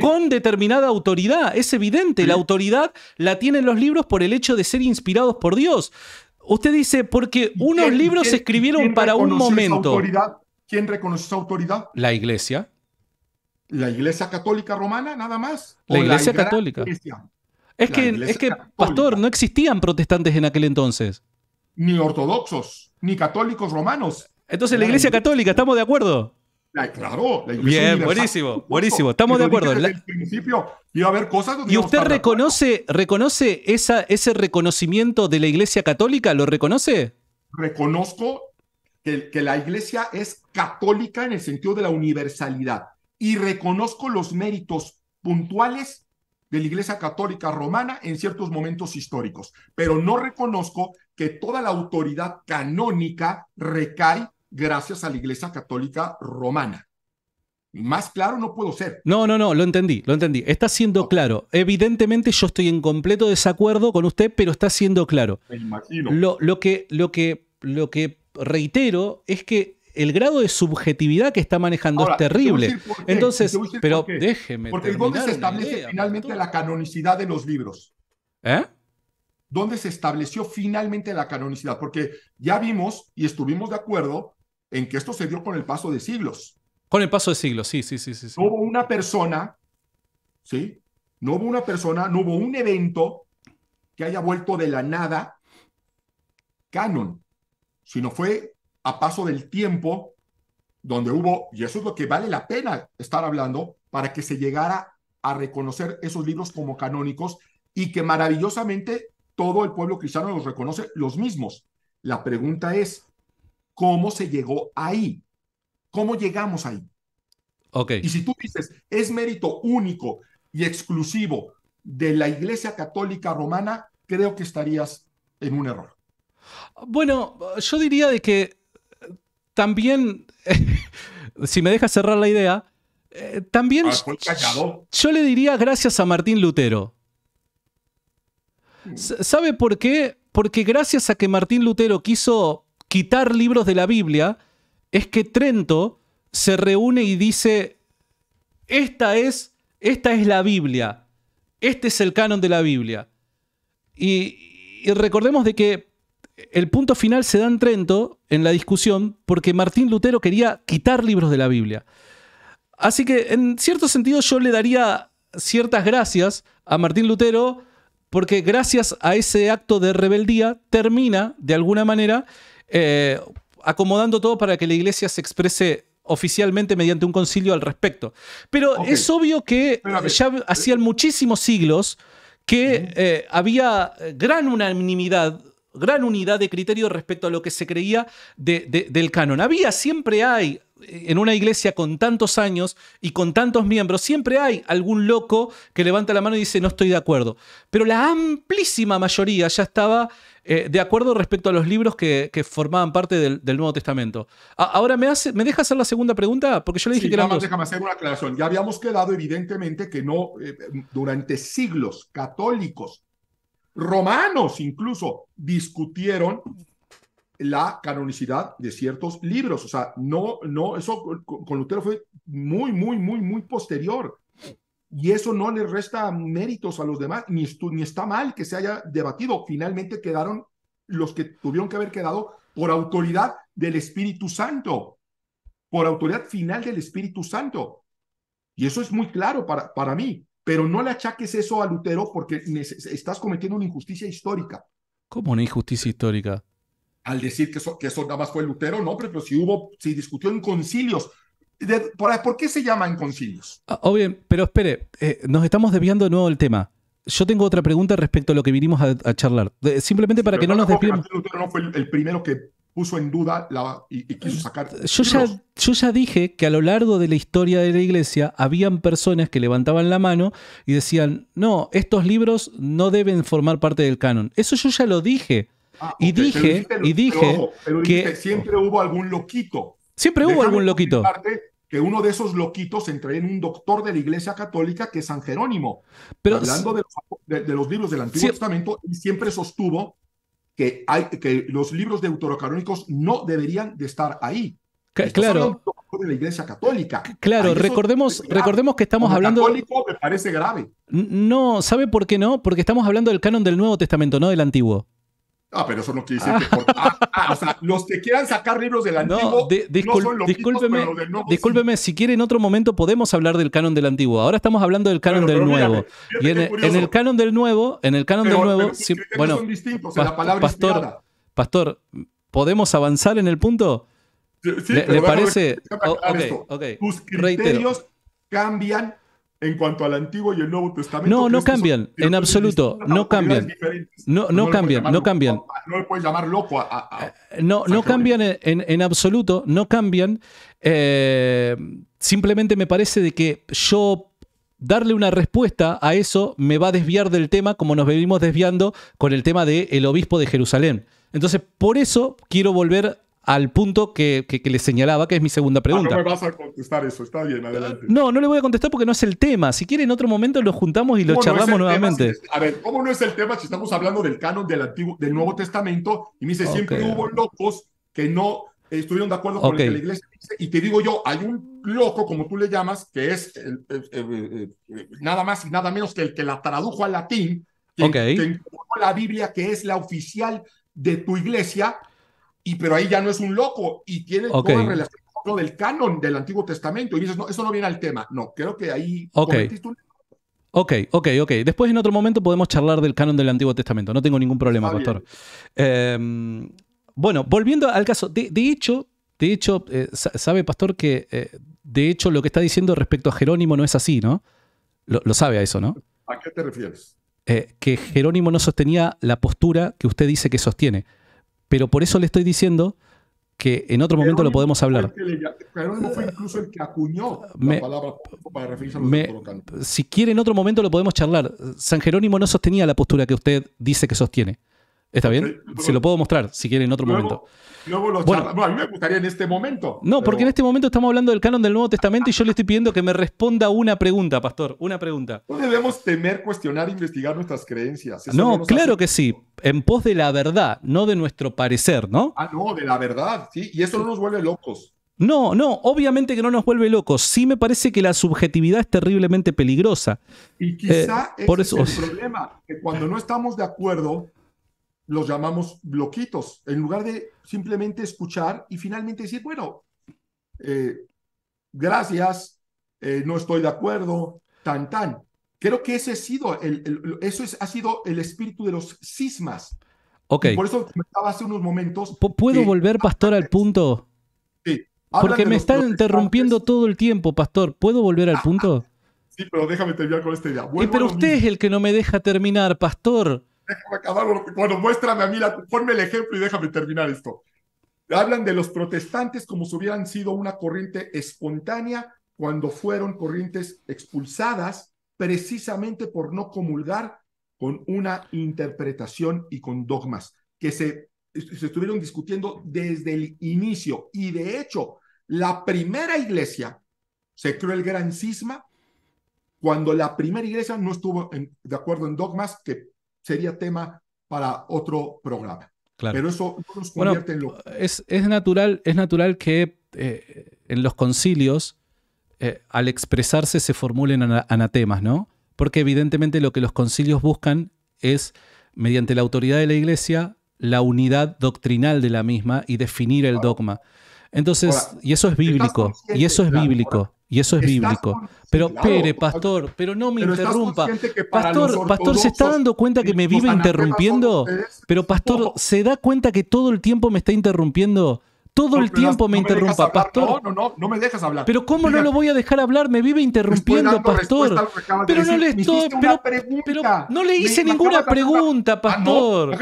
con determinada autoridad. Es evidente, la autoridad la tienen los libros por el hecho de ser inspirados por Dios. Usted dice, porque unos libros se escribieron para un momento. Autoridad? ¿Quién reconoce esa autoridad? La iglesia. La iglesia católica romana, nada más. La iglesia católica. Es, que, es que, pastor, no existían protestantes en aquel entonces. Ni ortodoxos, ni católicos romanos. Entonces la, iglesia católica, ¿estamos de acuerdo? claro, Bien, buenísimo, buenísimo. Estamos de acuerdo. principio iba a haber cosas ¿Y usted reconoce, reconoce esa, ese reconocimiento de la Iglesia Católica? ¿Lo reconoce? Reconozco que, que la Iglesia es católica en el sentido de la universalidad y reconozco los méritos puntuales de la Iglesia Católica Romana en ciertos momentos históricos, pero no reconozco que toda la autoridad canónica recae gracias a la Iglesia Católica Romana. Más claro no puedo ser. No, no, no, lo entendí, lo entendí. Está siendo claro. Evidentemente yo estoy en completo desacuerdo con usted, pero está siendo claro. Me imagino. Lo, que, lo, que, lo que reitero es que el grado de subjetividad que está manejando es terrible. Entonces, pero déjeme. Porque ¿dónde se establece finalmente la canonicidad de los libros? ¿Eh? ¿Dónde se estableció finalmente la canonicidad? Porque ya vimos y estuvimos de acuerdo en que esto se dio con el paso de siglos. Con el paso de siglos, sí, sí, sí, sí. No hubo una persona, ¿sí? No hubo una persona, no hubo un evento que haya vuelto de la nada canon, sino fue a paso del tiempo donde hubo, y eso es lo que vale la pena estar hablando, para que se llegara a reconocer esos libros como canónicos y que maravillosamente todo el pueblo cristiano los reconoce los mismos. La pregunta es, cómo se llegó ahí, cómo llegamos ahí. Okay. Y si tú dices, es mérito único y exclusivo de la Iglesia Católica Romana, creo que estarías en un error. Bueno, yo diría de que eh, también, si me dejas cerrar la idea, eh, también ah, yo le diría gracias a Martín Lutero. Mm. ¿Sabe por qué? Porque gracias a que Martín Lutero quiso quitar libros de la Biblia es que Trento se reúne y dice, esta es, esta es la Biblia, este es el canon de la Biblia. Y, recordemos de que el punto final se da en Trento, en la discusión, porque Martín Lutero quería quitar libros de la Biblia. Así que en cierto sentido yo le daría ciertas gracias a Martín Lutero porque gracias a ese acto de rebeldía termina de alguna manera eh, acomodando todo para que la iglesia se exprese oficialmente mediante un concilio al respecto. Pero es obvio que ya hacían muchísimos siglos que eh, había gran unanimidad gran unidad de criterio respecto a lo que se creía del canon. Había, siempre hay, en una iglesia con tantos años y con tantos miembros, siempre hay algún loco que levanta la mano y dice no estoy de acuerdo. Pero la amplísima mayoría ya estaba eh, de acuerdo respecto a los libros que, formaban parte del, Nuevo Testamento. ahora, ¿me, hace, ¿me deja hacer la segunda pregunta? Porque yo le dije sí, no, No, Déjame hacer una aclaración. Ya habíamos quedado, evidentemente, que no, eh, durante siglos, católicos, romanos incluso, discutieron la canonicidad de ciertos libros. O sea, no, no, eso con Lutero fue muy, muy, muy, muy posterior y eso no le resta méritos a los demás, ni, ni está mal que se haya debatido. Finalmente quedaron los que tuvieron que haber quedado por autoridad del Espíritu Santo, por autoridad final del Espíritu Santo. Y eso es muy claro para, para mí, pero no le achaques eso a Lutero porque estás cometiendo una injusticia histórica. ¿Cómo una injusticia histórica? Al decir que eso, que eso nada más fue Lutero, no, pero, pero si hubo, si discutió en concilios por, qué se llaman concilios? Ah, o bien, pero espere, eh, nos estamos desviando de nuevo del tema. Yo tengo otra pregunta respecto a lo que vinimos a, charlar. simplemente para que no nos desviemos. no fue el, primero que puso en duda y, quiso eh, sacar. Yo ya, yo dije que a lo largo de la historia de la iglesia habían personas que levantaban la mano y decían: No, estos libros no deben formar parte del canon. Eso yo ya lo dije. Ah, y, dije, y dije, que siempre hubo algún loquito Siempre hubo algún loquito que uno de esos loquitos entre en un doctor de la Iglesia Católica que es San Jerónimo. Pero Hablando de los, libros del Antiguo Testamento, y siempre sostuvo que, hay, que los libros deuterocanónicos no deberían de estar ahí. claro. De la Iglesia Católica. Claro, recordemos, recordemos que estamos hablando. parece grave. No, ¿sabe por qué no? Porque estamos hablando del canon del Nuevo Testamento, no del Antiguo. Ah, pero eso no quiere decir ah. que ah, ah, o sea, los que quieran sacar libros del antiguo no, discúlpeme, si quiere en otro momento podemos hablar del canon del antiguo. Ahora estamos hablando del canon del nuevo. en, el canon del nuevo, en el canon del nuevo, bueno, son distintos, la palabra pastor, pastor, podemos avanzar en el punto. ¿Le, parece? Oh, okay, okay. criterios cambian en cuanto al Antiguo y el Nuevo Testamento. No, no cambian, en absoluto, no cambian. No, no, cambian, no cambian. no le puedes llamar loco a... no, no cambian en, absoluto, no cambian. simplemente me parece de que yo darle una respuesta a eso me va a desviar del tema como nos venimos desviando con el tema del obispo de Jerusalén. Entonces, por eso quiero volver al punto que, que, que, señalaba, que es mi segunda ah, pregunta. no me vas a contestar eso, está bien, adelante. No, no le voy a contestar porque no es el tema. Si quiere, en otro momento lo juntamos y lo charlamos nuevamente. a ver, ¿cómo no es el tema si estamos hablando del canon del, del Nuevo Testamento? Y me dice, siempre hubo locos que no estuvieron de acuerdo con lo que la iglesia dice. Y te digo yo, hay un loco, como tú le llamas, que es nada más y nada menos que el que la tradujo al latín, que, okay. la Biblia, que es la oficial de tu iglesia y pero ahí ya no es un loco y tiene relación con del canon del Antiguo Testamento. Y dices, no, eso no viene al tema. No, creo que ahí okay. Ok, ok, ok. Después en otro momento podemos charlar del canon del Antiguo Testamento. No tengo ningún problema, pastor. Em, bueno, volviendo al caso. De, hecho, de hecho, eh, sabe pastor que eh, de hecho lo que está diciendo respecto a Jerónimo no es así, ¿no? Lo, lo sabe a eso, ¿no? ¿A qué te refieres? Eh, que Jerónimo no sostenía la postura que usted dice que sostiene. Pero por eso le estoy diciendo que en otro momento lo podemos hablar. Jerónimo fue incluso el que acuñó la palabra para referirse a los me, Si quiere, en otro momento lo podemos charlar. San Jerónimo no sostenía la postura que usted dice que sostiene. ¿Está bien? Se lo puedo mostrar si quiere en otro momento. bueno, a mí me gustaría en este momento. No, porque en este momento estamos hablando del canon del Nuevo Testamento y yo le estoy pidiendo que me responda una pregunta, pastor. Una pregunta. No debemos temer, cuestionar, e investigar nuestras creencias. no, claro que sí. En pos de la verdad, no de nuestro parecer, ¿no? Ah, no, de la verdad, sí. Y eso no nos vuelve locos. No, no, obviamente que no nos vuelve locos. Sí me parece que la subjetividad es terriblemente peligrosa. Y quizá eh, por eso... es el problema, que cuando no estamos de acuerdo, los llamamos bloquitos, en lugar de simplemente escuchar y finalmente decir, bueno, eh, gracias, eh, no estoy de acuerdo, tan, tan. Creo que ese ha sido el, eso es, ha sido el espíritu de los cismas. Okay. por eso estaba hace unos momentos. ¿Puedo volver, pastor, al punto? Sí. Porque me están interrumpiendo todo el tiempo, pastor. ¿Puedo volver al ah, punto? sí, pero déjame terminar con esta idea. pero usted es el que no me deja terminar, pastor déjame acabar. Bueno, muéstrame a mí, ponme el ejemplo y déjame terminar esto. Hablan de los protestantes como si hubieran sido una corriente espontánea cuando fueron corrientes expulsadas precisamente por no comulgar con una interpretación y con dogmas que se, se estuvieron discutiendo desde el inicio. Y de hecho, la primera iglesia se creó el gran cisma cuando la primera iglesia no estuvo de acuerdo en dogmas que sería tema para otro programa. Pero eso convierte en Es, natural, es natural que eh, en los concilios, eh, al expresarse, se formulen anatemas, ¿no? Porque evidentemente lo que los concilios buscan es, mediante la autoridad de la Iglesia, la unidad doctrinal de la misma y definir el dogma. Entonces, y eso es bíblico, y eso es bíblico. Y eso es bíblico. Pero, pere, pastor, pero no me interrumpa. Pastor, pastor, ¿se está dando cuenta que me vive interrumpiendo? Pero, pastor, ¿se da cuenta que todo el tiempo me está interrumpiendo? Todo el tiempo me, interrumpa, pastor. No, no, no, no me dejas hablar. Pero ¿cómo no lo voy a dejar hablar? Me vive interrumpiendo, pastor. Pero no le estoy, pero, ah, no le hice ninguna pregunta, pastor.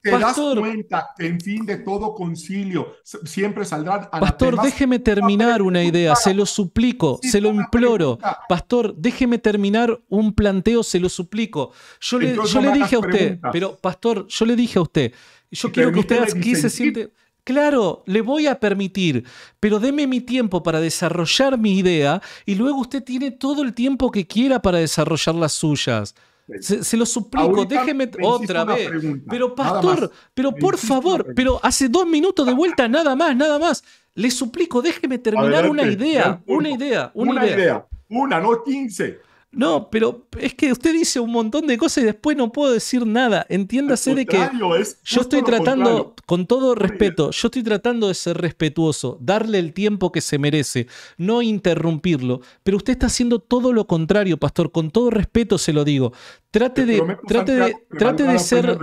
te das cuenta en fin de todo concilio siempre saldrán Pastor, déjeme terminar una idea, se lo suplico, se lo imploro. Pastor, déjeme terminar un planteo, se lo suplico. Yo le, yo le dije a usted, pero pastor, yo le dije a usted, yo quiero que usted aquí se siente Claro, le voy a permitir, pero deme mi tiempo para desarrollar mi idea y luego usted tiene todo el tiempo que quiera para desarrollar las suyas. Se, lo suplico, déjeme otra vez. pero pastor, pero por favor, pero hace dos minutos de vuelta, nada más, nada más. Le suplico, déjeme terminar una idea, una idea, una, una idea. Una, no quince. No, pero es que usted dice un montón de cosas y después no puedo decir nada. Entiéndase de que yo estoy tratando, con todo respeto, yo estoy tratando de ser respetuoso, darle el tiempo que se merece, no interrumpirlo. Pero usted está haciendo todo lo contrario, pastor. Con todo respeto se lo digo. Trate de, trate de, trate de ser.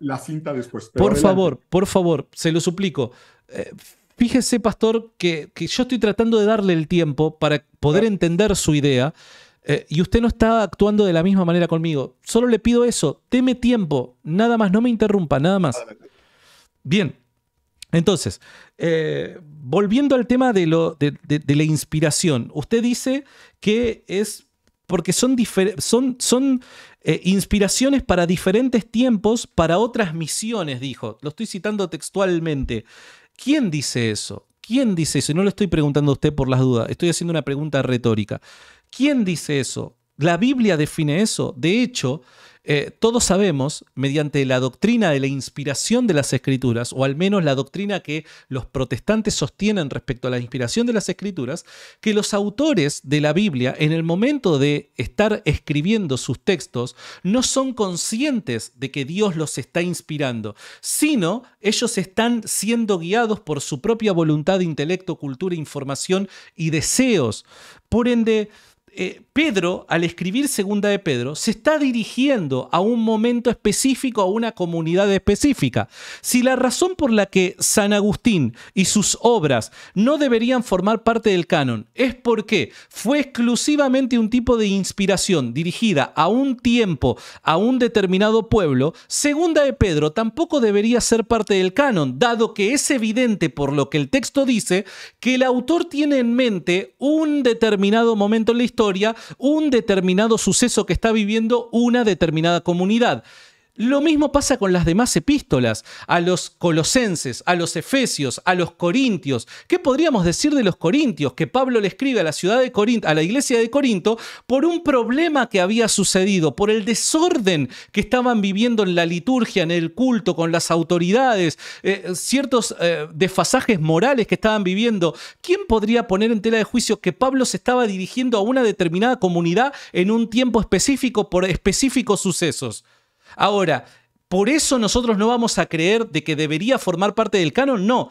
La, cinta después, por favor, por favor, se lo suplico. Eh, fíjese, pastor, que, yo estoy tratando de darle el tiempo para poder entender su idea. Eh, y usted no está actuando de la misma manera conmigo. Solo le pido eso. teme tiempo. Nada más. No me interrumpa. Nada más. Bien. Entonces, eh, volviendo al tema de, la inspiración. Usted dice que es porque son, eh, inspiraciones para diferentes tiempos, para otras misiones, dijo. Lo estoy citando textualmente. ¿Quién dice eso? ¿Quién dice eso? Y no lo estoy preguntando a usted por las dudas, estoy haciendo una pregunta retórica. ¿Quién dice eso? La Biblia define eso. De hecho, eh, todos sabemos, mediante la doctrina de la inspiración de las escrituras, o al menos la doctrina que los protestantes sostienen respecto a la inspiración de las escrituras, que los autores de la Biblia, en el momento de estar escribiendo sus textos, no son conscientes de que Dios los está inspirando, sino ellos están siendo guiados por su propia voluntad, intelecto, cultura, información y deseos. Por ende, eh, Pedro, al escribir Segunda de Pedro, se está dirigiendo a un momento específico, a una comunidad específica. Si la razón por la que San Agustín y sus obras no deberían formar parte del canon es porque fue exclusivamente un tipo de inspiración dirigida a un tiempo, a un determinado pueblo, Segunda de Pedro tampoco debería ser parte del canon, dado que es evidente por lo que el texto dice que el autor tiene en mente un determinado momento en la historia un determinado suceso que está viviendo una determinada comunidad. Lo mismo pasa con las demás epístolas, a los colosenses, a los efesios, a los corintios. ¿Qué podríamos decir de los corintios? Que Pablo le escribe a la ciudad de Corinto, a la iglesia de Corinto, por un problema que había sucedido, por el desorden que estaban viviendo en la liturgia, en el culto, con las autoridades, eh, ciertos eh, desfasajes morales que estaban viviendo. ¿Quién podría poner en tela de juicio que Pablo se estaba dirigiendo a una determinada comunidad en un tiempo específico por específicos sucesos? Ahora, ¿por eso nosotros no vamos a creer de que debería formar parte del canon? No.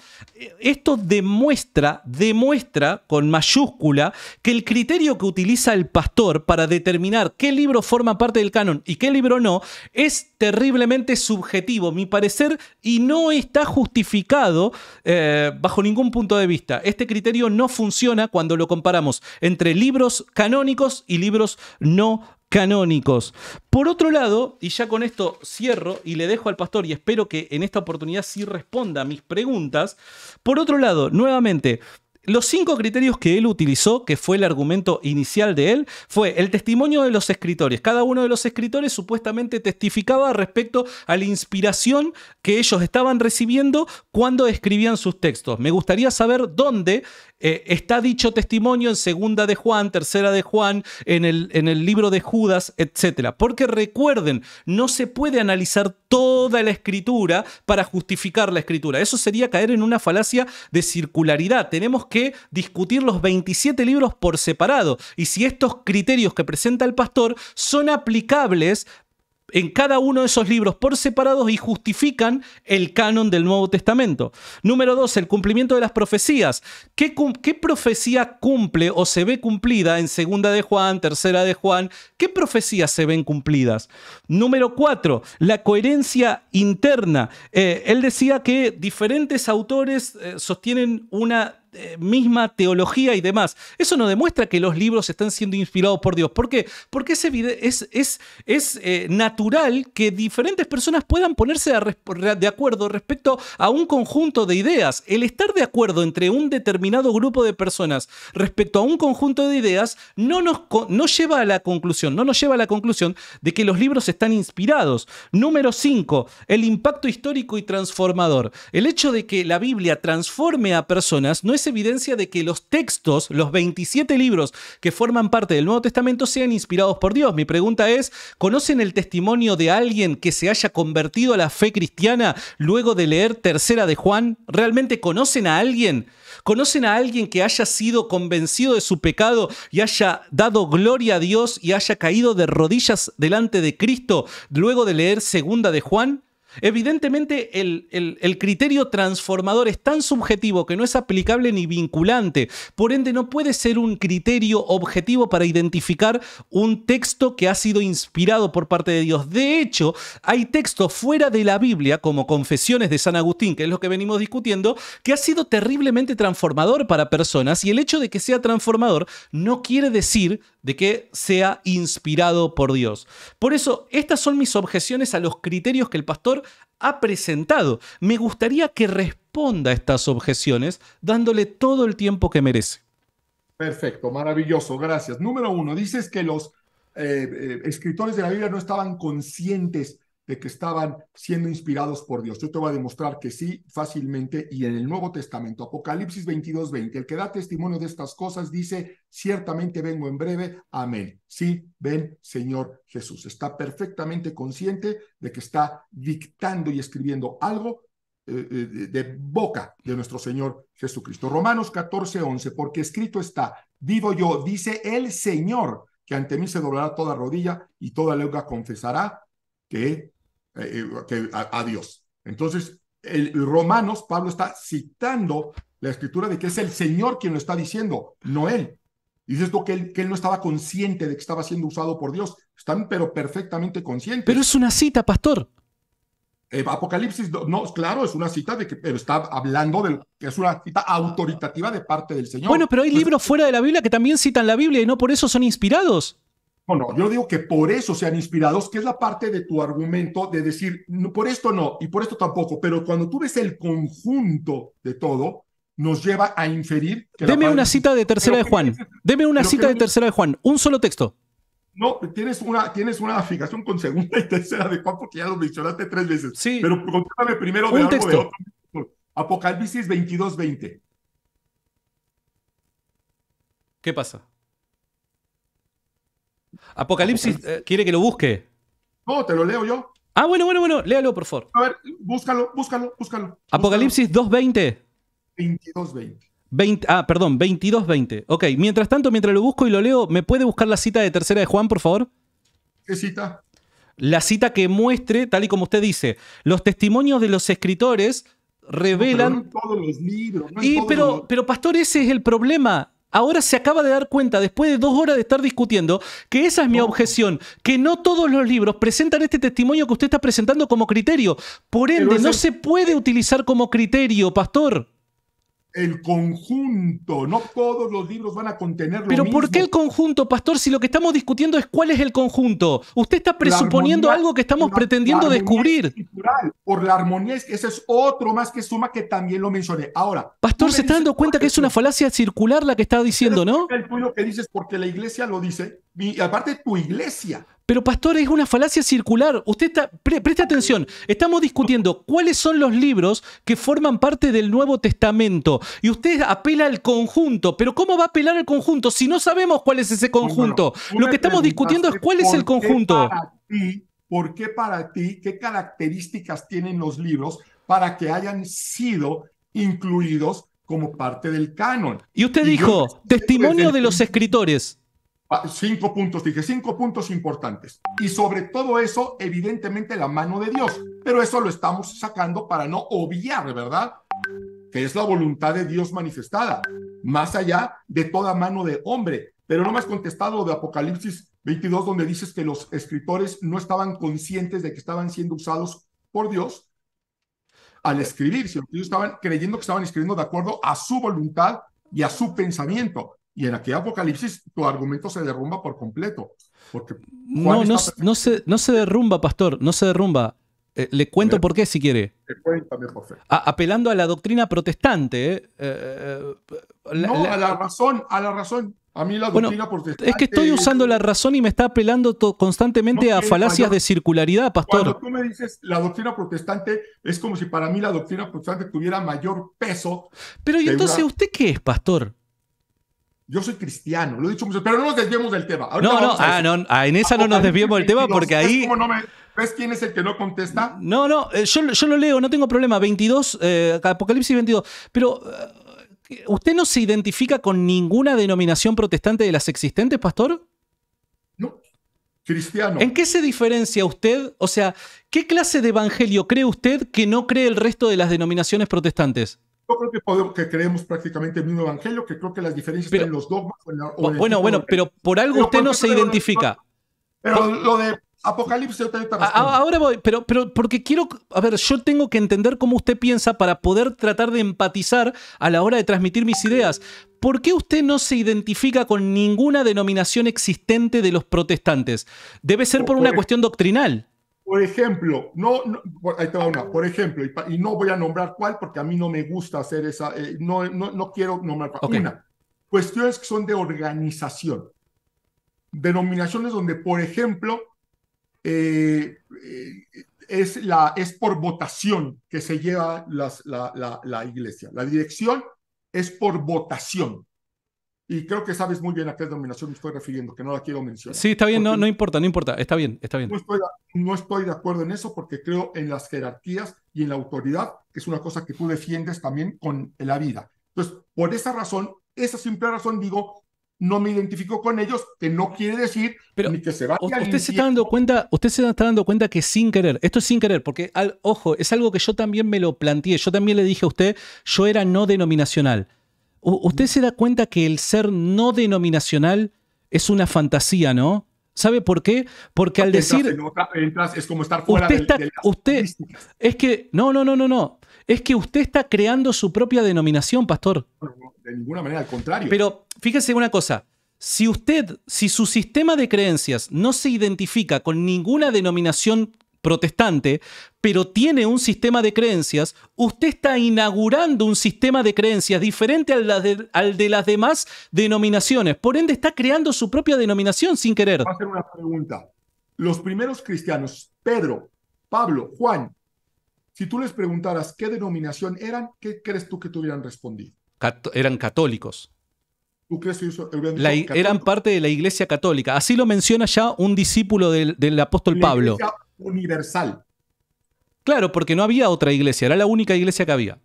Esto demuestra, demuestra con mayúscula que el criterio que utiliza el pastor para determinar qué libro forma parte del canon y qué libro no es terriblemente subjetivo, mi parecer, y no está justificado eh, bajo ningún punto de vista. Este criterio no funciona cuando lo comparamos entre libros canónicos y libros no canónicos. Por otro lado, y ya con esto cierro y le dejo al pastor y espero que en esta oportunidad sí responda a mis preguntas, por otro lado, nuevamente, los cinco criterios que él utilizó, que fue el argumento inicial de él, fue el testimonio de los escritores. Cada uno de los escritores supuestamente testificaba respecto a la inspiración que ellos estaban recibiendo cuando escribían sus textos. Me gustaría saber dónde eh, está dicho testimonio en segunda de Juan, tercera de Juan, en el, en el libro de Judas, etc. Porque recuerden, no se puede analizar toda la escritura para justificar la escritura. Eso sería caer en una falacia de circularidad. Tenemos que discutir los 27 libros por separado y si estos criterios que presenta el pastor son aplicables en cada uno de esos libros por separados y justifican el canon del Nuevo Testamento. Número dos, el cumplimiento de las profecías. ¿Qué, profecía cumple o se ve cumplida en segunda de Juan, tercera de Juan? ¿Qué profecías se ven cumplidas? Número cuatro, la coherencia interna. Eh, él decía que diferentes autores eh, sostienen una eh, misma teología y demás. Eso no demuestra que los libros están siendo inspirados por Dios. ¿Por qué? Porque es, es, es, eh, natural que diferentes personas puedan ponerse de acuerdo respecto a un conjunto de ideas. El estar de acuerdo entre un determinado grupo de personas respecto a un conjunto de ideas no nos no lleva a la conclusión, no nos lleva a la conclusión de que los libros están inspirados. Número 5, el impacto histórico y transformador. El hecho de que la Biblia transforme a personas no es evidencia de que los textos, los 27 libros que forman parte del Nuevo Testamento, sean inspirados por Dios. Mi pregunta es, ¿conocen el testimonio de alguien que se haya convertido a la fe cristiana luego de leer Tercera de Juan? ¿Realmente conocen a alguien? ¿Conocen a alguien que haya sido convencido de su pecado y haya dado gloria a Dios y haya caído de rodillas delante de Cristo luego de leer Segunda de Juan? Evidentemente el, criterio transformador es tan subjetivo que no es aplicable ni vinculante. Por ende, no puede ser un criterio objetivo para identificar un texto que ha sido inspirado por parte de Dios. De hecho, hay textos fuera de la Biblia, como Confesiones de San Agustín, que es lo que venimos discutiendo, que ha sido terriblemente transformador para personas y el hecho de que sea transformador no quiere decir de que sea inspirado por Dios. Por eso, estas son mis objeciones a los criterios que el pastor ha presentado. Me gustaría que responda a estas objeciones dándole todo el tiempo que merece. Perfecto, maravilloso, gracias. Número uno, dices que los eh, eh, escritores de la Biblia no estaban conscientes de que estaban siendo inspirados por Dios. Yo te voy a demostrar que sí, fácilmente, y en el Nuevo Testamento, Apocalipsis 22, 20, el que da testimonio de estas cosas dice, ciertamente vengo en breve, amén. Sí, ven, Señor Jesús. Está perfectamente consciente de que está dictando y escribiendo algo eh, eh, de boca de nuestro Señor Jesucristo. Romanos 14, 11, porque escrito está, vivo yo, dice el Señor, que ante mí se doblará toda rodilla y toda lengua confesará que eh, eh, a, Dios. Entonces, el Romanos, Pablo está citando la escritura de que es el Señor quien lo está diciendo, no él. Dice esto que él, no estaba consciente de que estaba siendo usado por Dios. Están pero perfectamente conscientes. Pero es una cita, pastor. Eh, Apocalipsis, no, claro, es una cita de que, pero está hablando de que es una cita autoritativa de parte del Señor. Bueno, pero hay libros fuera de la Biblia que también citan la Biblia y no por eso son inspirados. No, no, yo digo que por eso sean inspirados, que es la parte de tu argumento de decir, no, por esto no y por esto tampoco, pero cuando tú ves el conjunto de todo, nos lleva a inferir Deme una cita de Tercera de Juan, deme una cita de Tercera de Juan, un solo texto. No, tienes una, tienes una fijación con segunda y tercera de Juan porque ya lo mencionaste tres veces. Sí. Pero contame primero de Apocalipsis 22, 20. ¿Qué pasa? Apocalipsis, eh, ¿quiere que lo busque? No, te lo leo yo. Ah, bueno, bueno, bueno, léalo, por favor. A ver, búscalo, búscalo, búscalo. Apocalipsis 2.20. 22.20. 20, ah, perdón, 22.20. Ok, mientras tanto, mientras lo busco y lo leo, ¿me puede buscar la cita de tercera de Juan, por favor? ¿Qué cita? La cita que muestre, tal y como usted dice, los testimonios de los escritores revelan... pero pero, pastor, ese es el problema ahora se acaba de dar cuenta, después de dos horas de estar discutiendo, que esa es mi objeción, que no todos los libros presentan este testimonio que usted está presentando como criterio. Por ende, no se puede utilizar como criterio, pastor el conjunto, no todos los libros van a contener lo Pero ¿por qué el conjunto, pastor? Si lo que estamos discutiendo es cuál es el conjunto. Usted está presuponiendo algo que estamos pretendiendo descubrir. por la armonía, ese es otro más que suma que también lo mencioné. Ahora, pastor, se está dando cuenta que es una falacia circular la que está diciendo, ¿no? que dices porque la iglesia lo dice, y aparte tu iglesia. Pero pastor, es una falacia circular. Usted está, preste atención, estamos discutiendo cuáles son los libros que forman parte del Nuevo Testamento. Y usted apela al conjunto, pero ¿cómo va a apelar al conjunto si no sabemos cuál es ese conjunto? Lo que estamos discutiendo es cuál es el conjunto. ¿Por qué para ti, qué características tienen los libros para que hayan sido incluidos como parte del canon? Y usted dijo, testimonio de los escritores. Ah, cinco puntos, dije, cinco puntos importantes. Y sobre todo eso, evidentemente, la mano de Dios. Pero eso lo estamos sacando para no obviar, ¿verdad? Que es la voluntad de Dios manifestada, más allá de toda mano de hombre. Pero no me has contestado de Apocalipsis 22, donde dices que los escritores no estaban conscientes de que estaban siendo usados por Dios al escribir, sino que ellos estaban creyendo que estaban escribiendo de acuerdo a su voluntad y a su pensamiento y en aquel Apocalipsis tu argumento se derrumba por completo. Porque no, no, se, derrumba, pastor, no se derrumba. Eh, le cuento eh, por qué si quiere. Eh, apelando a la doctrina protestante. no, a la razón, a la razón. A mí la doctrina protestante. Es que estoy usando la razón y me está apelando constantemente a falacias de circularidad, pastor. Cuando tú me dices la doctrina protestante, es como si para mí la doctrina protestante tuviera mayor peso. Pero entonces usted qué es, pastor? Yo soy cristiano, lo he dicho mucho, pero no nos desviemos del tema. no, no, ah, no, ah, en esa no nos desviemos del tema porque ahí... ¿Ves quién es el que no contesta? No, no, eh, yo, lo leo, no tengo problema. 22, eh, Apocalipsis 22. Pero, eh, ¿usted no se identifica con ninguna denominación protestante de las existentes, pastor? No, cristiano. ¿En qué se diferencia usted? O sea, ¿qué clase de evangelio cree usted que no cree el resto de las denominaciones protestantes? Yo creo que, creemos prácticamente el mismo evangelio, que creo que las diferencias están en los dogmas. O bueno, bueno, pero por algo usted no se identifica. Pero lo de Apocalipsis yo también Ahora voy, pero, pero porque quiero, a ver, yo tengo que entender cómo usted piensa para poder tratar de empatizar a la hora de transmitir mis ideas. ¿Por qué usted no se identifica con ninguna denominación existente de los protestantes? Debe ser pues por una cuestión doctrinal por ejemplo, no, ahí te una, por ejemplo, y, no voy a nombrar cuál porque a mí no me gusta hacer esa, eh, no, no, quiero nombrar cuál. cuestiones que son de organización, denominaciones donde, por ejemplo, eh, eh, es, la, es por votación que se lleva la, la iglesia, la dirección es por votación. Y creo que sabes muy bien a qué denominación me estoy refiriendo, que no la quiero mencionar. Sí, está bien, no, no importa, no importa, está bien, está bien. No estoy, de acuerdo en eso porque creo en las jerarquías y en la autoridad, que es una cosa que tú defiendes también con la vida. Entonces, por esa razón, esa simple razón, digo, no me identifico con ellos, que no quiere decir Pero ni que se va usted se está dando cuenta Usted se está dando cuenta que sin querer, esto es sin querer, porque, al, ojo, es algo que yo también me lo planteé, yo también le dije a usted, yo era no denominacional usted se da cuenta que el ser no denominacional es una fantasía, ¿no? ¿Sabe por qué? Porque al decir... Entras es como estar fuera usted de usted, Es que... No, no, no, no, no. Es que usted está creando su propia denominación, pastor. de ninguna manera, al contrario. Pero fíjese una cosa. Si usted, si su sistema de creencias no se identifica con ninguna denominación protestante, pero tiene un sistema de creencias, usted está inaugurando un sistema de creencias diferente al de, las demás denominaciones. Por ende, está creando su propia denominación sin querer. Voy a hacer una pregunta. Los primeros cristianos, Pedro, Pablo, Juan, si tú les preguntaras qué denominación eran, ¿qué crees tú que te hubieran respondido? eran católicos. ¿Tú crees que eran parte de la iglesia católica. Así lo menciona ya un discípulo del, apóstol Pablo universal. Claro, porque no había otra iglesia, era la única iglesia que había.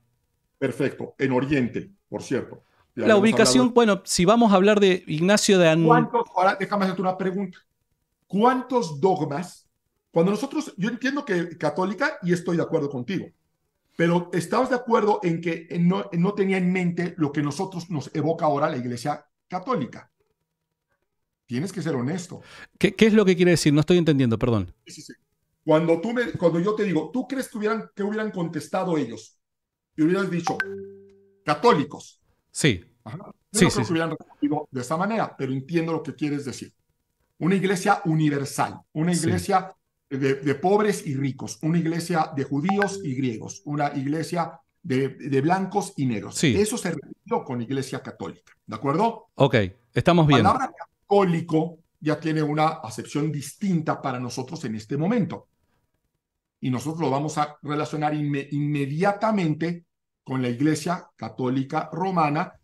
Perfecto, en Oriente, por cierto. la ubicación, bueno, si vamos a hablar de Ignacio de ¿Cuántos, Ahora déjame hacerte una pregunta. ¿Cuántos dogmas? Cuando nosotros, yo entiendo que católica y estoy de acuerdo contigo, pero ¿estabas de acuerdo en que no, tenía en mente lo que nosotros nos evoca ahora la iglesia católica? Tienes que ser honesto. ¿Qué, qué es lo que quiere decir? No estoy entendiendo, perdón. Sí, sí, sí. Cuando, tú me, cuando yo te digo, ¿tú crees que hubieran, que hubieran contestado ellos? Y hubieras dicho, católicos. Sí. Ajá. no sí, que hubieran respondido de esa manera, pero entiendo lo que quieres decir. Una iglesia universal, una iglesia de, pobres y ricos, una iglesia de judíos y griegos, una iglesia de, de blancos y negros. Eso se refirió con iglesia católica, ¿de acuerdo? Ok, estamos bien. La palabra católico ya tiene una acepción distinta para nosotros en este momento y nosotros lo vamos a relacionar inmediatamente con la Iglesia Católica Romana,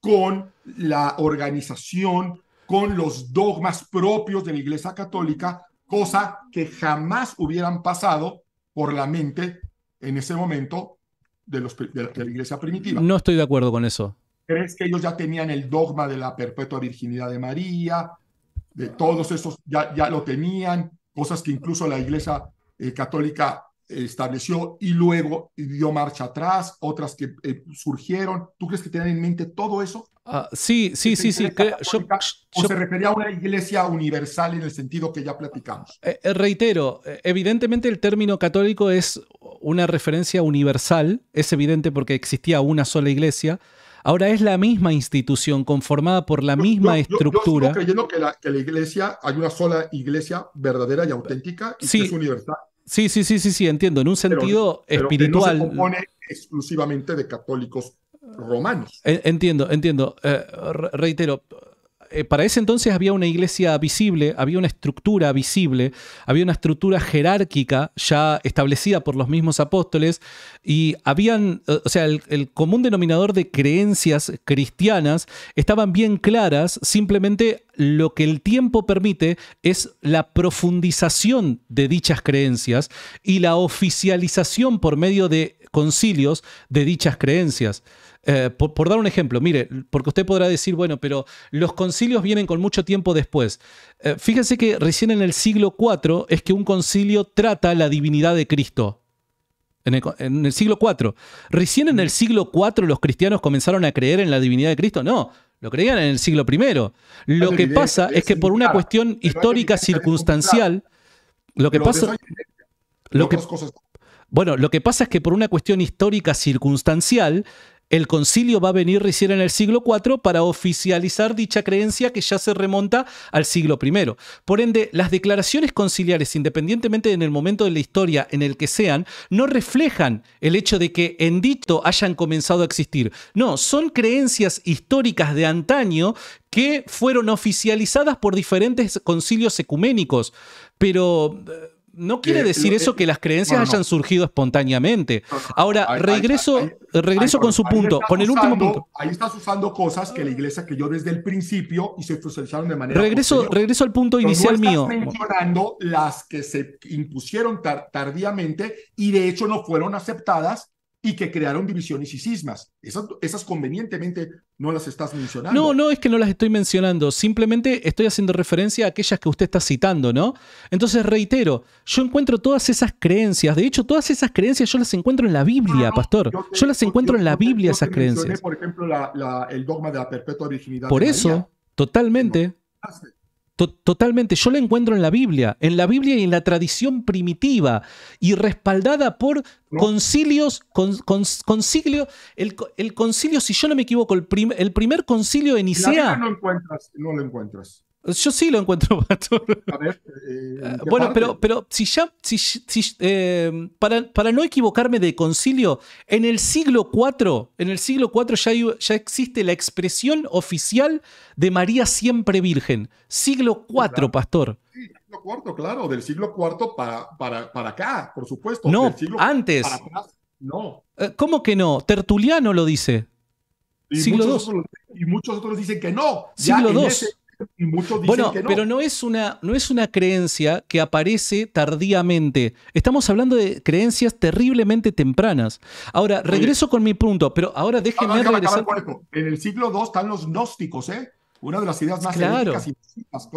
con la organización, con los dogmas propios de la Iglesia Católica, cosa que jamás hubieran pasado por la mente en ese momento de, los, la, la Iglesia primitiva. No estoy de acuerdo con eso. ¿Crees que ellos ya tenían el dogma de la perpetua virginidad de María? De todos esos ya, ya lo tenían, cosas que incluso la Iglesia eh, católica eh, estableció y luego dio marcha atrás, otras que eh, surgieron. ¿Tú crees que tenían en mente todo eso? Ah, sí, sí, sí, sí. ¿O se refería a una iglesia universal en el sentido que ya platicamos? reitero, evidentemente el término católico es una referencia universal, es evidente porque existía una sola iglesia. Ahora es la misma institución conformada por la misma estructura. Yo, creyendo que la, la, iglesia, hay una sola iglesia verdadera y auténtica y que es universal. Sí, sí, sí, sí, sí, entiendo. En un sentido pero espiritual. no se compone exclusivamente de católicos romanos. Entiendo, entiendo. Eh, reitero, eh, para ese entonces había una iglesia visible, había una estructura visible, había una estructura jerárquica ya establecida por los mismos apóstoles y habían, eh, o sea, el común denominador de creencias cristianas estaban bien claras, simplemente lo que el tiempo permite es la profundización de dichas creencias y la oficialización por medio de concilios de dichas creencias. Eh, por, dar un ejemplo, mire, porque usted podrá decir, bueno, pero los concilios vienen con mucho tiempo después. Eh, fíjese fíjense que recién en el siglo IV es que un concilio trata la divinidad de Cristo. En el, siglo IV. ¿Recién en el siglo IV los cristianos comenzaron a creer en la divinidad de Cristo? No, lo creían en el siglo I. Lo que pasa es que por una cuestión histórica circunstancial, lo que pasa... bueno, lo que pasa es que por una cuestión histórica circunstancial, el concilio va a venir recién en el siglo IV para oficializar dicha creencia que ya se remonta al siglo I. Por ende, las declaraciones conciliares, independientemente en el momento de la historia en el que sean, no reflejan el hecho de que en dicho hayan comenzado a existir. No, son creencias históricas de antaño que fueron oficializadas por diferentes concilios ecuménicos. Pero eh, no quiere eh, decir eso eh, que las creencias hayan surgido espontáneamente. Ahora, regreso, regreso con su punto, con el último punto. Ahí estás usando cosas que la iglesia creyó desde el principio y se procesaron de manera. Regreso, regreso al punto inicial estás mío. mencionando las que se impusieron tardíamente y de hecho no fueron aceptadas y que crearon divisiones y cismas. Esas, convenientemente no las estás mencionando. No, no es que no las estoy mencionando, simplemente estoy haciendo referencia a aquellas que usted está citando, ¿no? Entonces reitero, yo encuentro todas esas creencias, de hecho todas esas creencias yo las encuentro en la Biblia, pastor, yo, las encuentro en la Biblia esas creencias. por ejemplo, el dogma de la perpetua virginidad. Por eso, totalmente totalmente. Yo lo encuentro en la Biblia, en la Biblia y en la tradición primitiva, y respaldada por concilios, con, concilio, el, concilio, si yo no me equivoco, el, el primer concilio en Nicea. no lo encuentras, no lo encuentras. Yo sí lo encuentro pastor. A ver, eh, ah, bueno, pero, pero si ya, si, eh, para, no equivocarme de concilio, en el siglo IV, en el siglo IV ya, ya existe la expresión oficial de María siempre virgen. Siglo IV, pastor. Sí, siglo IV, claro, del siglo IV para, para, acá, por supuesto. No, antes. Para no. Eh, ¿Cómo que no? Tertuliano lo dice. siglo II. y muchos otros dicen que no. Siglo II bueno, Pero no es, una, no es una creencia que aparece tardíamente. Estamos hablando de creencias terriblemente tempranas. Ahora, regreso con mi punto, pero ahora ah, déjenme regresar. en el siglo II están los gnósticos, ¿eh? Una de las ideas más claro,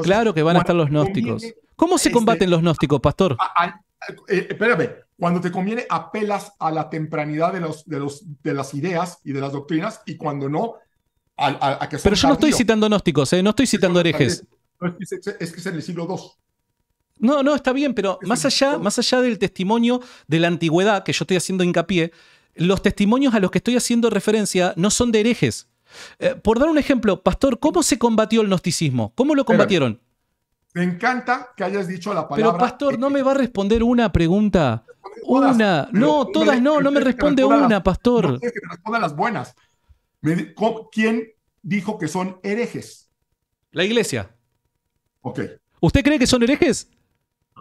Claro que van a estar los gnósticos. ¿Cómo se este, combaten los gnósticos, pastor? Eh, cuando te conviene apelas a la tempranidad de, los, de, los, de las ideas y de las doctrinas y cuando no, pero yo no estoy citando gnósticos, ¿eh? no estoy citando herejes. Es que es en el siglo II. No, no, está bien, pero más allá, más allá del testimonio de la antigüedad, que yo estoy haciendo hincapié, los testimonios a los que estoy haciendo referencia no son de herejes. Eh, por dar un ejemplo, Pastor, ¿cómo se combatió el gnosticismo? ¿Cómo lo combatieron? Me encanta que hayas dicho la palabra. Pero, Pastor, no me va a responder una pregunta. una. No, todas no, no me responde una, Pastor. No que me las buenas. ¿Quién dijo que son herejes? La iglesia. Ok. ¿Usted cree que son herejes?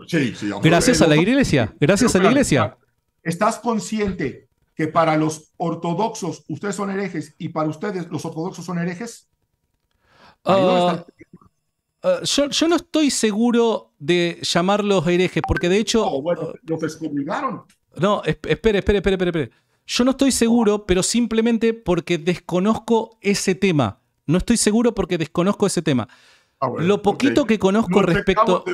Sí, sí. Gracias a la iglesia. Gracias a la iglesia. ¿Estás consciente que para los ortodoxos ustedes son herejes y para ustedes los ortodoxos son herejes? Ah, ah, yo, no estoy seguro de llamarlos herejes, porque de hecho. bueno, los descubrieron? No, espere, espere, espere, espere. espere. Yo no estoy seguro, pero simplemente porque desconozco ese tema. No estoy seguro porque desconozco ese tema. Ah, lo poquito que conozco respecto.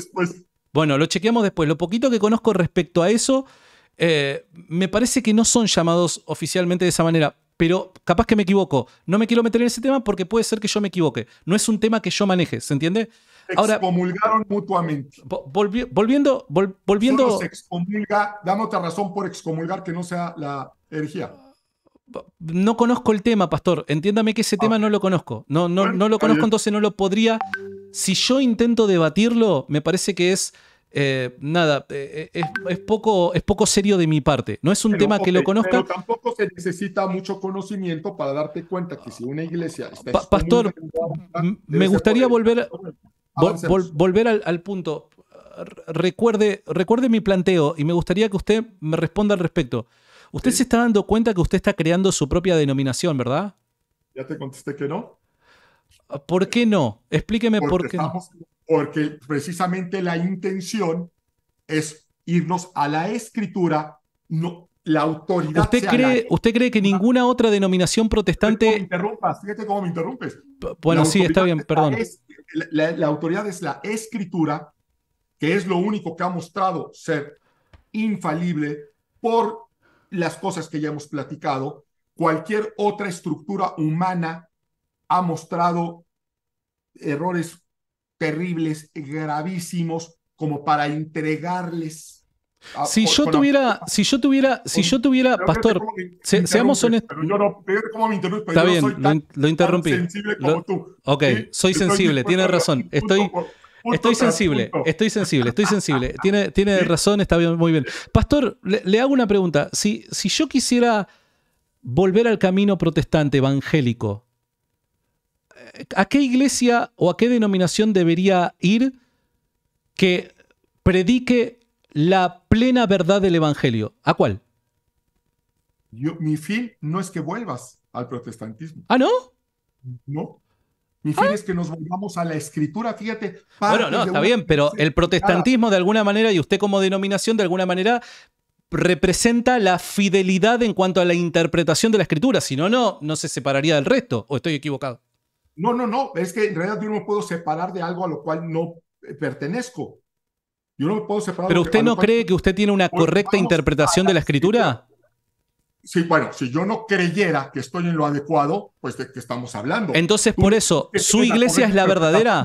Bueno, lo chequeamos después. Lo poquito que conozco respecto a eso, eh, me parece que no son llamados oficialmente de esa manera. Pero capaz que me equivoco. No me quiero meter en ese tema porque puede ser que yo me equivoque. No es un tema que yo maneje, ¿se entiende? Ahora, excomulgaron mutuamente. volviendo, volviendo. excomulga, dame otra razón por excomulgar que no sea la herejía. No conozco el tema, pastor. Entiéndame que ese tema ah. no lo conozco. No, no, no lo conozco, entonces no lo podría. Si yo intento debatirlo, me parece que es. Eh, nada, eh, eh, es, poco, es poco serio de mi parte. No es un tema que lo conozca. Pero tampoco se necesita mucho conocimiento para darte cuenta que si una iglesia está. pastor, me gustaría volver. a volver al, punto. Recuerde, recuerde mi planteo y me gustaría que usted me responda al respecto. Usted se está dando cuenta que usted está creando su propia denominación, ¿verdad? Ya te contesté que no. ¿Por qué no? Explíqueme por qué. Porque precisamente la intención es irnos a la escritura, no, la autoridad. ¿Usted cree, ¿Usted cree que ninguna otra denominación protestante. me me interrumpes. Bueno, sí, está bien, perdón. la, la, autoridad es la escritura, que es lo único que ha mostrado ser infalible por las cosas que ya hemos platicado. Cualquier otra estructura humana ha mostrado errores terribles, gravísimos, como para entregarles Ah, si, yo tuviera, si yo tuviera, si yo tuviera, pastor, seamos honestos. Pero yo no, Está bien, lo, interrumpí. Ok, soy sensible, Tiene razón. Estoy. Estoy sensible, estoy sensible, estoy sensible. Tiene, tiene razón, está bien, muy bien. Pastor, le, hago una pregunta. Si, si, yo quisiera volver al camino protestante evangélico, ¿a qué iglesia o a qué denominación debería ir que predique la plena verdad del Evangelio. ¿A cuál? mi fin no es que vuelvas al protestantismo. ¿Ah, no? No. Mi fin ah. es que nos volvamos a la escritura, fíjate. Bueno, no, está bien, pero el protestantismo de alguna manera, y usted como denominación de alguna manera, representa la fidelidad en cuanto a la interpretación de la escritura, si no, no, no se separaría del resto, o estoy equivocado. No, no, no, es que en realidad yo no puedo separar de algo a lo cual no pertenezco. Yo no me puedo separar. ¿Pero usted no cree que usted tiene una correcta interpretación de la escritura? Sí, bueno, si yo no creyera que estoy en lo adecuado, pues de qué estamos hablando. Entonces, por eso, ¿su iglesia es la verdadera?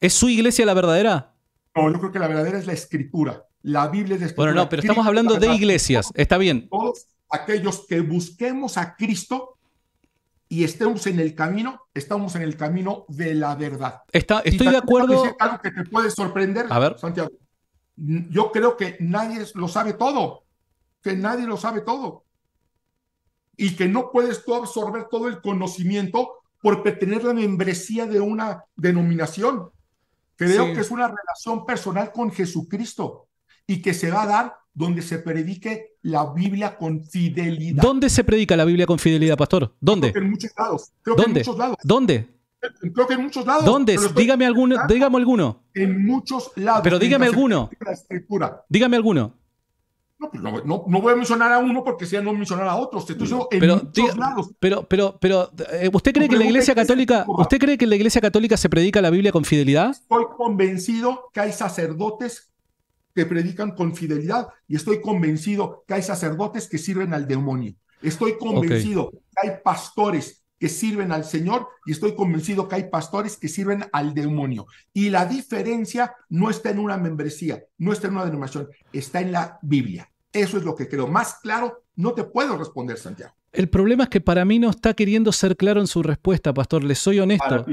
¿Es su iglesia la verdadera? No, yo creo que la verdadera es la escritura. La Biblia es la escritura. Bueno, no, pero estamos hablando de iglesias. Está bien. Todos aquellos que busquemos a Cristo y estemos en el camino, estamos en el camino de la verdad. Está, estoy de acuerdo. algo que te puede sorprender, A ver. Santiago. Yo creo que nadie lo sabe todo, que nadie lo sabe todo. Y que no puedes tú absorber todo el conocimiento por tener la membresía de una denominación. Creo que es una relación personal con Jesucristo y que se va a dar donde se predique la Biblia con fidelidad. ¿Dónde se predica la Biblia con fidelidad, pastor? ¿Dónde? en muchos lados. ¿Dónde? ¿Dónde? Creo que en muchos lados. ¿Dónde? Dígame alguno, dígame alguno. En muchos lados. Pero dígame alguno. dígame alguno. Pues no, voy a mencionar a uno porque sea no mencionar a otros. pero, Pero, pero, eh, ¿usted cree que la Iglesia Católica, usted cree que la Iglesia Católica se predica la Biblia con fidelidad? Estoy convencido que hay sacerdotes que predican con fidelidad y estoy convencido que hay sacerdotes que sirven al demonio. Estoy convencido que hay pastores que sirven al Señor y estoy convencido que hay pastores que sirven al demonio. Y la diferencia no está en una membresía, no está en una denominación, está en la Biblia. Eso es lo que creo. Más claro, no te puedo responder, Santiago. El problema es que para mí no está queriendo ser claro en su respuesta, pastor. Le soy honesto.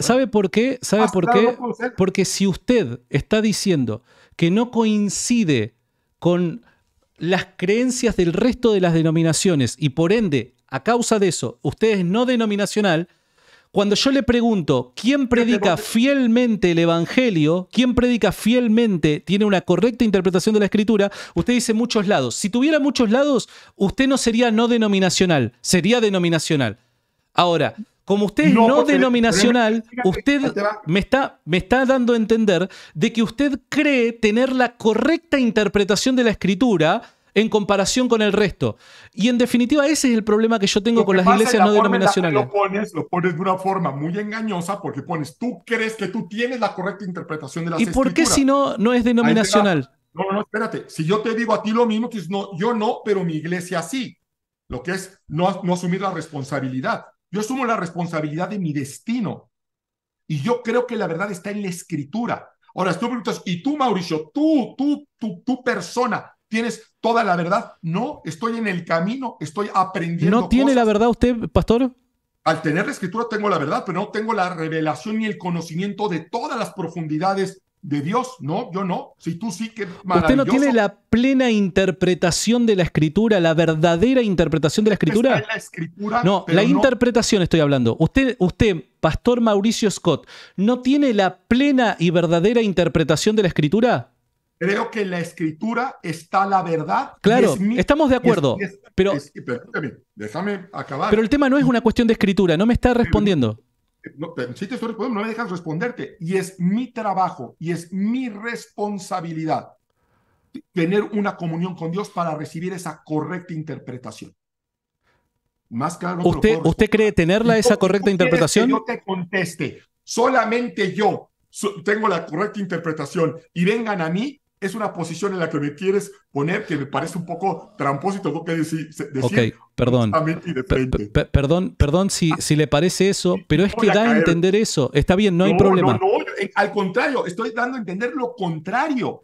¿Sabe por qué? ¿Sabe ah, por qué? Porque si usted está diciendo que no coincide con las creencias del resto de las denominaciones y por ende, a causa de eso, usted es no denominacional, cuando yo le pregunto quién predica fielmente el Evangelio, quién predica fielmente, tiene una correcta interpretación de la Escritura, usted dice muchos lados. Si tuviera muchos lados, usted no sería no denominacional, sería denominacional. Ahora, como usted es no, denominacional, usted me está, me está dando a entender de que usted cree tener la correcta interpretación de la escritura en comparación con el resto. Y en definitiva, ese es el problema que yo tengo con las iglesias no denominacionales. Lo pones, lo pones de una forma muy engañosa porque pones, tú crees que tú tienes la correcta interpretación de la escritura. ¿Y por qué si no, no es denominacional? No, no, espérate. Si yo te digo a ti lo mismo, tú no, yo no, pero mi iglesia sí. Lo que es no, no asumir la responsabilidad. Yo asumo la responsabilidad de mi destino. Y yo creo que la verdad está en la escritura. Ahora, si tú preguntas, ¿y tú, Mauricio, tú, tú, tú, tú, persona, tienes toda la verdad? No, estoy en el camino, estoy aprendiendo. ¿No tiene la verdad usted, pastor? Al tener la escritura tengo la verdad, pero no tengo la revelación ni el conocimiento de todas las profundidades de Dios. No, yo no. Si tú sí, que ¿Usted no tiene la plena interpretación de la escritura, la verdadera interpretación de la escritura? no, la interpretación estoy hablando. Usted, usted, Pastor Mauricio Scott, ¿no tiene la plena y verdadera interpretación de la escritura? Creo que la escritura está la verdad. Claro, estamos de acuerdo. Pero el tema no es una cuestión de escritura, no me está respondiendo no, te no me dejas responderte. Y es mi trabajo y es mi responsabilidad tener una comunión con Dios para recibir esa correcta interpretación. Más claro. ¿Usted, ¿Usted cree tenerla esa correcta interpretación? Que yo te conteste. Solamente yo tengo la correcta interpretación y vengan a mí es una posición en la que me quieres poner que me parece un poco tramposo y tengo que decir. perdón. perdón. Perdón si, ah. si le parece eso, pero es que da a entender eso. Está bien, no, hay problema. No, al contrario, estoy dando a entender lo contrario.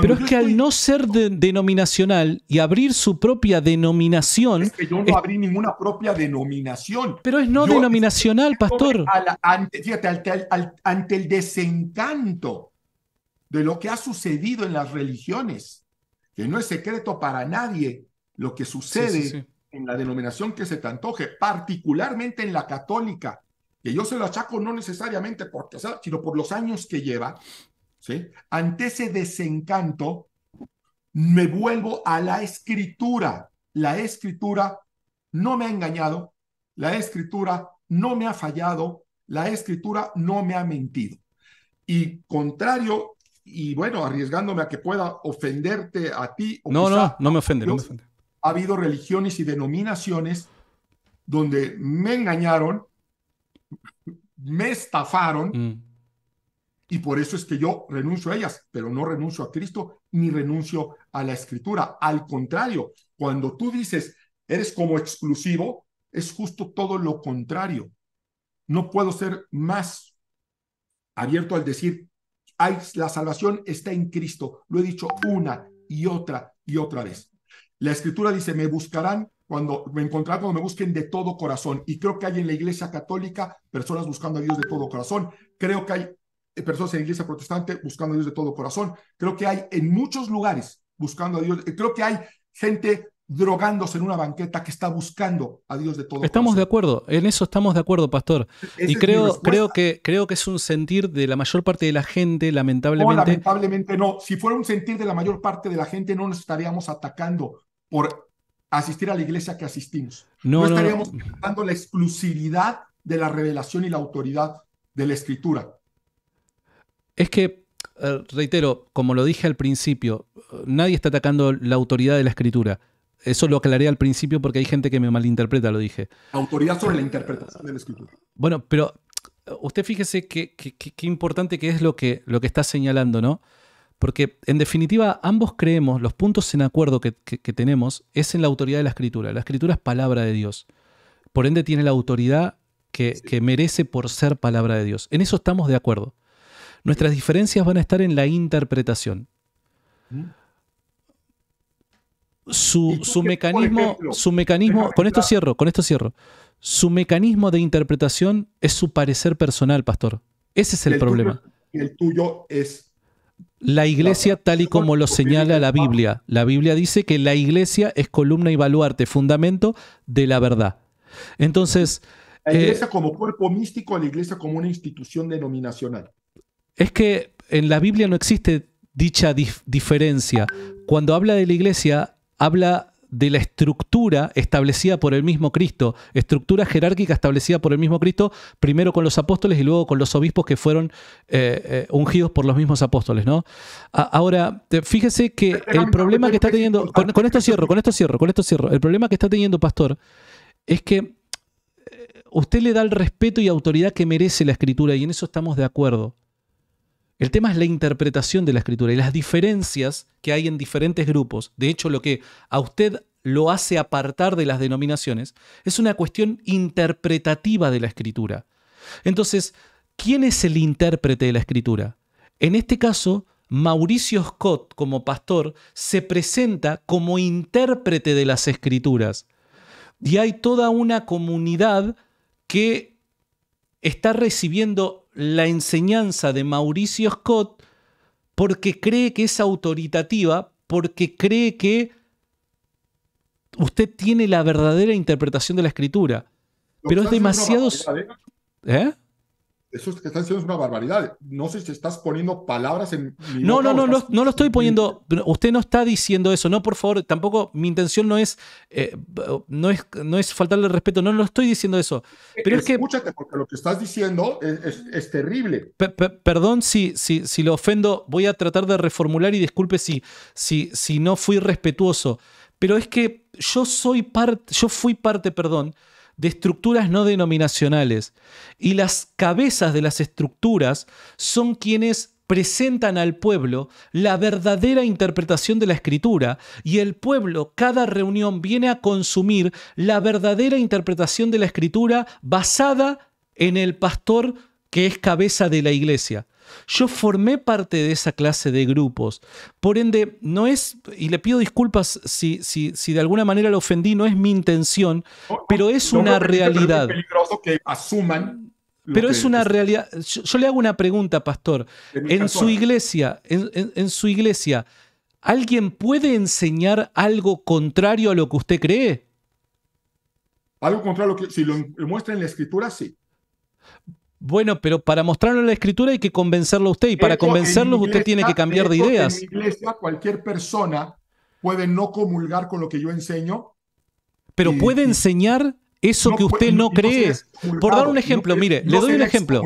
pero es que al no ser denominacional y abrir su propia denominación. Es que yo no abrí ninguna propia denominación. Pero es no denominacional, pastor. ante, fíjate, ante el desencanto de lo que ha sucedido en las religiones, que no es secreto para nadie lo que sucede en la denominación que se te antoje, particularmente en la católica, que yo se lo achaco no necesariamente porque, sino por los años que lleva, ¿sí? ante ese desencanto, me vuelvo a la escritura. La escritura no me ha engañado, la escritura no me ha fallado, la escritura no me ha mentido. Y contrario y bueno, arriesgándome a que pueda ofenderte a ti. no, no, no me ofende, no me ofende. Ha habido religiones y denominaciones donde me engañaron, me estafaron, mm. y por eso es que yo renuncio a ellas, pero no renuncio a Cristo ni renuncio a la escritura. Al contrario, cuando tú dices, eres como exclusivo, es justo todo lo contrario. No puedo ser más abierto al decir, la salvación está en Cristo. Lo he dicho una y otra y otra vez. La escritura dice, me buscarán cuando me encontrarán, cuando me busquen de todo corazón. Y creo que hay en la iglesia católica personas buscando a Dios de todo corazón. Creo que hay eh, personas en la iglesia protestante buscando a Dios de todo corazón. Creo que hay en muchos lugares buscando a Dios. Eh, creo que hay gente drogándose en una banqueta que está buscando a Dios de todo. Estamos de acuerdo, en eso estamos de acuerdo, pastor. y creo, creo, que, creo que es un sentir de la mayor parte de la gente, lamentablemente. No, lamentablemente no. Si fuera un sentir de la mayor parte de la gente, no nos estaríamos atacando por asistir a la iglesia que asistimos. No, estaríamos atacando la exclusividad de la revelación y la autoridad de la escritura. Es que eh, reitero, como lo dije al principio, eh, nadie está atacando la autoridad de la escritura. Eso lo aclaré al principio porque hay gente que me malinterpreta, lo dije. Autoridad sobre la interpretación de la escritura. Bueno, pero uh, usted fíjese qué qué importante que es lo que, lo que está señalando, ¿no? Porque en definitiva ambos creemos, los puntos en acuerdo que, tenemos es en la autoridad de la escritura. La escritura es palabra de Dios. Por ende tiene la autoridad que, que, merece por ser palabra de Dios. En eso estamos de acuerdo. Nuestras diferencias van a estar en la interpretación. Mm. Su, mecanismo, su mecanismo, con esto cierro, con esto cierro. Su mecanismo de interpretación es su parecer personal, pastor. Ese es el, problema. el tuyo es la iglesia tal y como lo señala la Biblia. La Biblia dice que la iglesia es columna y baluarte, fundamento de la verdad. Entonces... La eh, iglesia como cuerpo místico, la iglesia como una institución denominacional. Es que en la Biblia no existe dicha diferencia. Cuando habla de la iglesia, habla de la estructura establecida por el mismo Cristo, estructura jerárquica establecida por el mismo Cristo, primero con los apóstoles y luego con los obispos que fueron eh, eh, ungidos por los mismos apóstoles, ¿no? ahora, fíjese que el problema que está teniendo, con, esto cierro, con esto cierro, con esto cierro, el problema que está teniendo Pastor es que eh, usted le da el respeto y autoridad que merece la escritura y en eso estamos de acuerdo. El tema es la interpretación de la escritura y las diferencias que hay en diferentes grupos. De hecho, lo que a usted lo hace apartar de las denominaciones es una cuestión interpretativa de la escritura. Entonces, ¿quién es el intérprete de la escritura? En este caso, Mauricio Scott, como pastor, se presenta como intérprete de las escrituras. Y hay toda una comunidad que está recibiendo la enseñanza de Mauricio Scott porque cree que es autoritativa, porque cree que usted tiene la verdadera interpretación de la escritura. Pero es demasiado... ¿Eh? ¿Eh? Eso que estás diciendo es una barbaridad. No sé si estás poniendo palabras en mi No, no, no, no, lo estoy poniendo. Usted no está diciendo eso. No, por favor, tampoco mi intención no es, eh, no es, no es faltarle respeto. No, lo estoy diciendo eso. Eh, pero Escúchate, es que. porque lo que estás diciendo es, terrible. perdón si, si, si lo ofendo. Voy a tratar de reformular y disculpe si, si, si no fui respetuoso. Pero es que yo soy parte, yo fui parte, perdón de estructuras no denominacionales y las cabezas de las estructuras son quienes presentan al pueblo la verdadera interpretación de la escritura y el pueblo cada reunión viene a consumir la verdadera interpretación de la escritura basada en el pastor que es cabeza de la iglesia. Yo formé parte de esa clase de grupos. Por ende, no es, y le pido disculpas si, si, de alguna manera lo ofendí, no es mi intención, pero es una realidad. Pero es asuman pero es una realidad. Yo, le hago una pregunta, pastor. En su iglesia, en, su iglesia, ¿alguien puede enseñar algo contrario a lo que usted cree? Algo contrario lo que si lo muestra en la escritura, sí. Bueno, pero para mostrarlo en la escritura hay que convencerlo a usted y para convencerlos usted tiene que cambiar de, ideas. En iglesia cualquier persona puede no comulgar con lo que yo enseño. Pero puede enseñar eso que usted no, cree. Por dar un ejemplo, mire, le doy un ejemplo.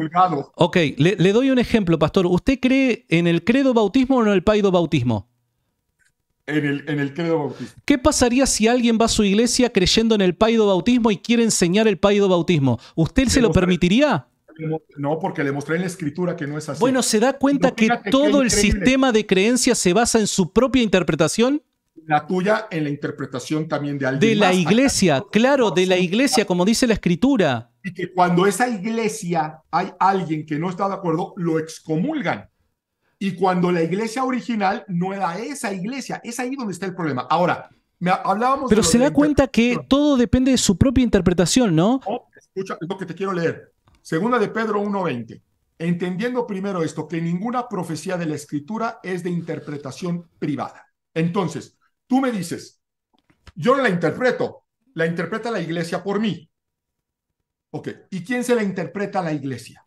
Ok, le, doy un ejemplo, pastor. ¿Usted cree en el credo bautismo o en el paido bautismo? En el, en el credo bautismo. ¿Qué pasaría si alguien va a su iglesia creyendo en el paido bautismo y quiere enseñar el paido bautismo? ¿Usted se lo permitiría? No, porque le mostré en la escritura que no es así. Bueno, ¿se da cuenta que todo el sistema de creencias se basa en su propia interpretación? La tuya en la interpretación también de alguien. De la iglesia, claro, de la iglesia, como dice la escritura. Y que cuando esa iglesia hay alguien que no está de acuerdo, lo excomulgan. Y cuando la iglesia original no era esa iglesia, es ahí donde está el problema. Ahora, me hablábamos. Pero se da cuenta que todo depende de su propia interpretación, ¿no? Oh, escucha, lo que te quiero leer. Segunda de Pedro 1.20. Entendiendo primero esto, que ninguna profecía de la escritura es de interpretación privada. Entonces, tú me dices, yo la interpreto, la interpreta la iglesia por mí. Ok, ¿y quién se la interpreta la iglesia?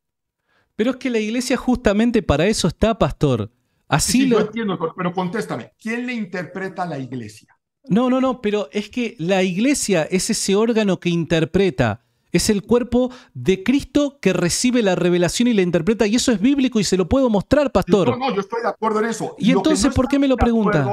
Pero es que la iglesia justamente para eso está, pastor. Así lo... entiendo, pero contéstame, ¿quién le interpreta la iglesia? No, no, no, pero es que la iglesia es ese órgano que interpreta. Es el cuerpo de Cristo que recibe la revelación y la interpreta. Y eso es bíblico y se lo puedo mostrar, pastor. No, no, yo estoy de acuerdo en eso. ¿Y entonces por qué me lo pregunta?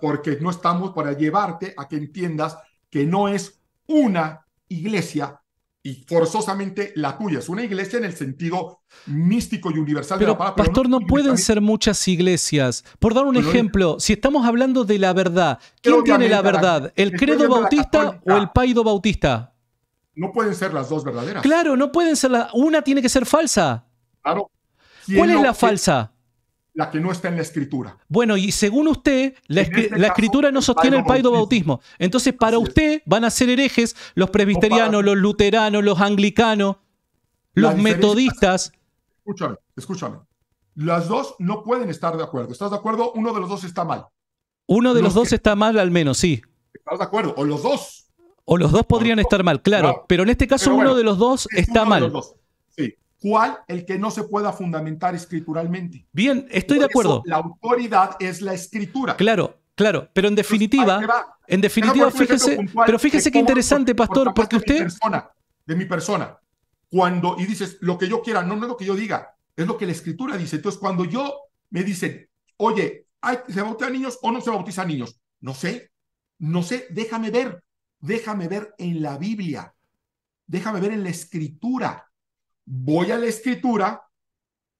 porque no estamos para llevarte a que entiendas que no es una iglesia y forzosamente la tuya. Es una iglesia en el sentido místico y universal pero, de la palabra. Pastor, no, pueden ser muchas iglesias. Por dar un ejemplo, si estamos hablando de la verdad, ¿quién tiene la verdad? ¿El credo bautista o el paido bautista? no pueden ser las dos verdaderas. Claro, no pueden ser la Una tiene que ser falsa. Claro. ¿Cuál es la falsa? La que no está en la escritura. Bueno, y según usted, la, este escritura no sostiene el paido bautismo. Entonces, para usted van a ser herejes los presbiterianos, los luteranos, los anglicanos, los metodistas. Escúchame, escúchame. Las dos no pueden estar de acuerdo. ¿Estás de acuerdo? Uno de los dos está mal. Uno de los, dos está mal, al menos, sí. ¿Estás de acuerdo? O los dos. O los dos podrían estar mal, claro, Pero en este caso uno de los dos está mal. ¿Cuál? El que no se pueda fundamentar escrituralmente. Bien, estoy de acuerdo. la autoridad es la escritura. Claro, claro. Pero en definitiva, en definitiva, fíjese, pero fíjese qué interesante, pastor, porque usted... De mi, persona, cuando, y dices, lo que yo quiera, no, no es lo que yo diga, es lo que la escritura dice. Entonces, cuando yo me dicen, oye, ¿se bautizan niños o no se bautizan niños? No sé, no sé, déjame ver, déjame ver en la Biblia, déjame ver en la escritura. Voy a la escritura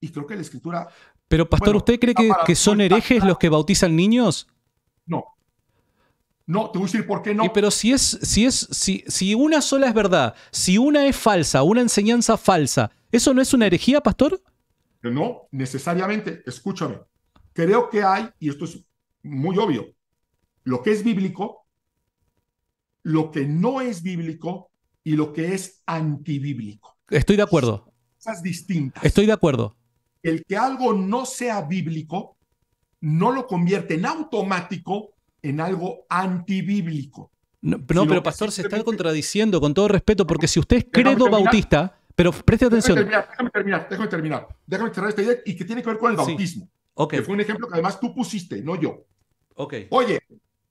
y creo que la escritura... Pero pastor, ¿usted cree que, son herejes los que bautizan niños? No, no, te voy a decir por qué no. pero si es, si es, si, si una sola es verdad, si una es falsa, una enseñanza falsa, ¿eso no es una herejía, pastor? No, necesariamente, escúchame. Creo que hay, y esto es muy obvio, lo que es bíblico lo que no es bíblico y lo que es antibíblico. Estoy de acuerdo. distintas. Estoy de acuerdo. El que algo no sea bíblico no lo convierte en automático en algo antibíblico. No, pero pastor, se está contradiciendo con todo respeto, porque si usted es credo bautista, pero preste atención. Déjame terminar, déjame terminar, déjame terminar, esta idea y que tiene que ver con el bautismo. Sí. fue un ejemplo que además tú pusiste, no yo. Okay. Oye,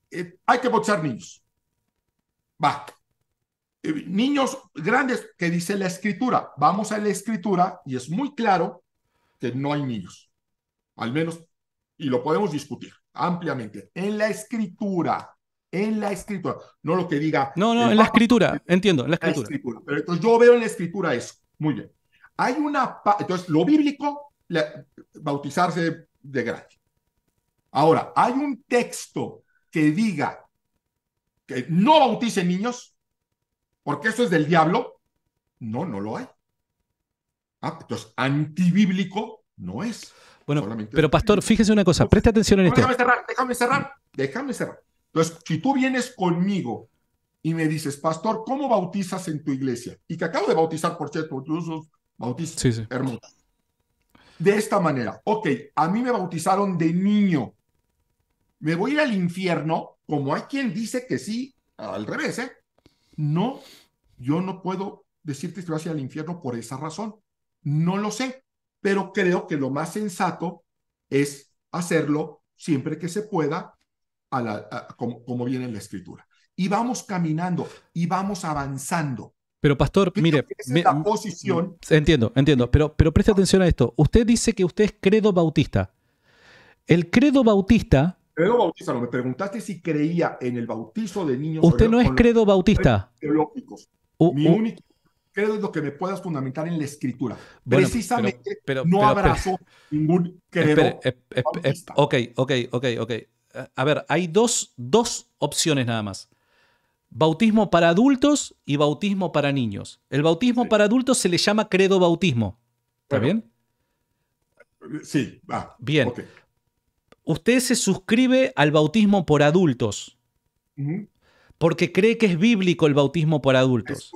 eh, hay que botchar niños. Va. Eh, niños grandes, que dice la escritura? Vamos a la escritura y es muy claro que no hay niños. Al menos, y lo podemos discutir ampliamente. En la escritura, en la escritura, no lo que diga. No, no, en la escritura, entiendo, en la escritura. Pero entonces yo veo en la escritura eso. Muy bien. Hay una. Entonces, lo bíblico, bautizarse de gracia Ahora, hay un texto que diga no bautice niños, porque eso es del diablo, no, no lo hay. Ah, entonces, antibíblico no es. Bueno, pero pastor, fíjese una cosa, presta atención en déjame Cerrar, déjame cerrar, déjame cerrar. Entonces, si tú vienes conmigo y me dices, pastor, ¿cómo bautizas en tu iglesia? Y que acabo de bautizar, por cierto, tú sos De esta manera, ok, a mí me bautizaron de niño. ¿Me voy a ir al infierno? como hay quien dice que sí, al revés, ¿eh? No, yo no puedo decirte si vas hacia el infierno por esa razón. No lo sé, pero creo que lo más sensato es hacerlo siempre que se pueda, como, viene en la escritura. Y vamos caminando y vamos avanzando. Pero pastor, mire, la posición. Entiendo, entiendo, pero, pero preste atención a esto. Usted dice que usted es credo bautista. El credo bautista Credo Bautista, no, me preguntaste si creía en el bautizo de niños. Usted no es credo bautista. Teológicos. Mi único credo es lo que me puedas fundamentar en la escritura. Precisamente pero, no abrazo ningún credo. bautista. ok, ok, ok, ok. A ver, hay dos, opciones nada más. Bautismo para adultos y bautismo para niños. El bautismo para adultos se le llama credo bautismo. ¿Está bien? Sí, va. bien usted se suscribe al bautismo por adultos. Porque cree que es bíblico el bautismo por adultos.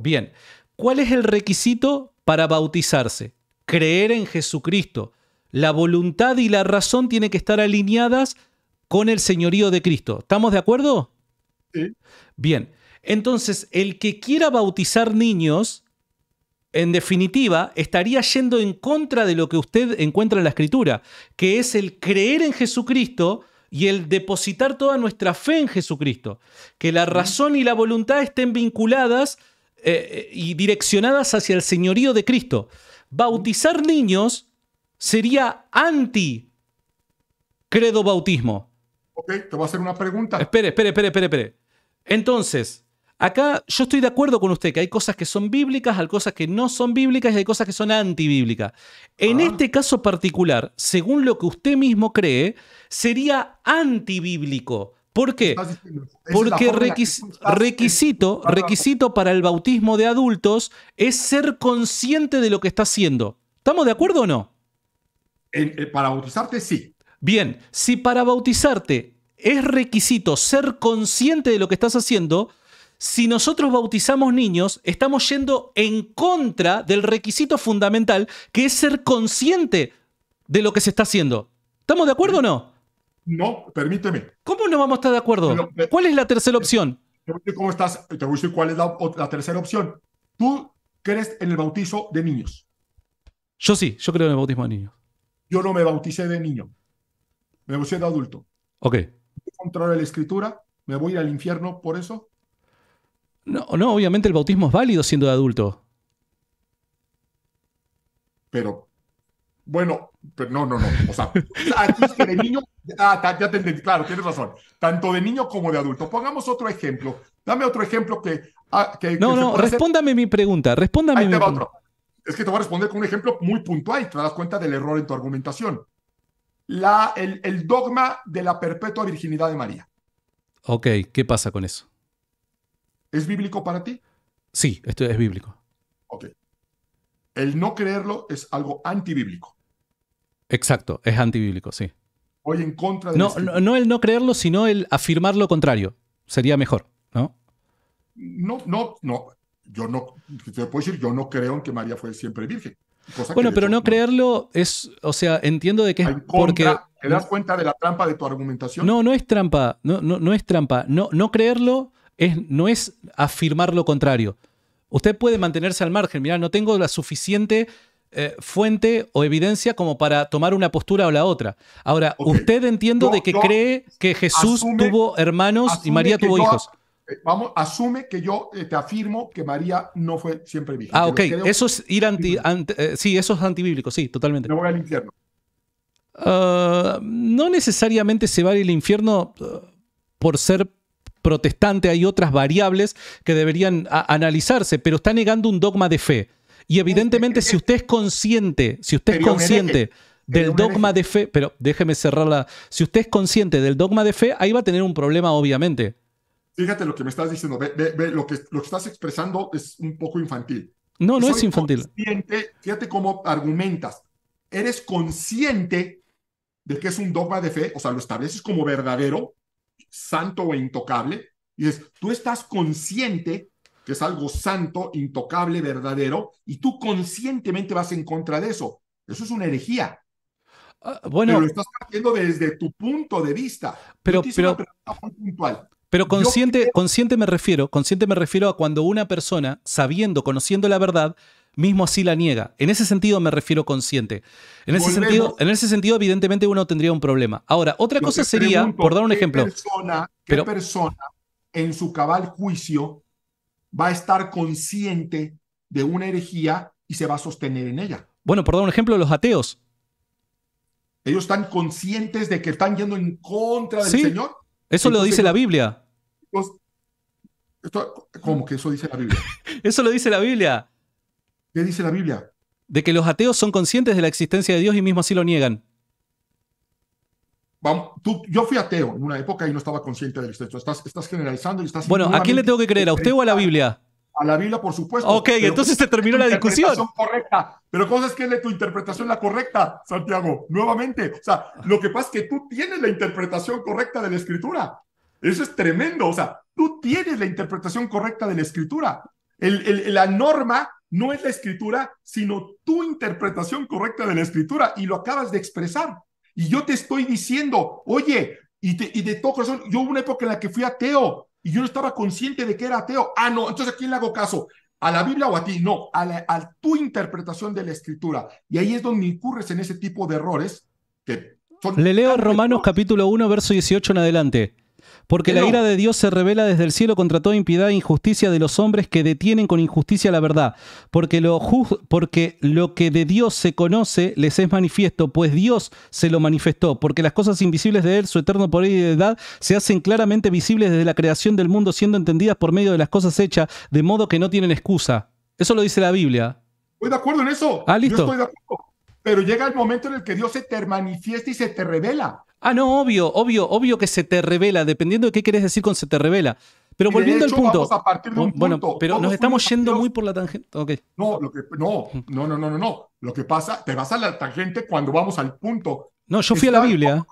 Bien, ¿cuál es el requisito para bautizarse? Creer en Jesucristo. La voluntad y la razón tienen que estar alineadas con el señorío de Cristo. ¿Estamos de acuerdo? Sí. Bien, entonces el que quiera bautizar niños en definitiva, estaría yendo en contra de lo que usted encuentra en la escritura, que es el creer en Jesucristo y el depositar toda nuestra fe en Jesucristo. Que la razón y la voluntad estén vinculadas eh, eh, y direccionadas hacia el señorío de Cristo. Bautizar niños sería anti credo bautismo. Ok, te voy a hacer una pregunta. Espere, espere, espere, espere, espere. Entonces, Acá yo estoy de acuerdo con usted que hay cosas que son bíblicas, hay cosas que no son bíblicas y hay cosas que son antibíblicas. En ah. este caso particular, según lo que usted mismo cree, sería antibíblico. ¿Por qué? Porque requisito, requisito para el bautismo de adultos es ser consciente de lo que está haciendo. ¿Estamos de acuerdo o no? Eh, para bautizarte, sí. Bien, si para bautizarte es requisito ser consciente de lo que estás haciendo, si nosotros bautizamos niños, estamos yendo en contra del requisito fundamental que es ser consciente de lo que se está haciendo. ¿Estamos de acuerdo o no? No, permíteme. ¿Cómo no vamos a estar de acuerdo? Eh, ¿Cuál es la tercera eh, opción? Te cómo estás, cuál es la, tercera opción. Tú crees en el bautizo de niños. Yo sí, yo creo en el bautismo de niños. Yo no me bauticé de niño, me bauticé de adulto. Ok. ¿Tú la escritura, me voy al infierno por eso. No, obviamente el bautismo es válido siendo de adulto. Pero, bueno, no, no, no. O sea, es que de niño. Ah, ya te entendí, claro, tienes razón. Tanto de niño como de adulto. Pongamos otro ejemplo. Dame otro ejemplo que. Ah, no, no, respóndame mi pregunta. Respóndame. mi Es que te voy a responder con un ejemplo muy puntual y te das cuenta del error en tu argumentación. La, el dogma de la perpetua virginidad de María. Ok, ¿qué pasa con eso? ¿Es bíblico para ti? Sí, esto es bíblico. Ok. El no creerlo es algo antibíblico. Exacto, es antibíblico, sí. Voy en contra de... No, no, el no creerlo, sino el afirmar lo contrario. Sería mejor, ¿no? No, no, no. Yo no, te puedo decir, yo no creo en que María fue siempre virgen. bueno, pero no creerlo es, o sea, entiendo de que es porque... ¿Te das cuenta de la trampa de tu argumentación? No, no es trampa, no, no, no es trampa. No, no creerlo no es afirmar lo contrario. Usted puede mantenerse al margen. Mirá, no tengo la suficiente eh, fuente o evidencia como para tomar una postura o la otra. Ahora, usted entiendo de que cree que Jesús tuvo hermanos y María tuvo hijos. Eh, vamos, asume que yo eh, te afirmo que María no fue siempre viva Ah, ok. Eso es ir anti, sí, eso es antibíblico, sí, totalmente. no voy al infierno. Ah, no necesariamente se va al infierno por ser protestante, hay otras variables que deberían analizarse, pero está negando un dogma de fe. Y evidentemente, si usted es consciente, si usted es consciente del dogma de fe, pero déjeme cerrarla, si usted es consciente del dogma de fe, ahí va a tener un problema, obviamente. Fíjate lo que me estás diciendo, ve, lo, que, lo que estás expresando es un poco infantil. No, no es infantil. fíjate cómo argumentas. Eres consciente de que es un dogma de fe, o sea, lo estableces como verdadero, santo o intocable, y es tú estás consciente que es algo santo, intocable, verdadero, y tú conscientemente vas en contra de eso. Eso es una herejía. Ah, bueno, pero lo estás haciendo desde tu punto de vista. Pero, pero, consciente, consciente me refiero, consciente me refiero a cuando una persona, sabiendo, conociendo la verdad, mismo así la niega. En ese sentido me refiero consciente. En ese, sentido, en ese sentido, evidentemente uno tendría un problema. Ahora, otra cosa sería, por dar un ejemplo. ¿Qué persona en su cabal juicio va a estar consciente de una herejía y se va a sostener en ella? Bueno, por dar un ejemplo, los ateos. ¿Ellos están conscientes de que están yendo en contra del Señor? Eso lo dice la Biblia. ¿Cómo que eso dice la Biblia? eso lo dice la Biblia. ¿Qué dice la Biblia? De que los ateos son conscientes de la existencia de Dios y mismo así lo niegan. yo fui ateo en una época y no estaba consciente de esto. Estás, generalizando y estás. Bueno, ¿a quién le tengo que creer? ¿A usted o a la Biblia? A la Biblia, por supuesto. Ok, entonces se terminó la discusión. Pero cosa es que es de tu interpretación la correcta, Santiago, nuevamente. O sea, lo que pasa es que tú tienes la interpretación correcta de la escritura. Eso es tremendo. O sea, tú tienes la interpretación correcta de la escritura. la norma no es la escritura, sino tu interpretación correcta de la escritura y lo acabas de expresar. Y yo te estoy diciendo, oye, y, y de todo corazón, yo hubo una época en la que fui ateo y yo no estaba consciente de que era ateo. Ah, no, entonces ¿a quién le hago caso? ¿A la Biblia o a ti? No, a, tu interpretación de la escritura. Y ahí es donde incurres en ese tipo de errores Le leo Romanos capítulo 1, verso 18 en adelante. Porque la ira de Dios se revela desde el cielo contra toda impiedad e injusticia de los hombres que detienen con injusticia la verdad. Porque lo, porque lo que de Dios se conoce les es manifiesto, pues Dios se lo manifestó. Porque las cosas invisibles de Él, su eterno poder y edad, se hacen claramente visibles desde la creación del mundo, siendo entendidas por medio de las cosas hechas, de modo que no tienen excusa. Eso lo dice la Biblia. Estoy de acuerdo en eso. Ah, estoy de acuerdo. Pero llega el momento en el que Dios se te manifiesta y se te revela. Ah, no, obvio, obvio, obvio que se te revela, dependiendo de qué quieres decir con se te revela. Pero volviendo al punto. bueno, pero nos estamos yendo muy por la tangente. No, lo que, no, no, no, no, no, Lo que pasa, te vas a la tangente cuando vamos al punto. No, yo fui a la Biblia.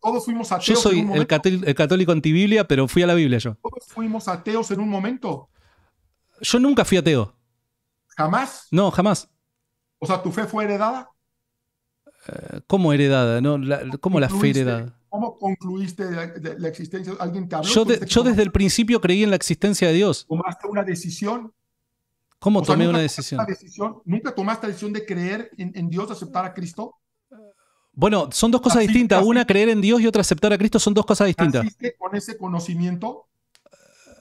Todos, fuimos ateos. Yo soy el, católico, el católico antibiblia, pero fui a la Biblia yo. Todos fuimos ateos en un momento. Yo nunca fui ateo. ¿Jamás? No, jamás. O sea, ¿tu fe fue heredada? Eh, ¿Cómo heredada? ¿no? ¿Cómo la fe heredada? ¿Cómo concluiste la, de existencia? ¿Alguien Yo, desde el principio creí en la existencia de Dios. ¿Tomaste una decisión? ¿Cómo tomé una decisión? ¿Nunca tomaste la decisión de creer en, Dios, aceptar a Cristo? Bueno, son dos cosas distintas. una, creer en Dios y otra, aceptar a Cristo, son dos cosas distintas. con ese conocimiento?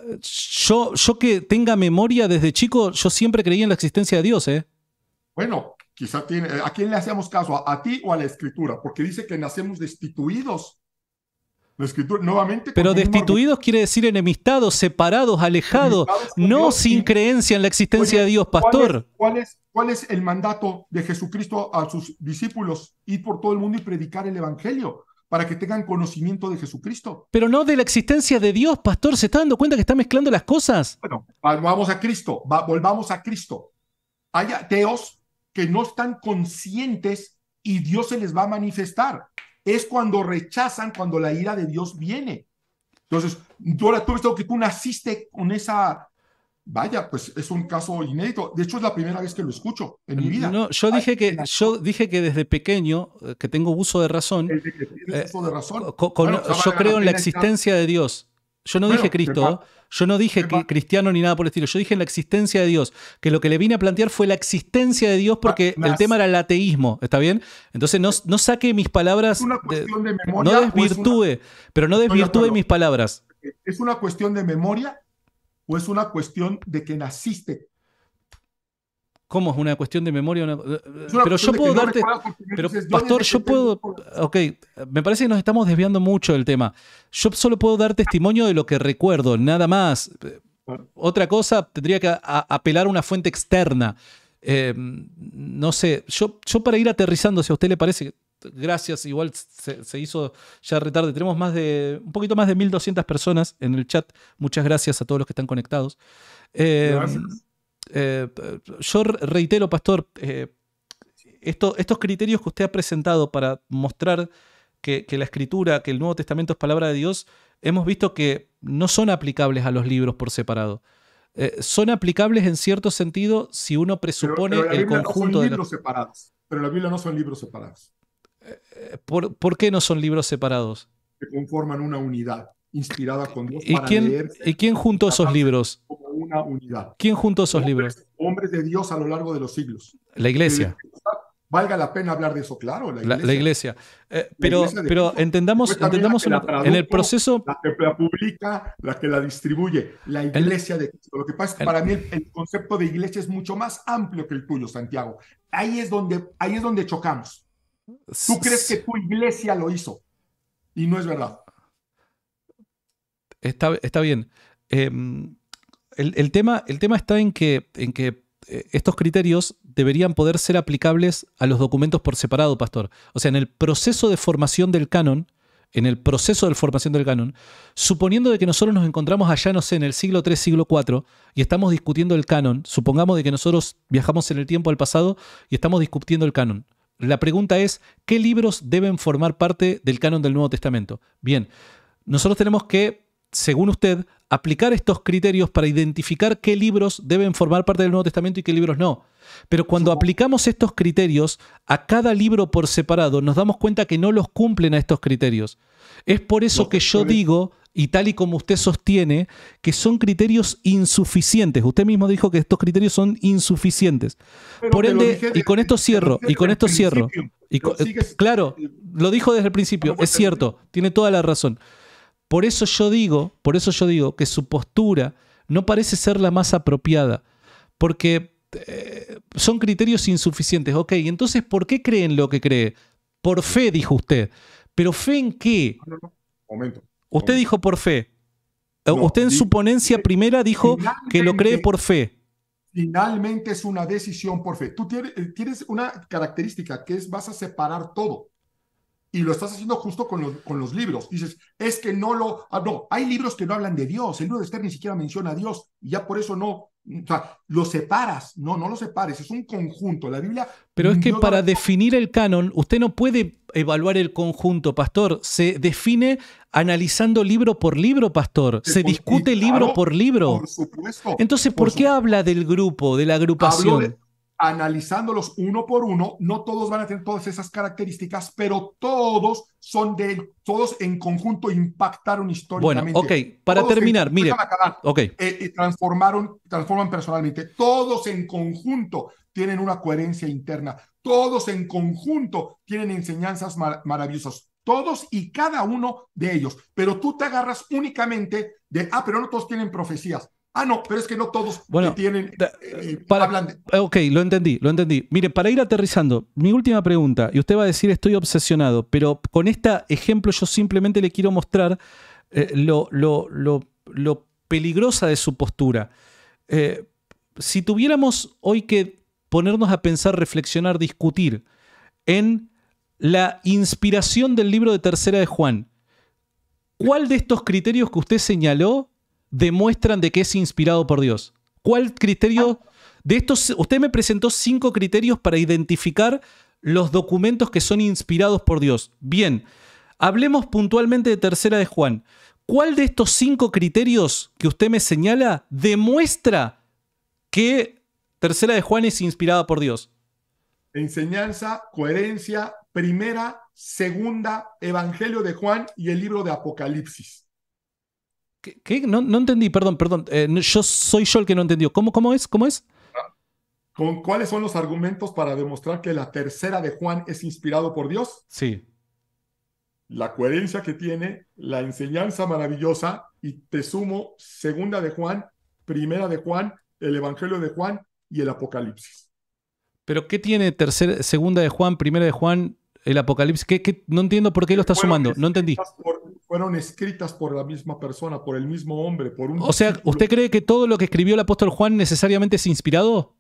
Eh, yo, yo que tenga memoria desde chico, yo siempre creí en la existencia de Dios, ¿eh? Bueno, tiene, ¿a quién le hacemos caso? ¿A, ti o a la escritura? Porque dice que nacemos destituidos. La escritura, nuevamente. Pero destituidos quiere decir enemistados, separados, alejados, no sin creencia en la existencia de Dios, pastor. ¿cuál es, cuál, es, el mandato de Jesucristo a sus discípulos? Ir por todo el mundo y predicar el evangelio para que tengan conocimiento de Jesucristo. Pero no de la existencia de Dios, pastor. ¿Se está dando cuenta que está mezclando las cosas? Bueno, volvamos a Cristo, volvamos a Cristo. Hay ateos que no están conscientes y Dios se les va a manifestar. Es cuando rechazan, cuando la ira de Dios viene. Entonces, ahora tú este que tú naciste con esa Vaya, pues es un caso inédito. De hecho, es la primera vez que lo escucho en mi vida. yo dije que, yo dije que desde pequeño, eh, que tengo uso de razón, eh, yo creo en la existencia de Dios. Yo no dije Cristo, yo no dije cristiano ni nada por el estilo, yo dije la existencia de Dios, que lo que le vine a plantear fue la existencia de Dios porque ah, el tema era el ateísmo, ¿está bien? Entonces no, no saque mis palabras, no desvirtúe, pero no desvirtúe mis palabras. ¿Es una cuestión de memoria o es una cuestión de que naciste ¿Cómo es una cuestión de memoria? Eh, pero yo puedo darte. Pero, Pastor, yo puedo. Ok, me parece que nos estamos desviando mucho del tema. Yo solo puedo dar testimonio de lo que recuerdo, nada más. Otra cosa, tendría que apelar a una fuente externa. Eh, no sé, yo, yo para ir aterrizando, si a usted le parece, gracias, igual se, hizo ya retarde. Tenemos más de un poquito más de 1200 personas en el chat. Muchas gracias a todos los que están conectados. Eh, eh, yo reitero, Pastor, eh, estos criterios que usted ha presentado para mostrar que, la escritura, que el Nuevo Testamento es palabra de Dios, hemos visto que no son aplicables a los libros por separado. Eh, son aplicables en cierto sentido si uno presupone el conjunto no libros de separados. Pero la Biblia no son libros separados. ¿por, qué no son libros separados? Que conforman una unidad inspirada con Dios. ¿Y quién, ¿y quién juntó esos libros? una unidad. ¿Quién juntó esos libros? Hombres de Dios a lo largo de los siglos. La iglesia. Eh, valga la pena hablar de eso, claro. La iglesia. Eh, pero pero entendamos, entendamos en el proceso. La que la publica, la que la distribuye, la iglesia de Cristo. Lo que pasa es que para mí el, concepto de iglesia es mucho más amplio que el tuyo, Santiago. Ahí es donde, ahí es donde chocamos. Tú crees que tu iglesia lo hizo y no es verdad. Está, está bien. Eh, el, tema, está en que, en que eh, estos criterios deberían poder ser aplicables a los documentos por separado, pastor. O sea, en el proceso de formación del canon, en el proceso de formación del canon, suponiendo de que nosotros nos encontramos allá, no sé, en el siglo III, siglo IV, y estamos discutiendo el canon, supongamos de que nosotros viajamos en el tiempo al pasado y estamos discutiendo el canon. La pregunta es, ¿qué libros deben formar parte del canon del Nuevo Testamento? Bien, nosotros tenemos que según usted, aplicar estos criterios para identificar qué libros deben formar parte del Nuevo Testamento y qué libros no. Pero cuando aplicamos estos criterios a cada libro por separado, nos damos cuenta que no los cumplen a estos criterios. Es por eso que yo digo, y tal y como usted sostiene, que son criterios insuficientes. Usted mismo dijo que estos criterios son insuficientes. por ende, y con esto cierro, y con esto cierro. Eh, claro, eh, lo dijo desde el principio, es cierto, tiene toda la razón. Por eso yo digo, por eso yo digo que su postura no parece ser la más apropiada, porque eh, son criterios insuficientes. Ok, entonces, ¿por qué creen lo que cree? Por fe, dijo usted. ¿Pero fe en qué? Momento. Usted dijo por fe. Eh, usted en su ponencia primera dijo que lo cree por fe. Finalmente es una decisión por fe. Tú tienes, eh, tienes una característica que es vas a separar todo y lo estás haciendo justo con los, libros. Dices, es que no lo... Ah, no, hay libros que no hablan de Dios, el libro de Esther ni siquiera menciona a Dios, y ya por eso no... O sea, lo separas, no, no lo separes, es un conjunto. La Biblia... Pero es que para definir el canon, usted no puede evaluar el conjunto, pastor. Se define analizando libro por libro, pastor. Se discute libro por libro. Por supuesto. Entonces, ¿por, por qué habla del grupo, de la agrupación? analizándolos uno por uno, no todos van a tener todas esas características, pero todos son de, todos en conjunto impactaron históricamente. Bueno, ok, para terminar, mire, eh, transformaron, transforman personalmente, todos en conjunto tienen una coherencia interna, todos en conjunto tienen enseñanzas maravillosas, todos y cada uno de ellos, pero tú te agarras únicamente de, ah, pero no todos tienen profecías, Ah, no, pero es que no todos tienen. Eh, eh, para, eh, Ok, lo entendí, lo entendí. Mire, para ir aterrizando, mi última pregunta, y usted va a decir estoy obsesionado, pero con este ejemplo yo simplemente le quiero mostrar lo, peligrosa de su postura. si tuviéramos hoy que ponernos a pensar, reflexionar, discutir en la inspiración del libro de Tercera de Juan, ¿cuál de estos criterios que usted señaló demuestran de que es inspirado por Dios? ¿Cuál criterio? De estos, usted me presentó cinco criterios para identificar los documentos que son inspirados por Dios. Bien, hablemos puntualmente de Tercera de Juan. ¿Cuál de estos cinco criterios que usted me señala demuestra que Tercera de Juan es inspirada por Dios? Enseñanza, coherencia, primera, segunda, Evangelio de Juan y el libro de Apocalipsis. ¿Qué? No, entendí, perdón, perdón. Eh, yo soy yo el que no entendió. ¿Cómo, cómo es? ¿Cómo es? ¿Con cuáles son los argumentos para demostrar que la tercera de Juan es inspirado por Dios? Sí. La coherencia que tiene, la enseñanza maravillosa, y te sumo segunda de Juan, primera de Juan, el Evangelio de Juan y el Apocalipsis. Pero ¿qué tiene segunda de Juan, primera de Juan, el Apocalipsis? ¿Qué, No entiendo por qué lo está sumando, no entendí fueron escritas por la misma persona, por el mismo hombre, por un... O sea, ¿usted cree que todo lo que escribió el apóstol Juan necesariamente es inspirado?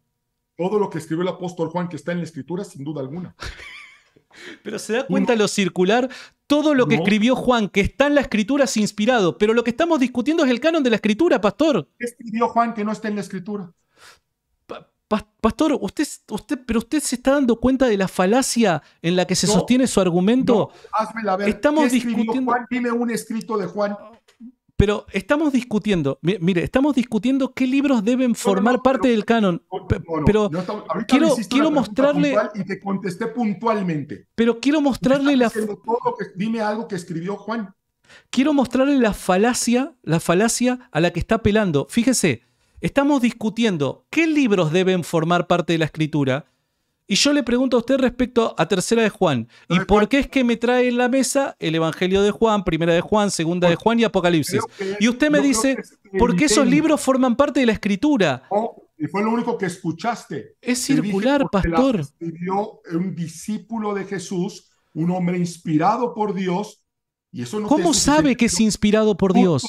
Todo lo que escribió el apóstol Juan que está en la escritura, sin duda alguna. pero se da cuenta lo circular, todo lo que escribió Juan que está en la escritura es inspirado, pero lo que estamos discutiendo es el canon de la escritura, pastor. ¿Qué escribió Juan que no está en la escritura? Pastor, usted, usted, pero usted se está dando cuenta de la falacia en la que se sostiene su argumento. No, Estamos discutiendo. Juan? Dime un escrito de Juan. Pero estamos discutiendo, mire, estamos discutiendo qué libros deben formar parte del canon. pero quiero, quiero mostrarle. Y te contesté puntualmente. Pero quiero mostrarle la. dime algo que escribió Juan. Quiero mostrarle la falacia, la falacia a la que está apelando. Fíjese, Estamos discutiendo qué libros deben formar parte de la escritura. Y yo le pregunto a usted respecto a Tercera de Juan. ¿Y por qué es que me trae en la mesa el Evangelio de Juan, Primera de Juan, Segunda de Juan y Apocalipsis? Y usted me dice, ¿por qué esos libros forman parte de la escritura? Oh, y fue lo único que escuchaste. Es circular, pastor. un discípulo de Jesús, un hombre inspirado por Dios y eso no ¿Cómo sabe que es inspirado por Dios?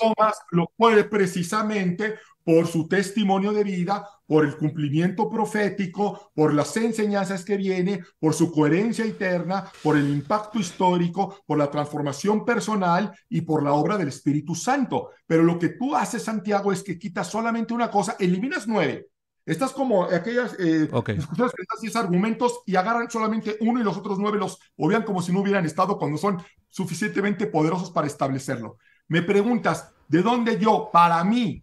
lo puede precisamente por su testimonio de vida, por el cumplimiento profético, por las enseñanzas que viene, por su coherencia eterna, por el impacto histórico, por la transformación personal y por la obra del Espíritu Santo. Pero lo que tú haces, Santiago, es que quitas solamente una cosa, eliminas nueve Estás como aquellas discusiones eh, que y 10 argumentos y agarran solamente uno y los otros nueve los obvian como si no hubieran estado cuando son suficientemente poderosos para establecerlo. Me preguntas, ¿de dónde yo, para mí,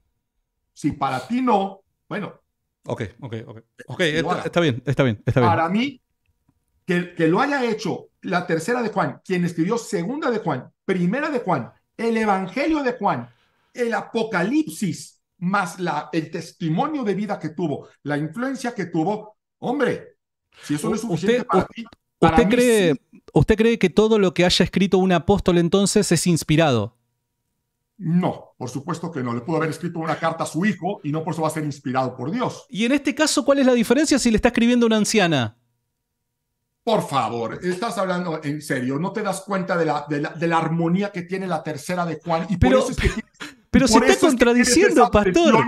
si para ti no, bueno. Ok, ok, ok. okay está, bien, está bien, está bien. Para mí, que, que lo haya hecho la tercera de Juan, quien escribió segunda de Juan, primera de Juan, el Evangelio de Juan, el Apocalipsis, más el testimonio de vida que tuvo, la influencia que tuvo, hombre, si eso no es suficiente usted, para ti. usted, cree, ¿Usted cree que todo lo que haya escrito un apóstol entonces es inspirado? No, por supuesto que no. Le pudo haber escrito una carta a su hijo y no por eso va a ser inspirado por Dios. Y en este caso, ¿cuál es la diferencia si le está escribiendo una anciana? Por favor, estás hablando en serio. No te das cuenta de la, de la, armonía que tiene la tercera de Juan. Y por eso es que Pero se está contradiciendo, pastor.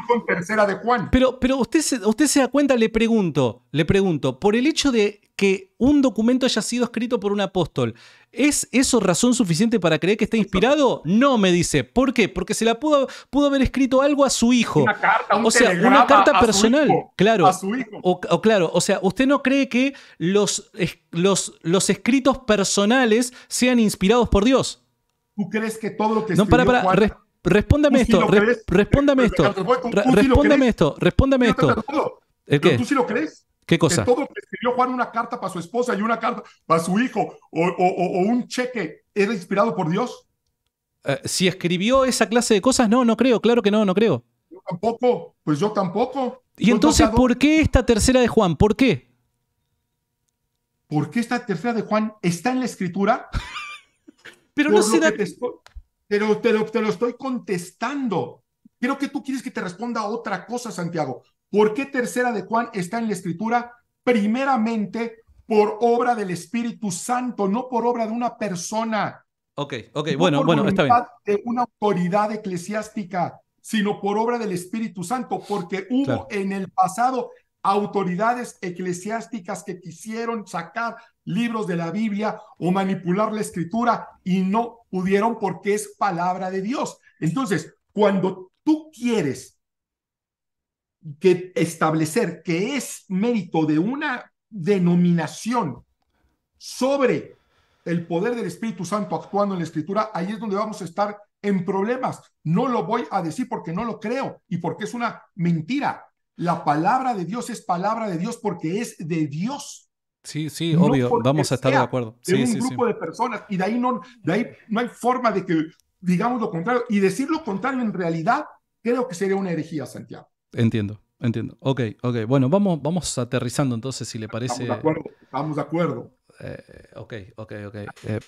Pero, pero usted, se, da cuenta, le pregunto, le pregunto, por el hecho de que un documento haya sido escrito por un apóstol, ¿es eso razón suficiente para creer que está inspirado? No, me dice. ¿Por qué? Porque se la pudo, pudo haber escrito algo a su hijo. Una carta, o sea, una carta personal. claro. A su hijo. O, claro, o sea, ¿usted no cree que los, los, los escritos personales sean inspirados por Dios? ¿Tú crees que todo lo que no, para, para, Respóndame esto, respóndame esto, respóndame esto, respóndame esto. ¿Tú sí lo crees? ¿Qué cosa? Que todo que escribió Juan una carta para su esposa y una carta para su hijo o, un cheque era inspirado por Dios. Eh, si escribió esa clase de cosas, no, no creo, claro que no, no creo. Yo tampoco, pues yo tampoco. ¿Y entonces por qué esta tercera de Juan? ¿Por qué? ¿Por qué esta tercera de Juan está en la escritura? Pero no se da pero te lo, lo estoy contestando. Creo que tú quieres que te responda otra cosa, Santiago. ¿Por qué tercera de Juan está en la escritura? Primeramente por obra del Espíritu Santo, no por obra de una persona. Ok, ok, bueno, bueno, está bien. De una autoridad eclesiástica, sino por obra del Espíritu Santo, porque hubo en el pasado autoridades eclesiásticas que quisieron sacar libros de la Biblia o manipular la escritura y no pudieron porque es palabra de Dios. Entonces, cuando tú quieres que establecer que es mérito de una denominación sobre el poder del Espíritu Santo actuando en la escritura, ahí es donde vamos a estar en problemas. No lo voy a decir porque no lo creo y porque es una mentira. La palabra de Dios es palabra de Dios porque es de Dios Sí, sí, obvio, vamos a estar de acuerdo. Sí, de un grupo de personas y de ahí, no, ahí no hay forma de que digamos lo contrario. Y decir lo contrario en realidad creo que sería una herejía, Santiago. Entiendo, entiendo. Ok, ok. Bueno, vamos, vamos aterrizando entonces, si le parece. Estamos de acuerdo. Estamos de acuerdo. Eh, ok, ok, ok. Eh,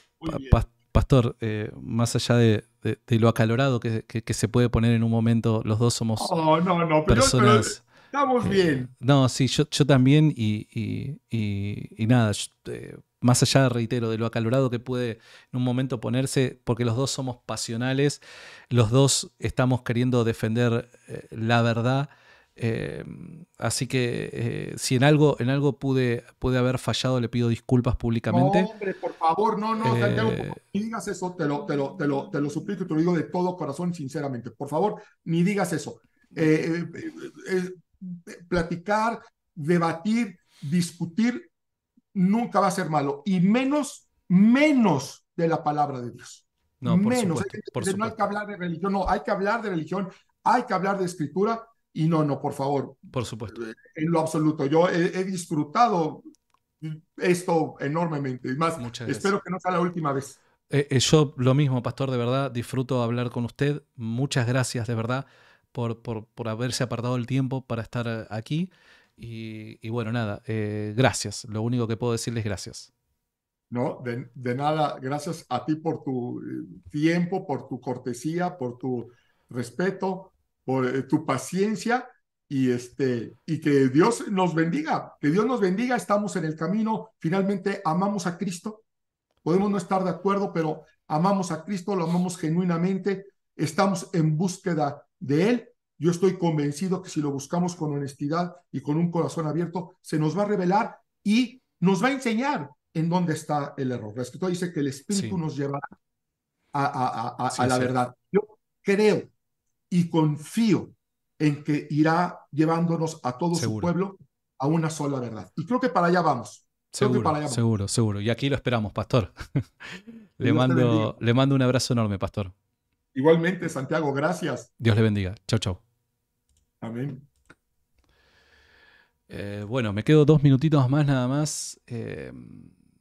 pastor, eh, más allá de, lo acalorado que, se puede poner en un momento, los dos somos oh, personas... Estamos eh, bien. no, sí, yo, yo también y, nada, eh, más allá, reitero, de lo acalorado que puede en un momento ponerse, porque los dos somos pasionales, los dos estamos queriendo defender eh, la verdad. así que si en algo, en algo pude, haber fallado, le pido disculpas públicamente. No, hombre, por favor, no, no, ni digas eso, te lo, te, lo, te, lo, suplico y te lo digo de todo corazón, sinceramente. Por favor, ni digas eso platicar, debatir, discutir, nunca va a ser malo. Y menos, menos de la palabra de Dios. No, menos. Supuesto, no hay que hablar de religión, no, hay que hablar de religión, hay que hablar de escritura. Y no, no, por favor. Por supuesto. Eh, en lo absoluto. Yo he, disfrutado esto enormemente. Y más, espero que no sea la última vez. Eh, eh, yo lo mismo, pastor, de verdad, disfruto hablar con usted. Muchas gracias, de verdad por, por, haberse apartado el tiempo para estar aquí. Y, bueno, nada, eh, gracias. Lo único que puedo decirles gracias. No, de, nada, gracias a ti por tu eh, tiempo, por tu cortesía, por tu respeto, por eh, tu paciencia y este y que Dios nos bendiga, que Dios nos bendiga, estamos en el camino, finalmente amamos a Cristo. Podemos no estar de acuerdo, pero amamos a Cristo, lo amamos genuinamente, estamos en búsqueda de Él. Yo estoy convencido que si lo buscamos con honestidad y con un corazón abierto, se nos va a revelar y nos va a enseñar en dónde está el error. La escritura dice que el Espíritu nos llevará a, a, la verdad. Yo creo y confío en que irá llevándonos a todo su pueblo a una sola verdad. Y creo que para allá vamos. Seguro, seguro, seguro. Y aquí lo esperamos, pastor. le, mando, le mando un abrazo enorme, pastor. Igualmente, Santiago, gracias. Dios le bendiga. chao chao Amén. Eh, bueno, me quedo dos minutitos más nada más. Eh,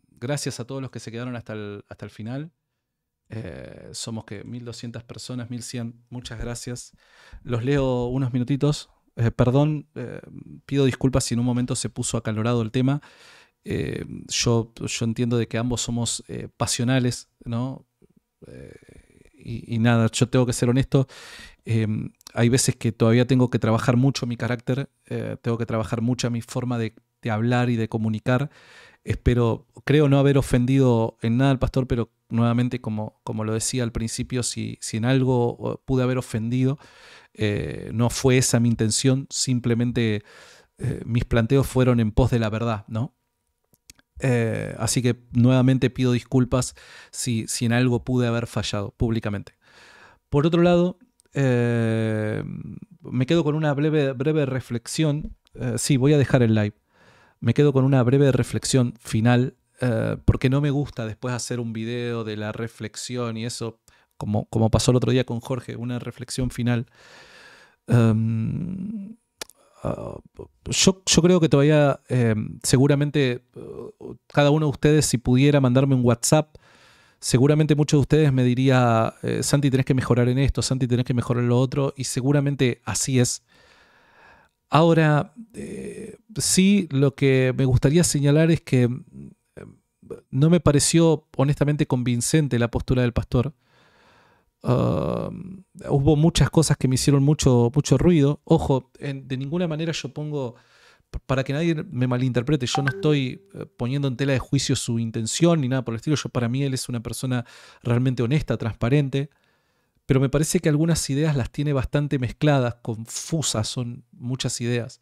gracias a todos los que se quedaron hasta el, hasta el final. Eh, somos que 1200 personas, 1100. Muchas gracias. Los leo unos minutitos. perdón, pido disculpas si en un momento se puso acalorado el tema. yo, yo entiendo de que ambos somos pasionales, ¿no? y, nada, yo tengo que ser honesto. Em, hay veces que todavía tengo que trabajar mucho mi carácter, eh, tengo que trabajar mucho mi forma de, hablar y de comunicar. Espero, creo no haber ofendido en nada al pastor, pero nuevamente, como, como lo decía al principio, si, si en algo pude haber ofendido, eh, no fue esa mi intención, simplemente eh, mis planteos fueron en pos de la verdad, ¿no? Eh, así que nuevamente pido disculpas si, en algo pude haber fallado públicamente. Por otro lado, eh, me quedo con una breve, reflexión. Eh, sí, voy a dejar el live. Me quedo con una breve reflexión final, porque no me gusta después hacer un video de la reflexión y eso, como, como pasó el otro día con Jorge, una reflexión final. Em, yo, yo, creo que todavía eh, seguramente eh, cada uno de ustedes si pudiera mandarme un WhatsApp, seguramente muchos de ustedes me diría, eh, Santi, tenés que mejorar en esto, Santi, tenés que mejorar en lo otro, y seguramente así es. Ahora, sí, lo que me gustaría señalar es que no me pareció honestamente convincente la postura del pastor hubo muchas cosas que me hicieron mucho, mucho ruido. Ojo, de ninguna manera yo pongo, para que nadie me malinterprete, yo no estoy eh, poniendo en tela de juicio su intención ni nada por el estilo. Yo, para mí él es una persona realmente honesta, transparente, pero me parece que algunas ideas las tiene bastante mezcladas, confusas, son muchas ideas.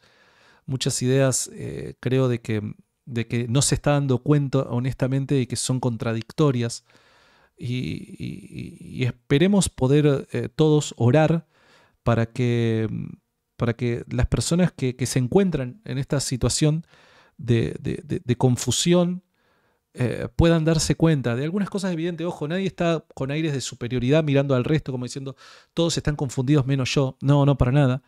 Muchas ideas eh, creo de que, de que no se está dando cuenta honestamente de que son contradictorias y, esperemos poder eh, todos orar para que, para que las personas que, se encuentran en esta situación de, confusión eh, puedan darse cuenta de algunas cosas evidentes. Ojo, nadie está con aires de superioridad mirando al resto como diciendo todos están confundidos menos yo. No, no, para nada.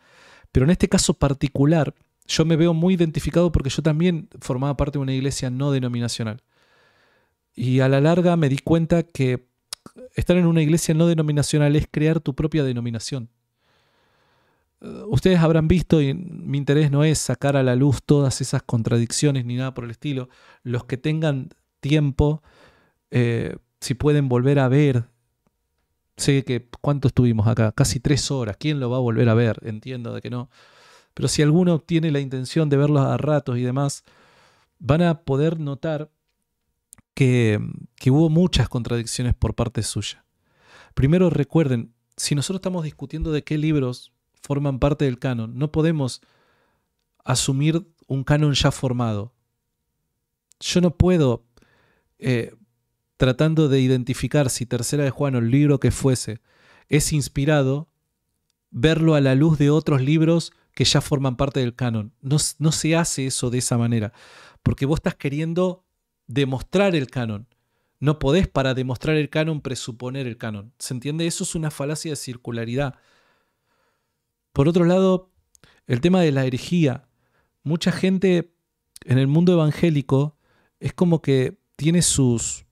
Pero en este caso particular, yo me veo muy identificado porque yo también formaba parte de una iglesia no denominacional. Y a la larga me di cuenta que estar en una iglesia no denominacional es crear tu propia denominación. Eh, ustedes habrán visto, y mi interés no es sacar a la luz todas esas contradicciones ni nada por el estilo. Los que tengan tiempo, eh, si pueden volver a ver, sé que cuánto estuvimos acá, casi tres horas, ¿quién lo va a volver a ver? Entiendo de que no. Pero si alguno tiene la intención de verlos a ratos y demás, van a poder notar que, hubo muchas contradicciones por parte suya. Primero recuerden, si nosotros estamos discutiendo de qué libros forman parte del canon, no podemos asumir un canon ya formado. Yo no puedo, eh, tratando de identificar si Tercera de Juan o el libro que fuese es inspirado, verlo a la luz de otros libros que ya forman parte del canon. No, no se hace eso de esa manera, porque vos estás queriendo demostrar el canon. No podés para demostrar el canon presuponer el canon. ¿Se entiende? Eso es una falacia de circularidad. Por otro lado, el tema de la herejía. Mucha gente en el mundo evangélico es como que tiene sus,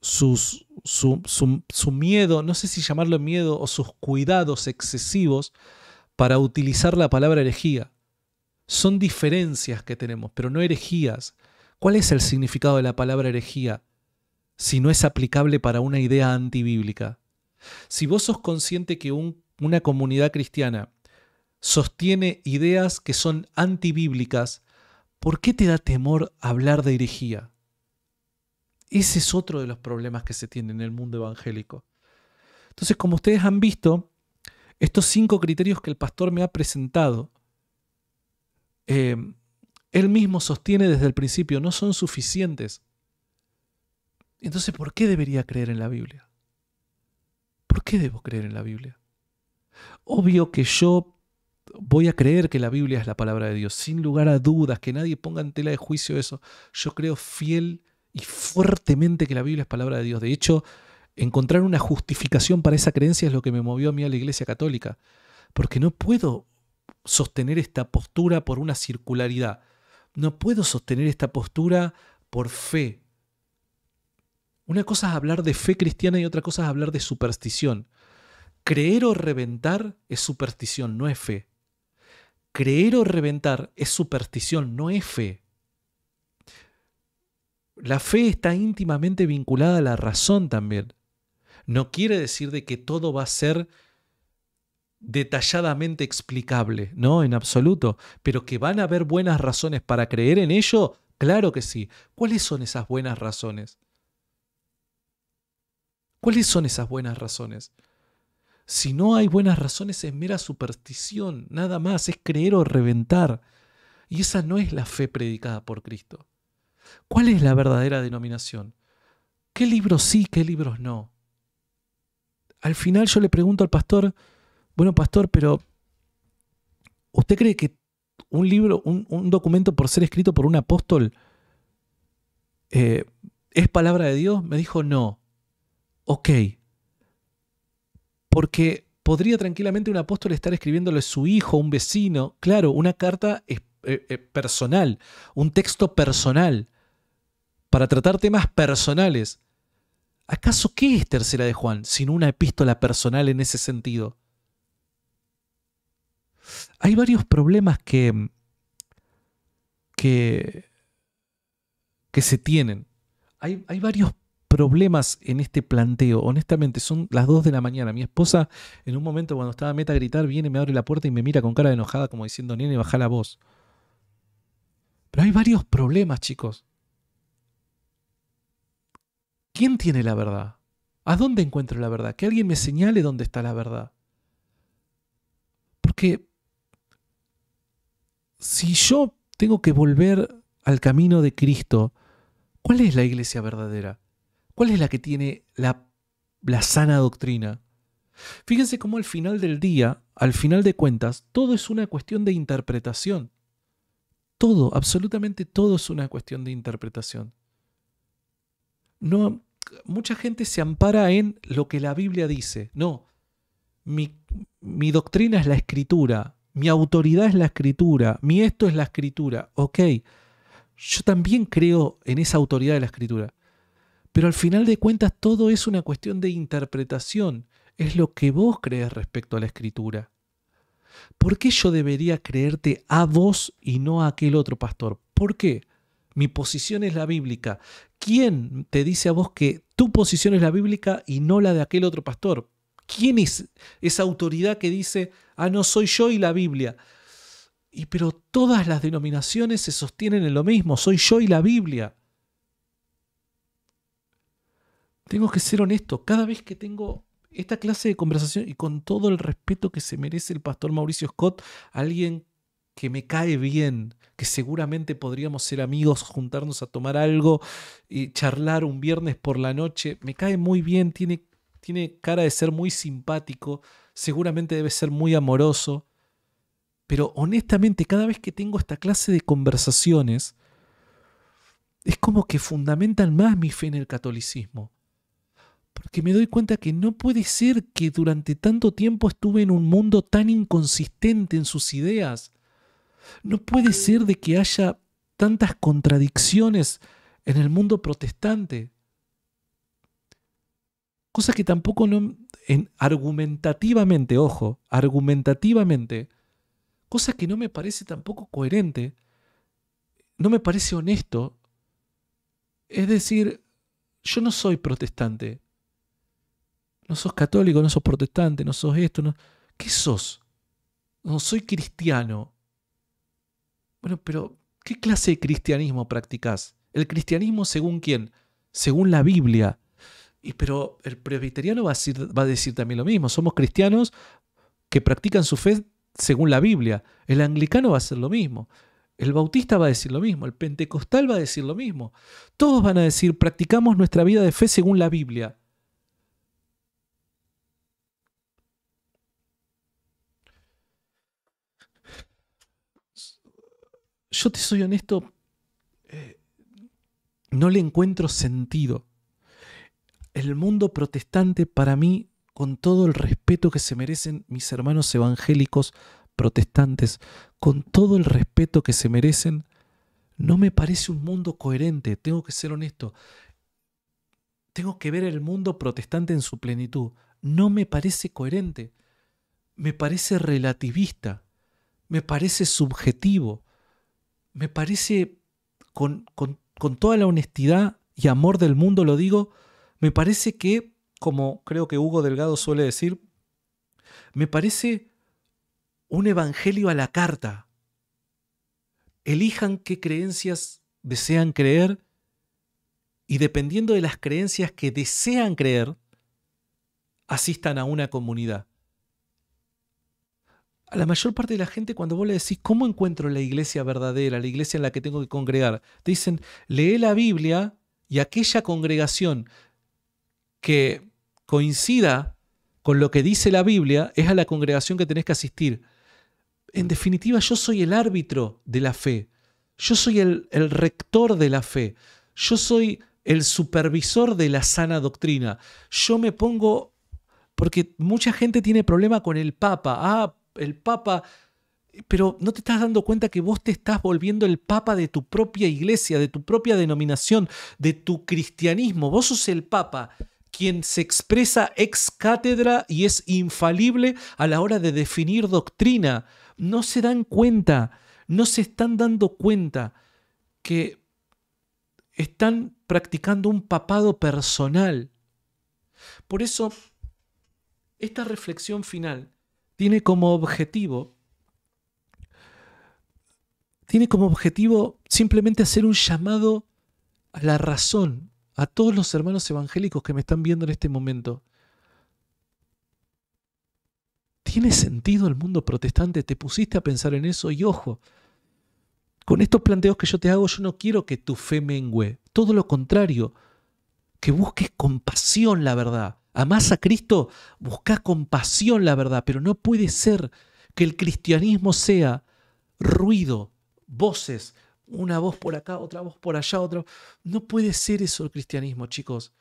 sus, su, su, miedo, no sé si llamarlo miedo o sus cuidados excesivos para utilizar la palabra herejía. Son diferencias que tenemos, pero no herejías. ¿Cuál es el significado de la palabra herejía si no es aplicable para una idea antibíblica? Si vos sos consciente que una comunidad cristiana sostiene ideas que son antibíblicas, ¿por qué te da temor hablar de herejía? Ese es otro de los problemas que se tiene en el mundo evangélico. Entonces, como ustedes han visto, estos cinco criterios que el pastor me ha presentado, eh, él mismo sostiene desde el principio, no son suficientes. Entonces, ¿por qué debería creer en la Biblia? ¿Por qué debo creer en la Biblia? Obvio que yo voy a creer que la Biblia es la palabra de Dios, sin lugar a dudas, que nadie ponga en tela de juicio eso. Yo creo fiel y fuertemente que la Biblia es palabra de Dios. De hecho, encontrar una justificación para esa creencia es lo que me movió a mí a la Iglesia Católica, porque no puedo sostener esta postura por una circularidad no puedo sostener esta postura por fe. Una cosa es hablar de fe cristiana y otra cosa es hablar de superstición. Creer o reventar es superstición, no es fe. Creer o reventar es superstición, no es fe. La fe está íntimamente vinculada a la razón también. No quiere decir de que todo va a ser detalladamente explicable, no, en absoluto, pero que van a haber buenas razones para creer en ello, claro que sí. ¿Cuáles son esas buenas razones? ¿Cuáles son esas buenas razones? Si no hay buenas razones es mera superstición, nada más, es creer o reventar. Y esa no es la fe predicada por Cristo. ¿Cuál es la verdadera denominación? ¿Qué libros sí, qué libros no? Al final yo le pregunto al pastor, bueno, pastor, pero ¿usted cree que un libro, un, documento por ser escrito por un apóstol eh, es palabra de Dios? Me dijo, no. Ok. Porque podría tranquilamente un apóstol estar escribiéndole a su hijo, un vecino, claro, una carta eh, eh, personal, un texto personal, para tratar temas personales. ¿Acaso qué es Tercera de Juan, sino una epístola personal en ese sentido? hay varios problemas que, que, que se tienen. Hay, varios problemas en este planteo. Honestamente, son las 2 de la mañana. Mi esposa, en un momento cuando estaba meta a gritar, viene, me abre la puerta y me mira con cara de enojada, como diciendo, nene, baja la voz. Pero hay varios problemas, chicos. ¿Quién tiene la verdad? ¿A dónde encuentro la verdad? Que alguien me señale dónde está la verdad. Porque si yo tengo que volver al camino de Cristo, ¿cuál es la iglesia verdadera? ¿Cuál es la que tiene la, la sana doctrina? Fíjense cómo al final del día, al final de cuentas, todo es una cuestión de interpretación. Todo, absolutamente todo es una cuestión de interpretación. No, mucha gente se ampara en lo que la Biblia dice. No, mi doctrina es la escritura, mi autoridad es la escritura, mi esto es la escritura, ok, yo también creo en esa autoridad de la escritura, pero al final de cuentas todo es una cuestión de interpretación, es lo que vos crees respecto a la escritura. ¿Por qué yo debería creerte a vos y no a aquel otro pastor? ¿Por qué? Mi posición es la bíblica. ¿Quién te dice a vos que tu posición es la bíblica y no la de aquel otro pastor? ¿Quién es esa autoridad que dice, ah, no soy yo y la Biblia? Y pero todas las denominaciones se sostienen en lo mismo, soy yo y la Biblia. Tengo que ser honesto, cada vez que tengo esta clase de conversación y con todo el respeto que se merece el pastor Mauricio Scott, alguien que me cae bien, que seguramente podríamos ser amigos, juntarnos a tomar algo y eh, charlar un viernes por la noche, me cae muy bien, tiene tiene cara de ser muy simpático, seguramente debe ser muy amoroso, pero honestamente cada vez que tengo esta clase de conversaciones, es como que fundamentan más mi fe en el catolicismo. Porque me doy cuenta que no puede ser que durante tanto tiempo estuve en un mundo tan inconsistente en sus ideas. No puede ser de que haya tantas contradicciones en el mundo protestante. Cosas que tampoco no, en, argumentativamente, ojo, argumentativamente, cosas que no me parece tampoco coherente, no me parece honesto. Es decir, yo no soy protestante. No sos católico, no sos protestante, no sos esto, no. ¿Qué sos? No, soy cristiano. Bueno, pero ¿qué clase de cristianismo practicás? ¿El cristianismo según quién? Según la Biblia. Y, pero el presbiteriano va a, decir, va a decir también lo mismo. Somos cristianos que practican su fe según la Biblia. El anglicano va a hacer lo mismo. El bautista va a decir lo mismo, el pentecostal va a decir lo mismo. Todos van a decir, practicamos nuestra vida de fe según la Biblia. Yo te soy honesto, eh, no le encuentro sentido el mundo protestante para mí, con todo el respeto que se merecen mis hermanos evangélicos protestantes, con todo el respeto que se merecen, no me parece un mundo coherente, tengo que ser honesto. Tengo que ver el mundo protestante en su plenitud. No me parece coherente. Me parece relativista. Me parece subjetivo. Me parece, con, con toda la honestidad y amor del mundo lo digo, me parece que, como creo que Hugo Delgado suele decir, me parece un evangelio a la carta. Elijan qué creencias desean creer y dependiendo de las creencias que desean creer, asistan a una comunidad. A la mayor parte de la gente cuando vos le decís, ¿cómo encuentro la iglesia verdadera, la iglesia en la que tengo que congregar? Te dicen, lee la Biblia y aquella congregación que coincida con lo que dice la Biblia es a la congregación que tenés que asistir. En definitiva, yo soy el árbitro de la fe. Yo soy el, rector de la fe. Yo soy el supervisor de la sana doctrina. Yo me pongo, porque mucha gente tiene problema con el Papa. Ah, el Papa, pero no te estás dando cuenta que vos te estás volviendo el Papa de tu propia iglesia, de tu propia denominación, de tu cristianismo. Vos sos el Papa quien se expresa ex cátedra y es infalible a la hora de definir doctrina. No se dan cuenta, no se están dando cuenta que están practicando un papado personal. Por eso, esta reflexión final tiene como objetivo tiene como objetivo simplemente hacer un llamado a la razón, a todos los hermanos evangélicos que me están viendo en este momento. ¿Tiene sentido el mundo protestante? ¿Te pusiste a pensar en eso? Y ojo, con estos planteos que yo te hago, yo no quiero que tu fe mengue. Todo lo contrario, que busques compasión la verdad. Amás a Cristo, busca compasión la verdad, pero no puede ser que el cristianismo sea ruido, voces, una voz por acá, otra voz por allá, otra. No puede ser eso el cristianismo, chicos.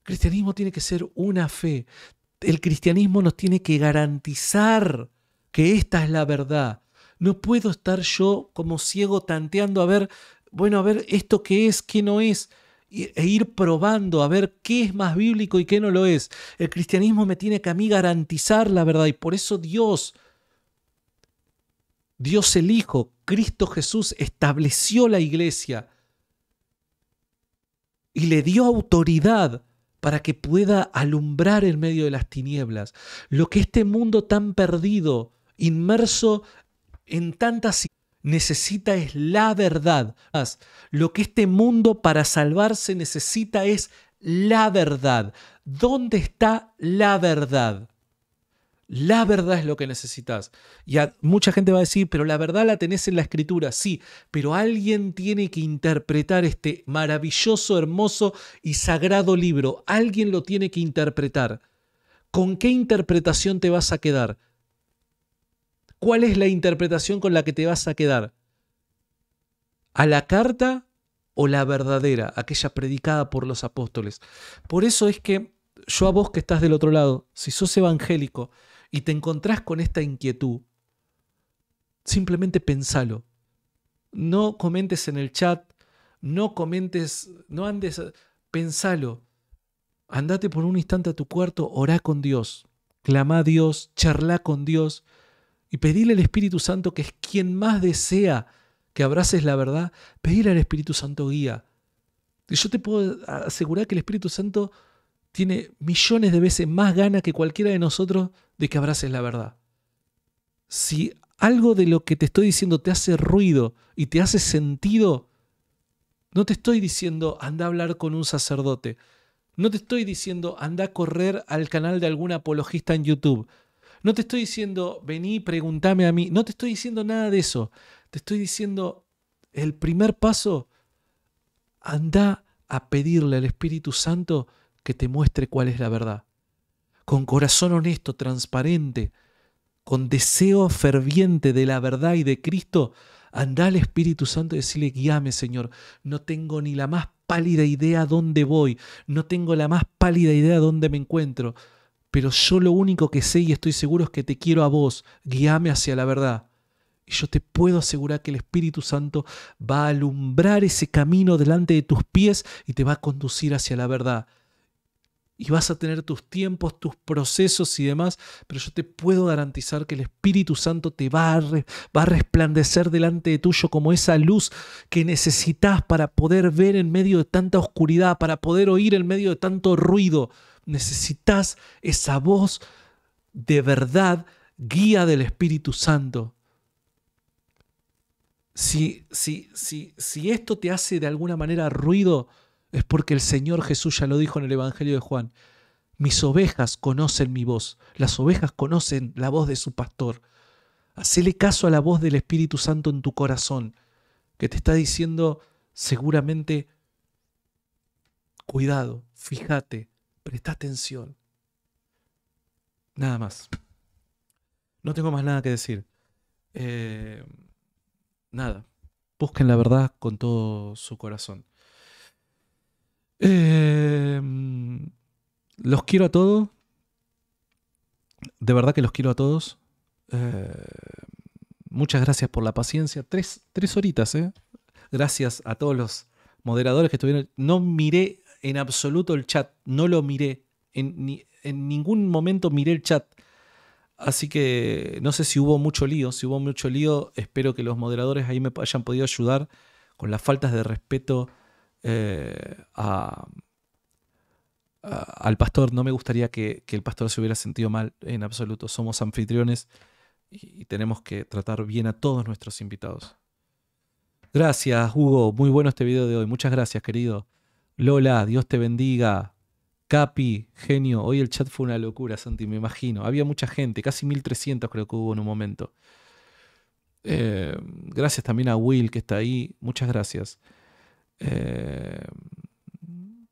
El cristianismo tiene que ser una fe. El cristianismo nos tiene que garantizar que esta es la verdad. No puedo estar yo como ciego tanteando a ver, bueno, a ver esto qué es, qué no es, e ir probando a ver qué es más bíblico y qué no lo es. El cristianismo me tiene que a mí garantizar la verdad y por eso Dios Dios el Hijo, Cristo Jesús, estableció la iglesia y le dio autoridad para que pueda alumbrar en medio de las tinieblas. Lo que este mundo tan perdido, inmerso en tantas necesita es la verdad. Lo que este mundo para salvarse necesita es la verdad. ¿Dónde está la verdad? La verdad es lo que necesitas. Y mucha gente va a decir, pero la verdad la tenés en la escritura, sí, pero alguien tiene que interpretar este maravilloso, hermoso y sagrado libro. Alguien lo tiene que interpretar. ¿Con qué interpretación te vas a quedar? ¿Cuál es la interpretación con la que te vas a quedar? ¿A la carta o la verdadera, aquella predicada por los apóstoles? Por eso es que yo a vos que estás del otro lado, si sos evangélico, y te encontrás con esta inquietud, simplemente pensalo. No comentes en el chat, no comentes, no andes, pensalo. Andate por un instante a tu cuarto, orá con Dios, clama a Dios, charla con Dios y pedile al Espíritu Santo, que es quien más desea que abraces la verdad, pedile al Espíritu Santo guía. Y yo te puedo asegurar que el Espíritu Santo tiene millones de veces más ganas que cualquiera de nosotros de que abraces la verdad. Si algo de lo que te estoy diciendo te hace ruido y te hace sentido, no te estoy diciendo anda a hablar con un sacerdote. No te estoy diciendo anda a correr al canal de algún apologista en YouTube. No te estoy diciendo vení, pregúntame a mí. No te estoy diciendo nada de eso. Te estoy diciendo el primer paso, anda a pedirle al Espíritu Santo que te muestre cuál es la verdad. Con corazón honesto, transparente, con deseo ferviente de la verdad y de Cristo, anda al Espíritu Santo y decirle, guíame Señor, no tengo ni la más pálida idea dónde voy, no tengo la más pálida idea dónde me encuentro, pero yo lo único que sé y estoy seguro es que te quiero a vos, guíame hacia la verdad. Y yo te puedo asegurar que el Espíritu Santo va a alumbrar ese camino delante de tus pies y te va a conducir hacia la verdad y vas a tener tus tiempos, tus procesos y demás, pero yo te puedo garantizar que el Espíritu Santo te va a, va a resplandecer delante de tuyo como esa luz que necesitas para poder ver en medio de tanta oscuridad, para poder oír en medio de tanto ruido. Necesitas esa voz de verdad, guía del Espíritu Santo. si, si, si esto te hace de alguna manera ruido, es porque el Señor Jesús ya lo dijo en el Evangelio de Juan. Mis ovejas conocen mi voz, las ovejas conocen la voz de su pastor. Hacele caso a la voz del Espíritu Santo en tu corazón, que te está diciendo seguramente, cuidado, fíjate, presta atención. Nada más. No tengo más nada que decir. Eh, nada. Busquen la verdad con todo su corazón. Em, los quiero a todos. De verdad que los quiero a todos. Eh, muchas gracias por la paciencia. Tres, horitas, ¿eh? Gracias a todos los moderadores que estuvieron. No miré en absoluto el chat. No lo miré. En, en ningún momento miré el chat. Así que no sé si hubo mucho lío. Si hubo mucho lío, espero que los moderadores ahí me hayan podido ayudar con las faltas de respeto eh, al pastor. No me gustaría que, el pastor se hubiera sentido mal en absoluto. Somos anfitriones y, tenemos que tratar bien a todos nuestros invitados. Gracias, Hugo. Muy bueno este video de hoy. Muchas gracias, querido. Lola, Dios te bendiga. Capi, genio. Hoy el chat fue una locura, Santi, me imagino. Había mucha gente, casi 1300 creo que hubo en un momento. Eh, gracias también a Will que está ahí. Muchas gracias. Eh,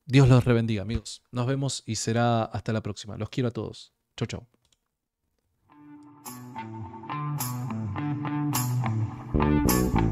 Dios los rebendiga, amigos. Nos vemos y será hasta la próxima. Los quiero a todos. Chau, chau.